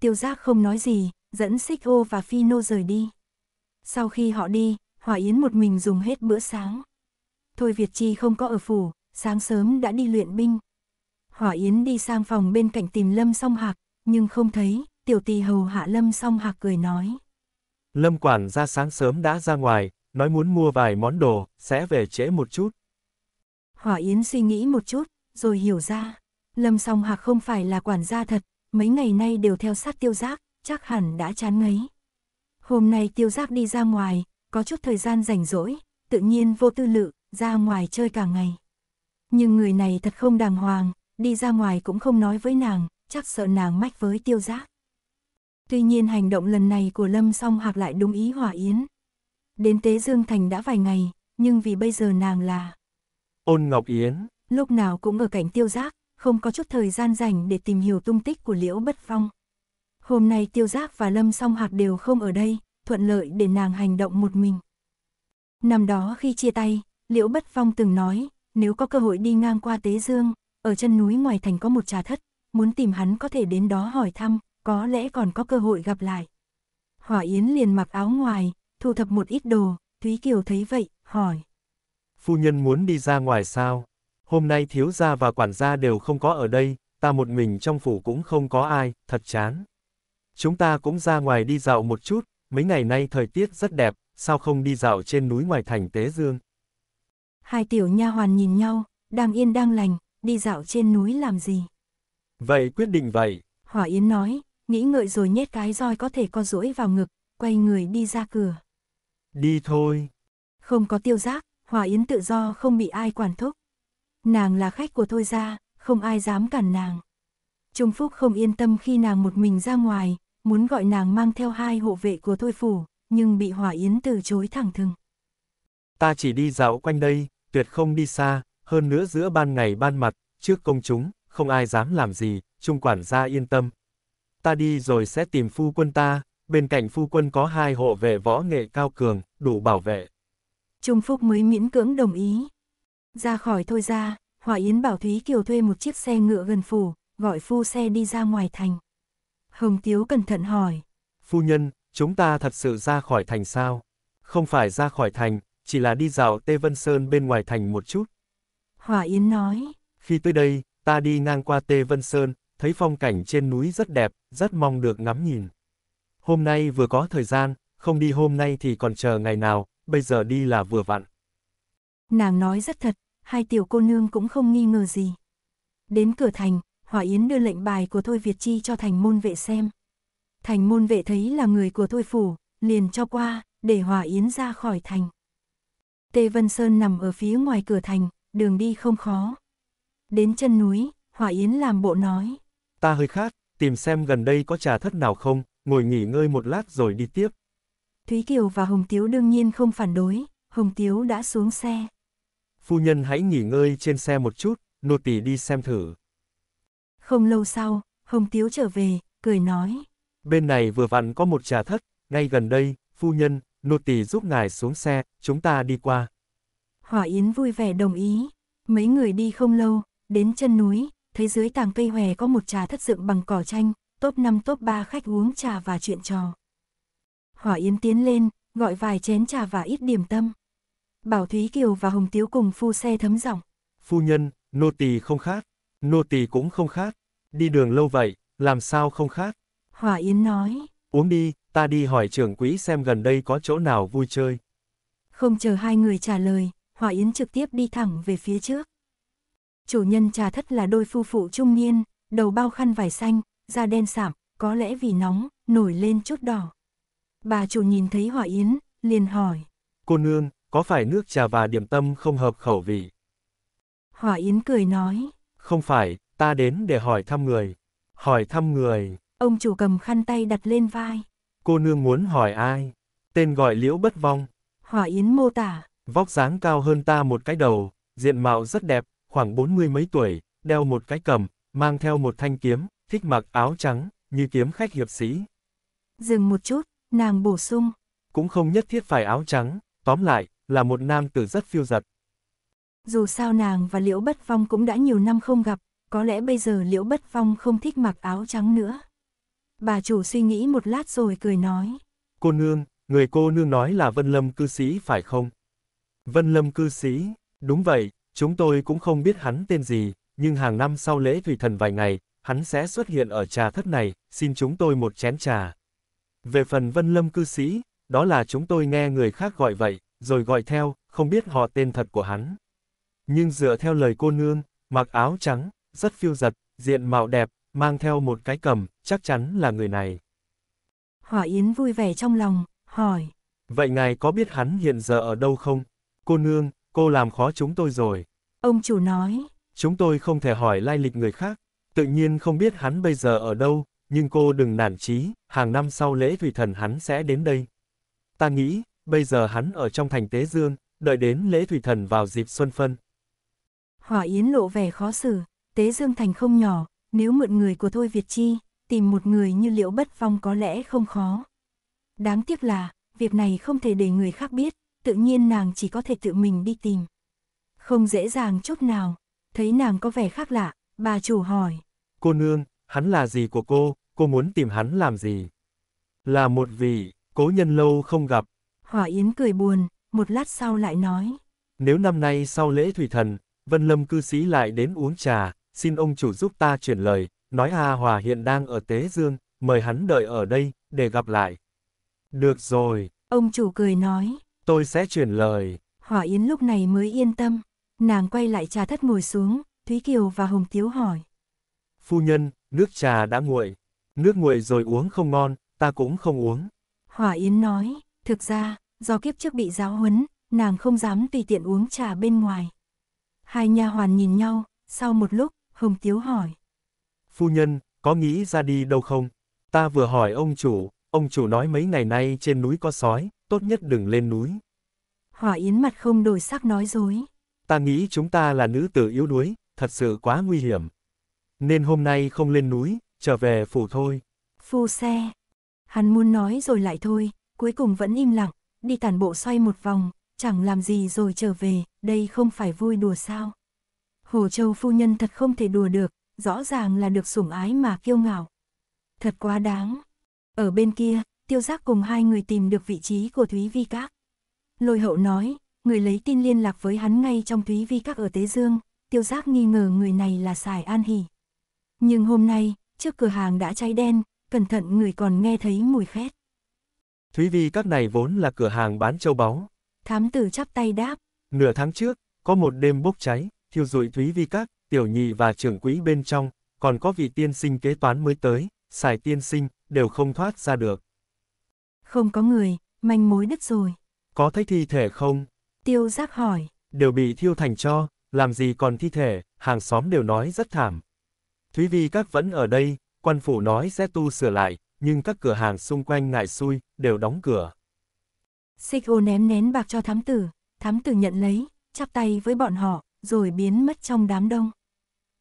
tiêu giác không nói gì, dẫn Xích Ô và Phi Nô rời đi. Sau khi họ đi, Hòa Yến một mình dùng hết bữa sáng. Thôi Việt Chi không có ở phủ, sáng sớm đã đi luyện binh. Hỏa Yến đi sang phòng bên cạnh tìm Lâm Song Hạc, nhưng không thấy, tiểu Tì hầu hạ Lâm Song Hạc cười nói. Lâm quản ra sáng sớm đã ra ngoài, nói muốn mua vài món đồ, sẽ về trễ một chút. Hỏa Yến suy nghĩ một chút, rồi hiểu ra, Lâm Song Hạc không phải là quản gia thật, mấy ngày nay đều theo sát tiêu giác, chắc hẳn đã chán ngấy. Hôm nay tiêu giác đi ra ngoài, có chút thời gian rảnh rỗi, tự nhiên vô tư lự, ra ngoài chơi cả ngày. Nhưng người này thật không đàng hoàng, đi ra ngoài cũng không nói với nàng, chắc sợ nàng mách với tiêu giác. Tuy nhiên hành động lần này của Lâm song hạc lại đúng ý hỏa yến. Đến Tế Dương Thành đã vài ngày, nhưng vì bây giờ nàng là... Ôn Ngọc Yến. Lúc nào cũng ở cạnh tiêu giác, không có chút thời gian dành để tìm hiểu tung tích của Liễu Bất Phong. Hôm nay Tiêu Giác và Lâm Song Hạc đều không ở đây, thuận lợi để nàng hành động một mình. Năm đó khi chia tay, Liễu Bất Phong từng nói, nếu có cơ hội đi ngang qua Tế Dương, ở chân núi ngoài thành có một trà thất, muốn tìm hắn có thể đến đó hỏi thăm, có lẽ còn có cơ hội gặp lại. Hỏa Yến liền mặc áo ngoài, thu thập một ít đồ, Thúy Kiều thấy vậy, hỏi. Phu nhân muốn đi ra ngoài sao? hôm nay thiếu gia và quản gia đều không có ở đây, ta một mình trong phủ cũng không có ai, thật chán. Chúng ta cũng ra ngoài đi dạo một chút, mấy ngày nay thời tiết rất đẹp, sao không đi dạo trên núi ngoài thành Tế Dương. Hai tiểu nha hoàn nhìn nhau, đang yên đang lành, đi dạo trên núi làm gì? Vậy quyết định vậy. Hỏa Yến nói, nghĩ ngợi rồi nhét cái roi có thể co duỗi vào ngực, quay người đi ra cửa. Đi thôi. Không có tiêu giác, Hòa Yến tự do không bị ai quản thúc nàng là khách của thôi ra, không ai dám cản nàng. Trung Phúc không yên tâm khi nàng một mình ra ngoài, muốn gọi nàng mang theo hai hộ vệ của thôi phủ, nhưng bị Hỏa Yến từ chối thẳng thừng. Ta chỉ đi dạo quanh đây, tuyệt không đi xa, hơn nữa giữa ban ngày ban mặt, trước công chúng, không ai dám làm gì, trung quản gia yên tâm. Ta đi rồi sẽ tìm phu quân ta, bên cạnh phu quân có hai hộ vệ võ nghệ cao cường, đủ bảo vệ. Trung Phúc mới miễn cưỡng đồng ý, ra khỏi thôi ra, Hòa Yến bảo Thúy Kiều thuê một chiếc xe ngựa gần phủ, gọi phu xe đi ra ngoài thành. Hồng Tiếu cẩn thận hỏi. Phu nhân, chúng ta thật sự ra khỏi thành sao? Không phải ra khỏi thành, chỉ là đi dạo Tê Vân Sơn bên ngoài thành một chút. Hòa Yến nói. Khi tới đây, ta đi ngang qua Tê Vân Sơn, thấy phong cảnh trên núi rất đẹp, rất mong được ngắm nhìn. Hôm nay vừa có thời gian, không đi hôm nay thì còn chờ ngày nào, bây giờ đi là vừa vặn. Nàng nói rất thật, hai tiểu cô nương cũng không nghi ngờ gì. Đến cửa thành, Hỏa Yến đưa lệnh bài của Thôi Việt Chi cho thành môn vệ xem. Thành môn vệ thấy là người của Thôi Phủ, liền cho qua, để Hỏa Yến ra khỏi thành. Tê Vân Sơn nằm ở phía ngoài cửa thành, đường đi không khó. Đến chân núi, Hỏa Yến làm bộ nói. Ta hơi khát, tìm xem gần đây có trà thất nào không, ngồi nghỉ ngơi một lát rồi đi tiếp. Thúy Kiều và Hồng Tiếu đương nhiên không phản đối, Hồng Tiếu đã xuống xe phu nhân hãy nghỉ ngơi trên xe một chút, nô tỳ đi xem thử. Không lâu sau, Hồng Tiếu trở về, cười nói. Bên này vừa vặn có một trà thất, ngay gần đây, phu nhân, nô tỳ giúp ngài xuống xe, chúng ta đi qua. Hỏa Yến vui vẻ đồng ý. Mấy người đi không lâu, đến chân núi, thấy dưới tàng cây hòe có một trà thất dựng bằng cỏ chanh, top 5 top 3 khách uống trà và chuyện trò. Hỏa Yến tiến lên, gọi vài chén trà và ít điểm tâm. Bảo Thúy Kiều và Hồng Tiếu cùng phu xe thấm giọng. Phu nhân, nô tỳ không khát, nô tỳ cũng không khát, đi đường lâu vậy, làm sao không khát? Hòa Yến nói. Uống đi, ta đi hỏi trưởng quỹ xem gần đây có chỗ nào vui chơi. Không chờ hai người trả lời, Hòa Yến trực tiếp đi thẳng về phía trước. Chủ nhân trà thất là đôi phu phụ trung niên, đầu bao khăn vải xanh, da đen sạm, có lẽ vì nóng, nổi lên chút đỏ. Bà chủ nhìn thấy Hòa Yến, liền hỏi. Cô nương, có phải nước trà và điểm tâm không hợp khẩu vị? Hỏa Yến cười nói. Không phải, ta đến để hỏi thăm người. Hỏi thăm người. Ông chủ cầm khăn tay đặt lên vai. Cô nương muốn hỏi ai? Tên gọi Liễu Bất Vong. Hỏa Yến mô tả. Vóc dáng cao hơn ta một cái đầu, diện mạo rất đẹp, khoảng bốn mươi mấy tuổi, đeo một cái cầm, mang theo một thanh kiếm, thích mặc áo trắng, như kiếm khách hiệp sĩ. Dừng một chút, nàng bổ sung. Cũng không nhất thiết phải áo trắng, tóm lại, là một nam tử rất phiêu giật. Dù sao nàng và Liễu Bất Phong cũng đã nhiều năm không gặp, có lẽ bây giờ Liễu Bất Phong không thích mặc áo trắng nữa. Bà chủ suy nghĩ một lát rồi cười nói. Cô nương, người cô nương nói là Vân Lâm cư sĩ phải không? Vân Lâm cư sĩ, đúng vậy, chúng tôi cũng không biết hắn tên gì, nhưng hàng năm sau lễ thủy thần vài ngày, hắn sẽ xuất hiện ở trà thất này, xin chúng tôi một chén trà. Về phần Vân Lâm cư sĩ, đó là chúng tôi nghe người khác gọi vậy rồi gọi theo, không biết họ tên thật của hắn. Nhưng dựa theo lời cô nương, mặc áo trắng, rất phiêu giật, diện mạo đẹp, mang theo một cái cầm, chắc chắn là người này. Hỏa Yến vui vẻ trong lòng, hỏi. Vậy ngài có biết hắn hiện giờ ở đâu không? Cô nương, cô làm khó chúng tôi rồi. Ông chủ nói. Chúng tôi không thể hỏi lai lịch người khác, tự nhiên không biết hắn bây giờ ở đâu, nhưng cô đừng nản chí, hàng năm sau lễ thủy thần hắn sẽ đến đây. Ta nghĩ, bây giờ hắn ở trong thành Tế Dương, đợi đến lễ thủy thần vào dịp xuân phân. Hỏa Yến lộ vẻ khó xử, Tế Dương thành không nhỏ, nếu mượn người của Thôi Việt Chi, tìm một người như Liễu Bất Phong có lẽ không khó. Đáng tiếc là, việc này không thể để người khác biết, tự nhiên nàng chỉ có thể tự mình đi tìm. Không dễ dàng chút nào, thấy nàng có vẻ khác lạ, bà chủ hỏi. Cô nương, hắn là gì của cô, cô muốn tìm hắn làm gì? Là một vị, cố nhân lâu không gặp, Hỏa Yến cười buồn, một lát sau lại nói. Nếu năm nay sau lễ thủy thần, Vân Lâm cư sĩ lại đến uống trà, xin ông chủ giúp ta chuyển lời, nói Hà Hòa hiện đang ở Tế Dương, mời hắn đợi ở đây, để gặp lại. Được rồi. Ông chủ cười nói. Tôi sẽ chuyển lời. Hỏa Yến lúc này mới yên tâm. Nàng quay lại trà thất ngồi xuống, Thúy Kiều và Hồng Tiếu hỏi. Phu nhân, nước trà đã nguội. Nước nguội rồi uống không ngon, ta cũng không uống. Hỏa Yến nói, thực ra, do kiếp trước bị giáo huấn, nàng không dám tùy tiện uống trà bên ngoài. Hai nha hoàn nhìn nhau, sau một lúc, Hồng Tiếu hỏi. Phu nhân, có nghĩ ra đi đâu không? Ta vừa hỏi ông chủ, ông chủ nói mấy ngày nay trên núi có sói, tốt nhất đừng lên núi. Hỏa Yến mặt không đổi sắc nói dối. Ta nghĩ chúng ta là nữ tử yếu đuối, thật sự quá nguy hiểm. Nên hôm nay không lên núi, trở về phủ thôi. Phu xe. Hắn muốn nói rồi lại thôi, cuối cùng vẫn im lặng, đi tản bộ xoay một vòng, chẳng làm gì rồi trở về, đây không phải vui đùa sao. Hồ Châu phu nhân thật không thể đùa được, rõ ràng là được sủng ái mà kiêu ngạo. Thật quá đáng. Ở bên kia, tiêu giác cùng hai người tìm được vị trí của Thúy Vi Các. Lôi hậu nói, người lấy tin liên lạc với hắn ngay trong Thúy Vi Các ở Tế Dương, tiêu giác nghi ngờ người này là Sài An Hỷ. Nhưng hôm nay, trước cửa hàng đã cháy đen, cẩn thận người còn nghe thấy mùi khét. Thúy Vi các này vốn là cửa hàng bán châu báu. Thám tử chắp tay đáp. Nửa tháng trước, có một đêm bốc cháy, thiêu rụi Thúy Vi các, tiểu nhị và trưởng quỹ bên trong, còn có vị tiên sinh kế toán mới tới, xài tiên sinh, đều không thoát ra được. Không có người, manh mối đứt rồi. Có thấy thi thể không? Tiêu giác hỏi. Đều bị thiêu thành cho, làm gì còn thi thể, hàng xóm đều nói rất thảm. Thúy Vi các vẫn ở đây, quan phủ nói sẽ tu sửa lại, nhưng các cửa hàng xung quanh ngại xui, đều đóng cửa. Xích ô ném nén bạc cho thám tử, thám tử nhận lấy, chắp tay với bọn họ, rồi biến mất trong đám đông.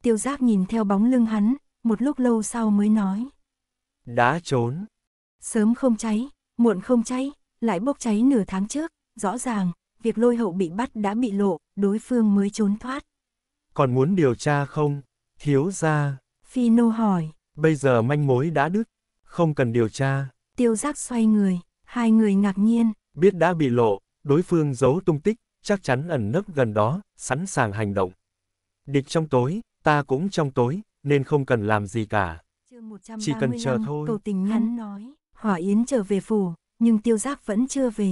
Tiêu giác nhìn theo bóng lưng hắn, một lúc lâu sau mới nói. Đã trốn. Sớm không cháy, muộn không cháy, lại bốc cháy nửa tháng trước, rõ ràng, việc lôi hậu bị bắt đã bị lộ, đối phương mới trốn thoát. Còn muốn điều tra không? Thiếu ra. Phi nô hỏi. Bây giờ manh mối đã đứt, không cần điều tra. Tiêu giác xoay người, hai người ngạc nhiên. Biết đã bị lộ, đối phương giấu tung tích, chắc chắn ẩn nấp gần đó, sẵn sàng hành động. Địch trong tối, ta cũng trong tối, nên không cần làm gì cả. Chỉ cần chờ thôi. Tổ tình hắn nói, Hỏa Yến trở về phủ, nhưng tiêu giác vẫn chưa về.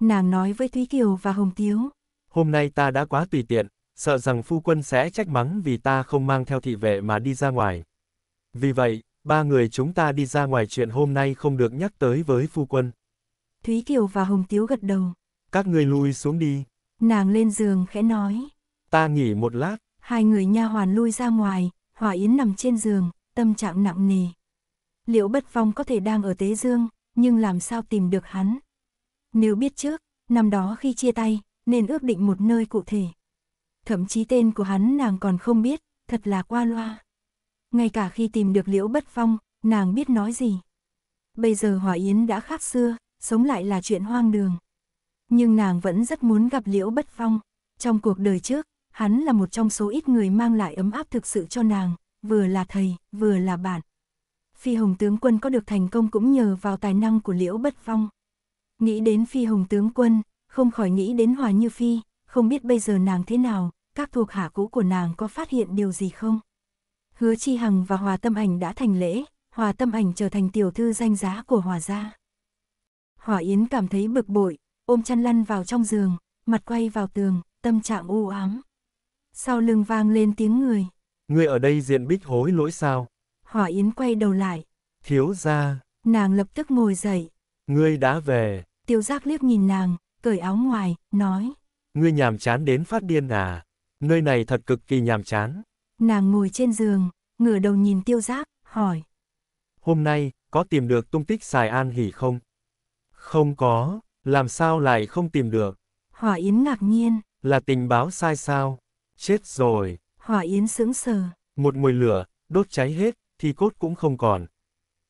Nàng nói với Thúy Kiều và Hồng Tiếu. Hôm nay ta đã quá tùy tiện, sợ rằng phu quân sẽ trách mắng vì ta không mang theo thị vệ mà đi ra ngoài. Vì vậy, Ba người chúng ta đi ra ngoài chuyện hôm nay không được nhắc tới với phu quân. Thúy Kiều và Hồng Tiếu gật đầu. Các người lui xuống đi. Nàng lên giường khẽ nói. Ta nghỉ một lát. Hai người nha hoàn lui ra ngoài, Hòa Yến nằm trên giường, tâm trạng nặng nề. Liệu bất phong có thể đang ở Tế Dương, nhưng làm sao tìm được hắn? Nếu biết trước, năm đó khi chia tay, nên ước định một nơi cụ thể. Thậm chí tên của hắn nàng còn không biết, thật là qua loa ngay cả khi tìm được Liễu Bất Phong, nàng biết nói gì. Bây giờ Hòa Yến đã khác xưa, sống lại là chuyện hoang đường. Nhưng nàng vẫn rất muốn gặp Liễu Bất Phong. Trong cuộc đời trước, hắn là một trong số ít người mang lại ấm áp thực sự cho nàng, vừa là thầy, vừa là bạn. Phi Hồng Tướng Quân có được thành công cũng nhờ vào tài năng của Liễu Bất Phong. Nghĩ đến Phi Hồng Tướng Quân, không khỏi nghĩ đến Hòa Như Phi, không biết bây giờ nàng thế nào, các thuộc hạ cũ của nàng có phát hiện điều gì không? Hứa Chi Hằng và Hòa Tâm Ảnh đã thành lễ, Hòa Tâm Ảnh trở thành tiểu thư danh giá của Hòa gia. Hòa Yến cảm thấy bực bội, ôm chăn lăn vào trong giường, mặt quay vào tường, tâm trạng u ám. Sau lưng vang lên tiếng người. người ở đây diện bích hối lỗi sao? Hòa Yến quay đầu lại. Thiếu ra. Nàng lập tức ngồi dậy. Ngươi đã về. Tiêu giác liếc nhìn nàng, cởi áo ngoài, nói. Ngươi nhàm chán đến phát điên à? Nơi này thật cực kỳ nhàm chán. Nàng ngồi trên giường, ngửa đầu nhìn tiêu giác, hỏi. Hôm nay, có tìm được tung tích xài an hỉ không? Không có, làm sao lại không tìm được? Hỏa Yến ngạc nhiên. Là tình báo sai sao? Chết rồi. Hỏa Yến sững sờ. Một mùi lửa, đốt cháy hết, thì cốt cũng không còn.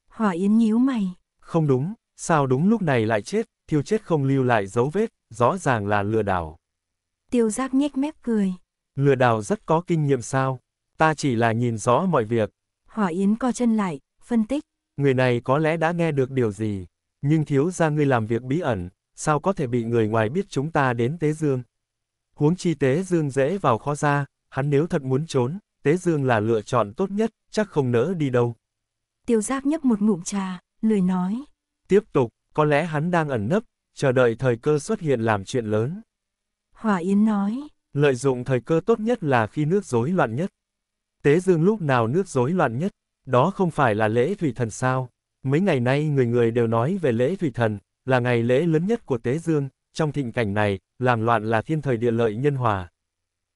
Hỏa Yến nhíu mày. Không đúng, sao đúng lúc này lại chết, thiêu chết không lưu lại dấu vết, rõ ràng là lừa đảo. Tiêu giác nhếch mép cười. Lừa đảo rất có kinh nghiệm sao? Ta chỉ là nhìn rõ mọi việc. Hỏa Yến co chân lại, phân tích. Người này có lẽ đã nghe được điều gì, nhưng thiếu ra ngươi làm việc bí ẩn, sao có thể bị người ngoài biết chúng ta đến Tế Dương. Huống chi Tế Dương dễ vào khó ra, hắn nếu thật muốn trốn, Tế Dương là lựa chọn tốt nhất, chắc không nỡ đi đâu. Tiêu Giáp nhấp một ngụm trà, lười nói. Tiếp tục, có lẽ hắn đang ẩn nấp, chờ đợi thời cơ xuất hiện làm chuyện lớn. Hòa Yến nói. Lợi dụng thời cơ tốt nhất là khi nước rối loạn nhất. Tế Dương lúc nào nước rối loạn nhất, đó không phải là lễ thủy thần sao? Mấy ngày nay người người đều nói về lễ thủy thần, là ngày lễ lớn nhất của Tế Dương, trong thịnh cảnh này, làm loạn là thiên thời địa lợi nhân hòa.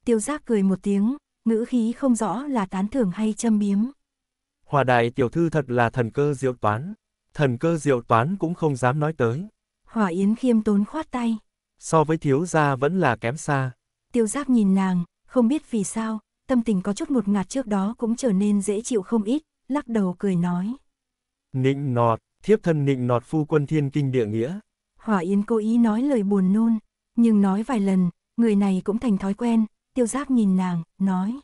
Tiêu giác cười một tiếng, ngữ khí không rõ là tán thưởng hay châm biếm. Hòa đại tiểu thư thật là thần cơ diệu toán, thần cơ diệu toán cũng không dám nói tới. Hòa Yến khiêm tốn khoát tay. So với thiếu gia vẫn là kém xa. Tiêu giác nhìn nàng, không biết vì sao, tâm tình có chút ngột ngạt trước đó cũng trở nên dễ chịu không ít, lắc đầu cười nói. Nịnh nọt, thiếp thân nịnh nọt phu quân thiên kinh địa nghĩa. Hỏa Yến cố ý nói lời buồn nôn, nhưng nói vài lần, người này cũng thành thói quen, tiêu giác nhìn nàng, nói.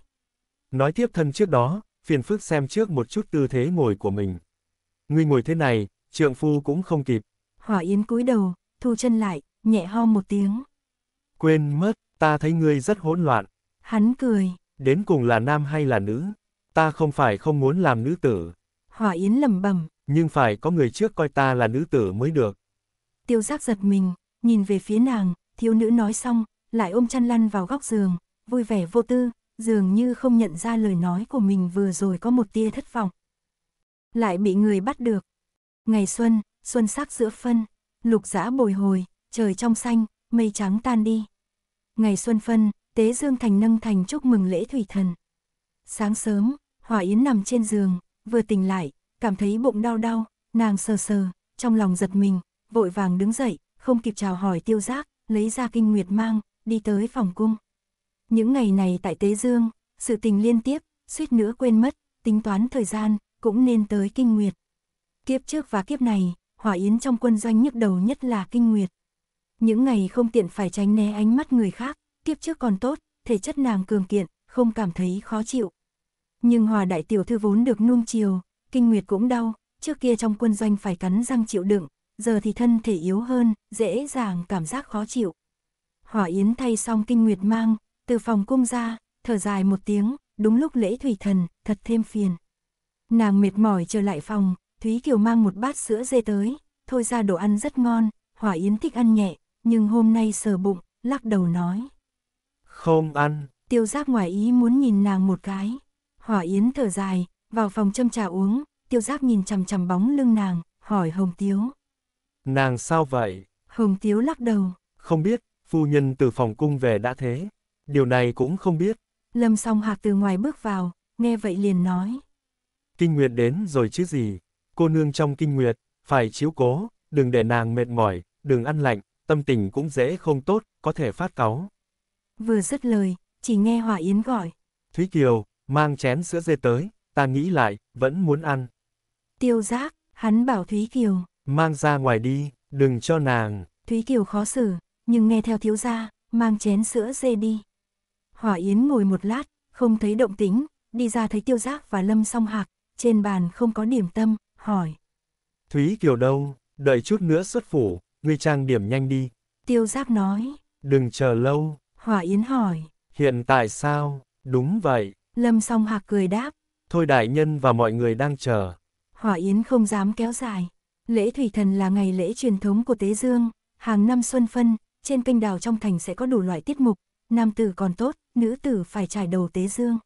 Nói thiếp thân trước đó, phiền phức xem trước một chút tư thế ngồi của mình. Ngươi ngồi thế này, trượng phu cũng không kịp. Hỏa Yến cúi đầu, thu chân lại, nhẹ ho một tiếng. Quên mất, ta thấy ngươi rất hỗn loạn. Hắn cười, Đến cùng là nam hay là nữ? Ta không phải không muốn làm nữ tử. Hỏa Yến lầm bẩm Nhưng phải có người trước coi ta là nữ tử mới được. Tiêu giác giật mình, nhìn về phía nàng, thiếu nữ nói xong, lại ôm chăn lăn vào góc giường, vui vẻ vô tư, dường như không nhận ra lời nói của mình vừa rồi có một tia thất vọng. Lại bị người bắt được. Ngày xuân, xuân sắc giữa phân, lục giã bồi hồi, trời trong xanh, mây trắng tan đi. Ngày xuân phân, Tế Dương Thành nâng thành chúc mừng lễ thủy thần. Sáng sớm, Hòa Yến nằm trên giường, vừa tỉnh lại, cảm thấy bụng đau đau, nàng sờ sờ, trong lòng giật mình, vội vàng đứng dậy, không kịp chào hỏi tiêu giác, lấy ra kinh nguyệt mang, đi tới phòng cung. Những ngày này tại Tế Dương, sự tình liên tiếp, suýt nữa quên mất, tính toán thời gian, cũng nên tới kinh nguyệt. Kiếp trước và kiếp này, Hỏa Yến trong quân doanh nhức đầu nhất là kinh nguyệt. Những ngày không tiện phải tránh né ánh mắt người khác, Kiếp trước còn tốt, thể chất nàng cường kiện, không cảm thấy khó chịu. Nhưng hòa đại tiểu thư vốn được nuông chiều, kinh nguyệt cũng đau, trước kia trong quân doanh phải cắn răng chịu đựng, giờ thì thân thể yếu hơn, dễ dàng cảm giác khó chịu. Hỏa Yến thay xong kinh nguyệt mang, từ phòng cung ra, thở dài một tiếng, đúng lúc lễ thủy thần, thật thêm phiền. Nàng mệt mỏi trở lại phòng, Thúy Kiều mang một bát sữa dê tới, thôi ra đồ ăn rất ngon, Hỏa Yến thích ăn nhẹ, nhưng hôm nay sờ bụng, lắc đầu nói. Không ăn. Tiêu giác ngoài ý muốn nhìn nàng một cái. Hỏa Yến thở dài, vào phòng châm trà uống, tiêu giác nhìn chằm chằm bóng lưng nàng, hỏi Hồng Tiếu. Nàng sao vậy? Hồng Tiếu lắc đầu. Không biết, phu nhân từ phòng cung về đã thế. Điều này cũng không biết. Lâm song hạc từ ngoài bước vào, nghe vậy liền nói. Kinh Nguyệt đến rồi chứ gì. Cô nương trong Kinh Nguyệt, phải chiếu cố, đừng để nàng mệt mỏi, đừng ăn lạnh, tâm tình cũng dễ không tốt, có thể phát cáu. Vừa dứt lời, chỉ nghe Hòa Yến gọi. Thúy Kiều, mang chén sữa dê tới, ta nghĩ lại, vẫn muốn ăn. Tiêu giác, hắn bảo Thúy Kiều. Mang ra ngoài đi, đừng cho nàng. Thúy Kiều khó xử, nhưng nghe theo thiếu gia, mang chén sữa dê đi. Hỏa Yến ngồi một lát, không thấy động tính, đi ra thấy tiêu giác và lâm song hạc, trên bàn không có điểm tâm, hỏi. Thúy Kiều đâu, đợi chút nữa xuất phủ, ngươi trang điểm nhanh đi. Tiêu giác nói. Đừng chờ lâu, Hỏa Yến hỏi. Hiện tại sao? Đúng vậy. Lâm song hạc cười đáp. Thôi đại nhân và mọi người đang chờ. Hỏa Yến không dám kéo dài. Lễ Thủy Thần là ngày lễ truyền thống của Tế Dương. Hàng năm xuân phân, trên kênh đào trong thành sẽ có đủ loại tiết mục. Nam tử còn tốt, nữ tử phải trải đầu Tế Dương.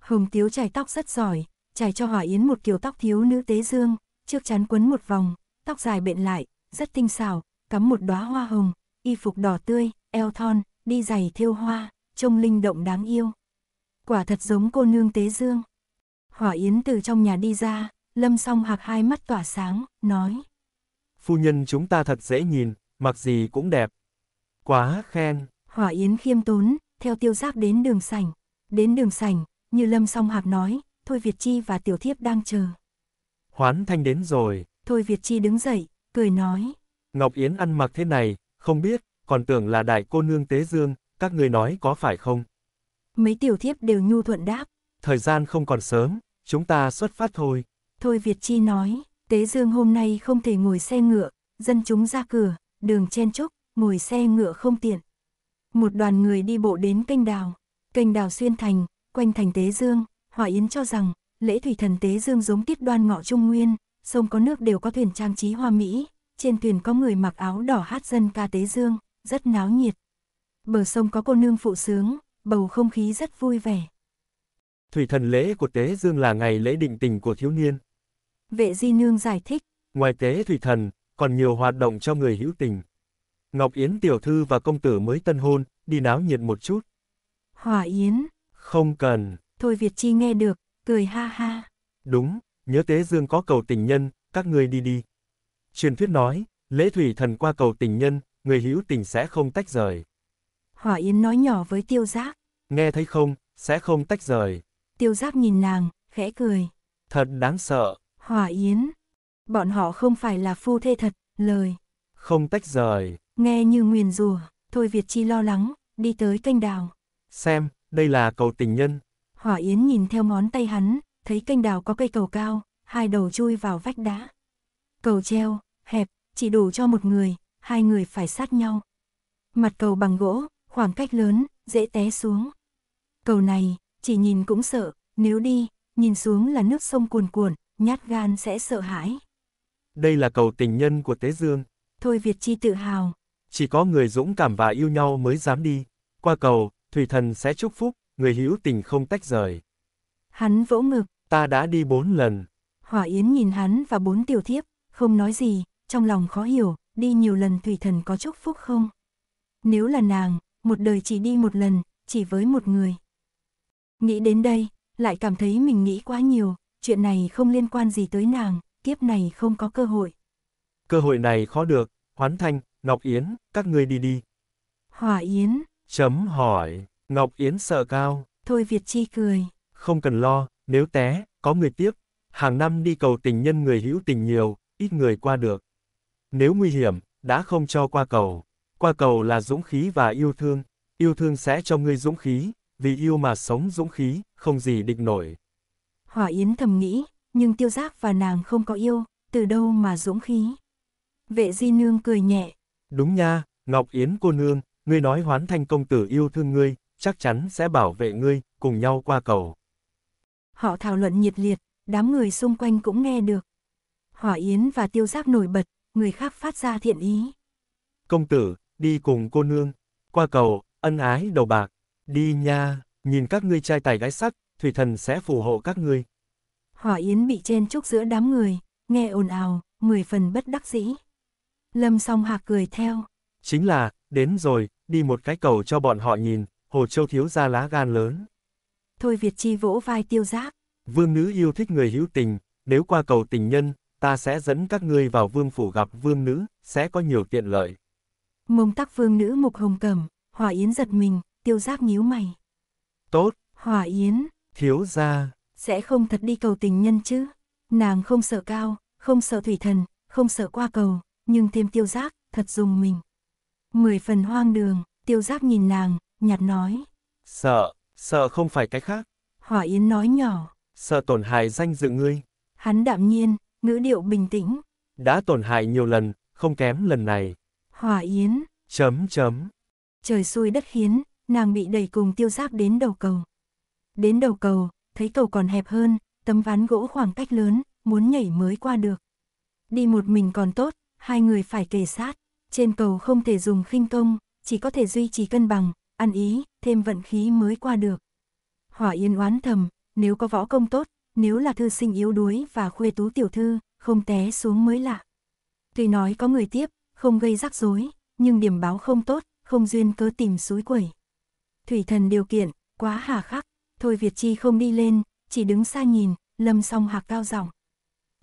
Hồng Tiếu trải tóc rất giỏi, trải cho Hỏa Yến một kiểu tóc thiếu nữ Tế Dương, trước chắn quấn một vòng, tóc dài bện lại, rất tinh xảo, cắm một đóa hoa hồng, y phục đỏ tươi, eo thon, đi giày thêu hoa, trông linh động đáng yêu. Quả thật giống cô nương tế dương. Hỏa Yến từ trong nhà đi ra, Lâm song hạc hai mắt tỏa sáng, nói. Phu nhân chúng ta thật dễ nhìn, mặc gì cũng đẹp. Quá khen. Hỏa Yến khiêm tốn, theo tiêu giác đến đường sảnh. Đến đường sảnh, như Lâm song hạc nói, Thôi Việt Chi và Tiểu Thiếp đang chờ. Hoán Thanh đến rồi. Thôi Việt Chi đứng dậy, cười nói. Ngọc Yến ăn mặc thế này, không biết, còn tưởng là đại cô nương Tế Dương, các người nói có phải không? Mấy tiểu thiếp đều nhu thuận đáp. Thời gian không còn sớm, chúng ta xuất phát thôi. Thôi Việt Chi nói, Tế Dương hôm nay không thể ngồi xe ngựa, dân chúng ra cửa, đường chen chúc, ngồi xe ngựa không tiện. Một đoàn người đi bộ đến kênh đào, kênh đào xuyên thành, quanh thành Tế Dương, Hòa Yến cho rằng, lễ thủy thần Tế Dương giống tiết đoan ngọ Trung Nguyên, sông có nước đều có thuyền trang trí hoa mỹ, trên thuyền có người mặc áo đỏ hát dân ca Tế Dương rất náo nhiệt. Bờ sông có cô nương phụ sướng, bầu không khí rất vui vẻ. Thủy thần lễ của Tế Dương là ngày lễ định tình của thiếu niên. Vệ Di Nương giải thích. Ngoài tế thủy thần, còn nhiều hoạt động cho người hữu tình. Ngọc Yến tiểu thư và công tử mới tân hôn, đi náo nhiệt một chút. Hòa Yến. Không cần. Thôi Việt Chi nghe được, cười ha ha. Đúng, nhớ tế dương có cầu tình nhân, các ngươi đi đi. Truyền thuyết nói, lễ thủy thần qua cầu tình nhân, người hữu tình sẽ không tách rời. Hỏa Yến nói nhỏ với tiêu giác. Nghe thấy không, sẽ không tách rời. Tiêu giác nhìn nàng, khẽ cười. Thật đáng sợ. Hỏa Yến. Bọn họ không phải là phu thê thật, lời. Không tách rời. Nghe như nguyền rủa, thôi Việt Chi lo lắng, đi tới canh đào. Xem, đây là cầu tình nhân. Hỏa Yến nhìn theo ngón tay hắn, thấy canh đào có cây cầu cao, hai đầu chui vào vách đá. Cầu treo, hẹp, chỉ đủ cho một người, hai người phải sát nhau. Mặt cầu bằng gỗ, khoảng cách lớn, dễ té xuống. Cầu này, chỉ nhìn cũng sợ, nếu đi, nhìn xuống là nước sông cuồn cuộn, nhát gan sẽ sợ hãi. Đây là cầu tình nhân của Tế Dương. Thôi Việt Chi tự hào. Chỉ có người dũng cảm và yêu nhau mới dám đi. Qua cầu, Thủy Thần sẽ chúc phúc, người hữu tình không tách rời. Hắn vỗ ngực. Ta đã đi bốn lần. Hỏa Yến nhìn hắn và bốn tiểu thiếp, không nói gì, trong lòng khó hiểu, đi nhiều lần thủy thần có chúc phúc không? Nếu là nàng, một đời chỉ đi một lần, chỉ với một người. Nghĩ đến đây, lại cảm thấy mình nghĩ quá nhiều, chuyện này không liên quan gì tới nàng, kiếp này không có cơ hội. Cơ hội này khó được, Hoán Thanh, Ngọc Yến, các ngươi đi đi. Hỏa Yến. Chấm hỏi, Ngọc Yến sợ cao. Thôi Việt Chi cười. Không cần lo, nếu té, có người tiếp. Hàng năm đi cầu tình nhân người hữu tình nhiều, ít người qua được nếu nguy hiểm, đã không cho qua cầu. Qua cầu là dũng khí và yêu thương, yêu thương sẽ cho ngươi dũng khí, vì yêu mà sống dũng khí, không gì địch nổi. Hỏa Yến thầm nghĩ, nhưng tiêu giác và nàng không có yêu, từ đâu mà dũng khí. Vệ di nương cười nhẹ. Đúng nha, Ngọc Yến cô nương, ngươi nói hoán thanh công tử yêu thương ngươi, chắc chắn sẽ bảo vệ ngươi, cùng nhau qua cầu. Họ thảo luận nhiệt liệt, đám người xung quanh cũng nghe được. Hỏa Yến và tiêu giác nổi bật, người khác phát ra thiện ý. Công tử, đi cùng cô nương, qua cầu, ân ái đầu bạc, đi nha, nhìn các ngươi trai tài gái sắc, thủy thần sẽ phù hộ các ngươi. Hỏa Yến bị chen chúc giữa đám người, nghe ồn ào, mười phần bất đắc dĩ. Lâm song hạc cười theo. Chính là, đến rồi, đi một cái cầu cho bọn họ nhìn, Hồ Châu thiếu ra lá gan lớn. Thôi Việt Chi vỗ vai tiêu giác. Vương nữ yêu thích người hữu tình, nếu qua cầu tình nhân, ta sẽ dẫn các ngươi vào vương phủ gặp vương nữ, sẽ có nhiều tiện lợi. Mông tắc vương nữ mục hồng cầm, hỏa yến giật mình, tiêu giác nhíu mày. Tốt. Hỏa yến. Thiếu ra. Sẽ không thật đi cầu tình nhân chứ. Nàng không sợ cao, không sợ thủy thần, không sợ qua cầu, nhưng thêm tiêu giác, thật dùng mình. Mười phần hoang đường, tiêu giác nhìn nàng, nhạt nói. Sợ, sợ không phải cái khác. Hỏa Yến nói nhỏ. Sợ tổn hại danh dự ngươi. Hắn đạm nhiên, ngữ điệu bình tĩnh. Đã tổn hại nhiều lần, không kém lần này. Hỏa Yến. Chấm chấm. Trời xui đất khiến, nàng bị đẩy cùng tiêu giáp đến đầu cầu. Đến đầu cầu, thấy cầu còn hẹp hơn, tấm ván gỗ khoảng cách lớn, muốn nhảy mới qua được. Đi một mình còn tốt, hai người phải kề sát. Trên cầu không thể dùng khinh công, chỉ có thể duy trì cân bằng, ăn ý, thêm vận khí mới qua được. Hỏa Yên oán thầm, nếu có võ công tốt, nếu là thư sinh yếu đuối và khuê tú tiểu thư, không té xuống mới lạ. Tuy nói có người tiếp, không gây rắc rối, nhưng điểm báo không tốt, không duyên cơ tìm suối quẩy. Thủy thần điều kiện, quá hà khắc, thôi Việt Chi không đi lên, chỉ đứng xa nhìn, lâm song hạc cao giọng.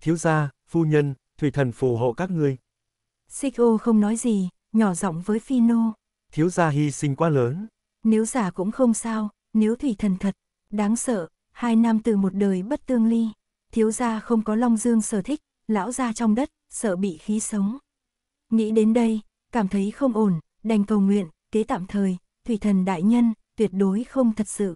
Thiếu gia, phu nhân, thủy thần phù hộ các ngươi. Xích ô không nói gì, nhỏ giọng với Phi Nô. Thiếu gia hy sinh quá lớn. Nếu giả cũng không sao, nếu thủy thần thật, đáng sợ, hai nam từ một đời bất tương ly, thiếu gia không có long dương sở thích, lão gia trong đất, sợ bị khí sống. Nghĩ đến đây, cảm thấy không ổn, đành cầu nguyện, kế tạm thời, thủy thần đại nhân, tuyệt đối không thật sự.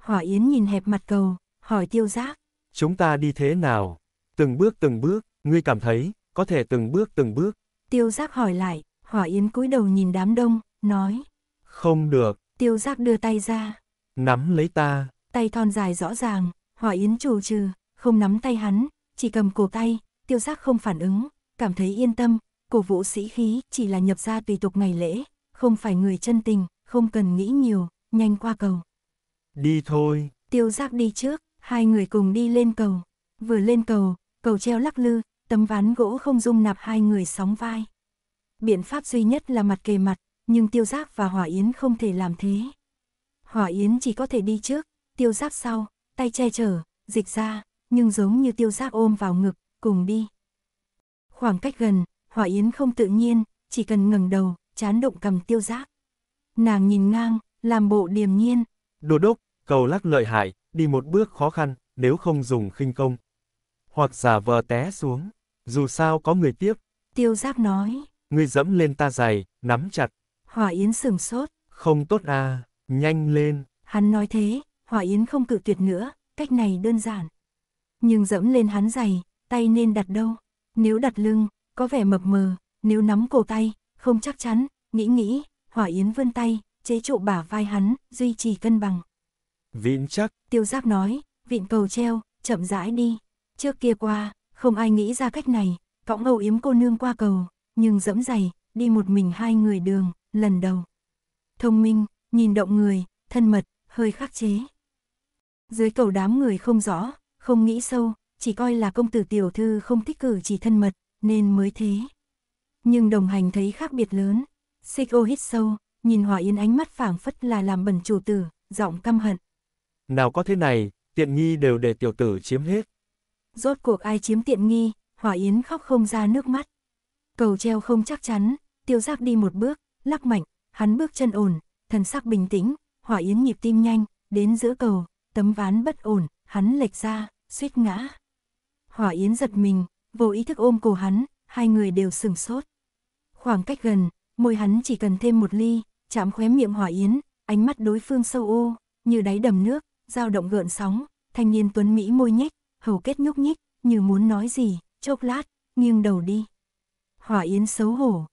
Hỏa Yến nhìn hẹp mặt cầu, hỏi tiêu giác. Chúng ta đi thế nào? Từng bước từng bước, ngươi cảm thấy, có thể từng bước từng bước. Tiêu giác hỏi lại, Hỏa Yến cúi đầu nhìn đám đông, nói. Không được. Tiêu giác đưa tay ra. Nắm lấy ta, tay thon dài rõ ràng, Hòa Yến trù trừ, không nắm tay hắn, chỉ cầm cổ tay, tiêu giác không phản ứng, cảm thấy yên tâm, cổ vũ sĩ khí chỉ là nhập ra tùy tục ngày lễ, không phải người chân tình, không cần nghĩ nhiều, nhanh qua cầu. Đi thôi. Tiêu giác đi trước, hai người cùng đi lên cầu. Vừa lên cầu, cầu treo lắc lư, tấm ván gỗ không dung nạp hai người sóng vai. Biện pháp duy nhất là mặt kề mặt, nhưng tiêu giác và hỏa yến không thể làm thế. Hỏa yến chỉ có thể đi trước, tiêu giác sau, tay che chở, dịch ra, nhưng giống như tiêu giác ôm vào ngực, cùng đi. Khoảng cách gần, Hỏa Yến không tự nhiên, chỉ cần ngẩng đầu, chán động cầm tiêu giác. Nàng nhìn ngang, làm bộ điềm nhiên. Đồ đốc, cầu lắc lợi hại, đi một bước khó khăn, nếu không dùng khinh công. Hoặc giả vờ té xuống, dù sao có người tiếp. Tiêu giác nói. ngươi dẫm lên ta giày, nắm chặt. Hỏa Yến sừng sốt. Không tốt à, nhanh lên. Hắn nói thế, Hòa Yến không cự tuyệt nữa, cách này đơn giản. Nhưng dẫm lên hắn giày, tay nên đặt đâu? Nếu đặt lưng, có vẻ mập mờ, nếu nắm cổ tay, không chắc chắn, nghĩ nghĩ, Hỏa Yến vươn tay, chế trụ bả vai hắn, duy trì cân bằng. Vịn chắc. Tiêu Giác nói, vịn cầu treo, chậm rãi đi. Trước kia qua, không ai nghĩ ra cách này, cõng Âu Yếm cô nương qua cầu, nhưng dẫm giày, đi một mình hai người đường, lần đầu. Thông minh, nhìn động người, thân mật, hơi khắc chế. Dưới cầu đám người không rõ, không nghĩ sâu, chỉ coi là công tử tiểu thư không thích cử chỉ thân mật, nên mới thế. Nhưng đồng hành thấy khác biệt lớn, xích ô hít sâu, nhìn Hòa Yến ánh mắt phảng phất là làm bẩn chủ tử, giọng căm hận. Nào có thế này, tiện nghi đều để tiểu tử chiếm hết. Rốt cuộc ai chiếm tiện nghi, Hòa Yến khóc không ra nước mắt. Cầu treo không chắc chắn, tiêu giác đi một bước, lắc mạnh, hắn bước chân ổn, thần sắc bình tĩnh, Hòa Yến nhịp tim nhanh, đến giữa cầu, tấm ván bất ổn, hắn lệch ra, suýt ngã. Hỏa Yến giật mình, vô ý thức ôm cổ hắn, hai người đều sửng sốt. Khoảng cách gần, môi hắn chỉ cần thêm một ly, chạm khóe miệng Hỏa Yến, ánh mắt đối phương sâu ô, như đáy đầm nước, dao động gợn sóng, thanh niên tuấn Mỹ môi nhếch, hầu kết nhúc nhích, như muốn nói gì, chốc lát, nghiêng đầu đi. Hỏa Yến xấu hổ.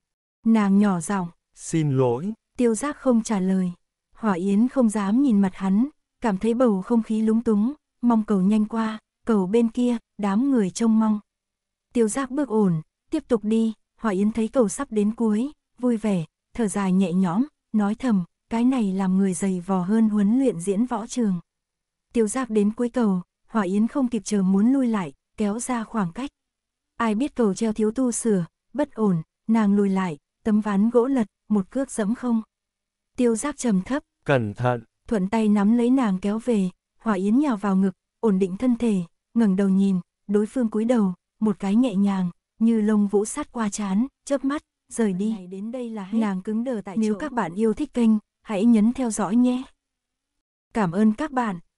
Nàng nhỏ giọng. Xin lỗi. Tiêu giác không trả lời. Hỏa Yến không dám nhìn mặt hắn, cảm thấy bầu không khí lúng túng, mong cầu nhanh qua, cầu bên kia, đám người trông mong. Tiêu giác bước ổn, tiếp tục đi, Hòa Yến thấy cầu sắp đến cuối, vui vẻ, thở dài nhẹ nhõm, nói thầm, cái này làm người dày vò hơn huấn luyện diễn võ trường. Tiêu giác đến cuối cầu, Hòa Yến không kịp chờ muốn lui lại, kéo ra khoảng cách. Ai biết cầu treo thiếu tu sửa, bất ổn, nàng lùi lại, tấm ván gỗ lật, một cước dẫm không. Tiêu giác trầm thấp. Cẩn thận thuận tay nắm lấy nàng kéo về, Hòa Yến nhào vào ngực, ổn định thân thể, ngẩng đầu nhìn, đối phương cúi đầu, một cái nhẹ nhàng, như lông vũ sát qua chán, chớp mắt, rời đi. đến đây là Nàng cứng đờ tại Nếu chỗ. các bạn yêu thích kênh, hãy nhấn theo dõi nhé. Cảm ơn các bạn.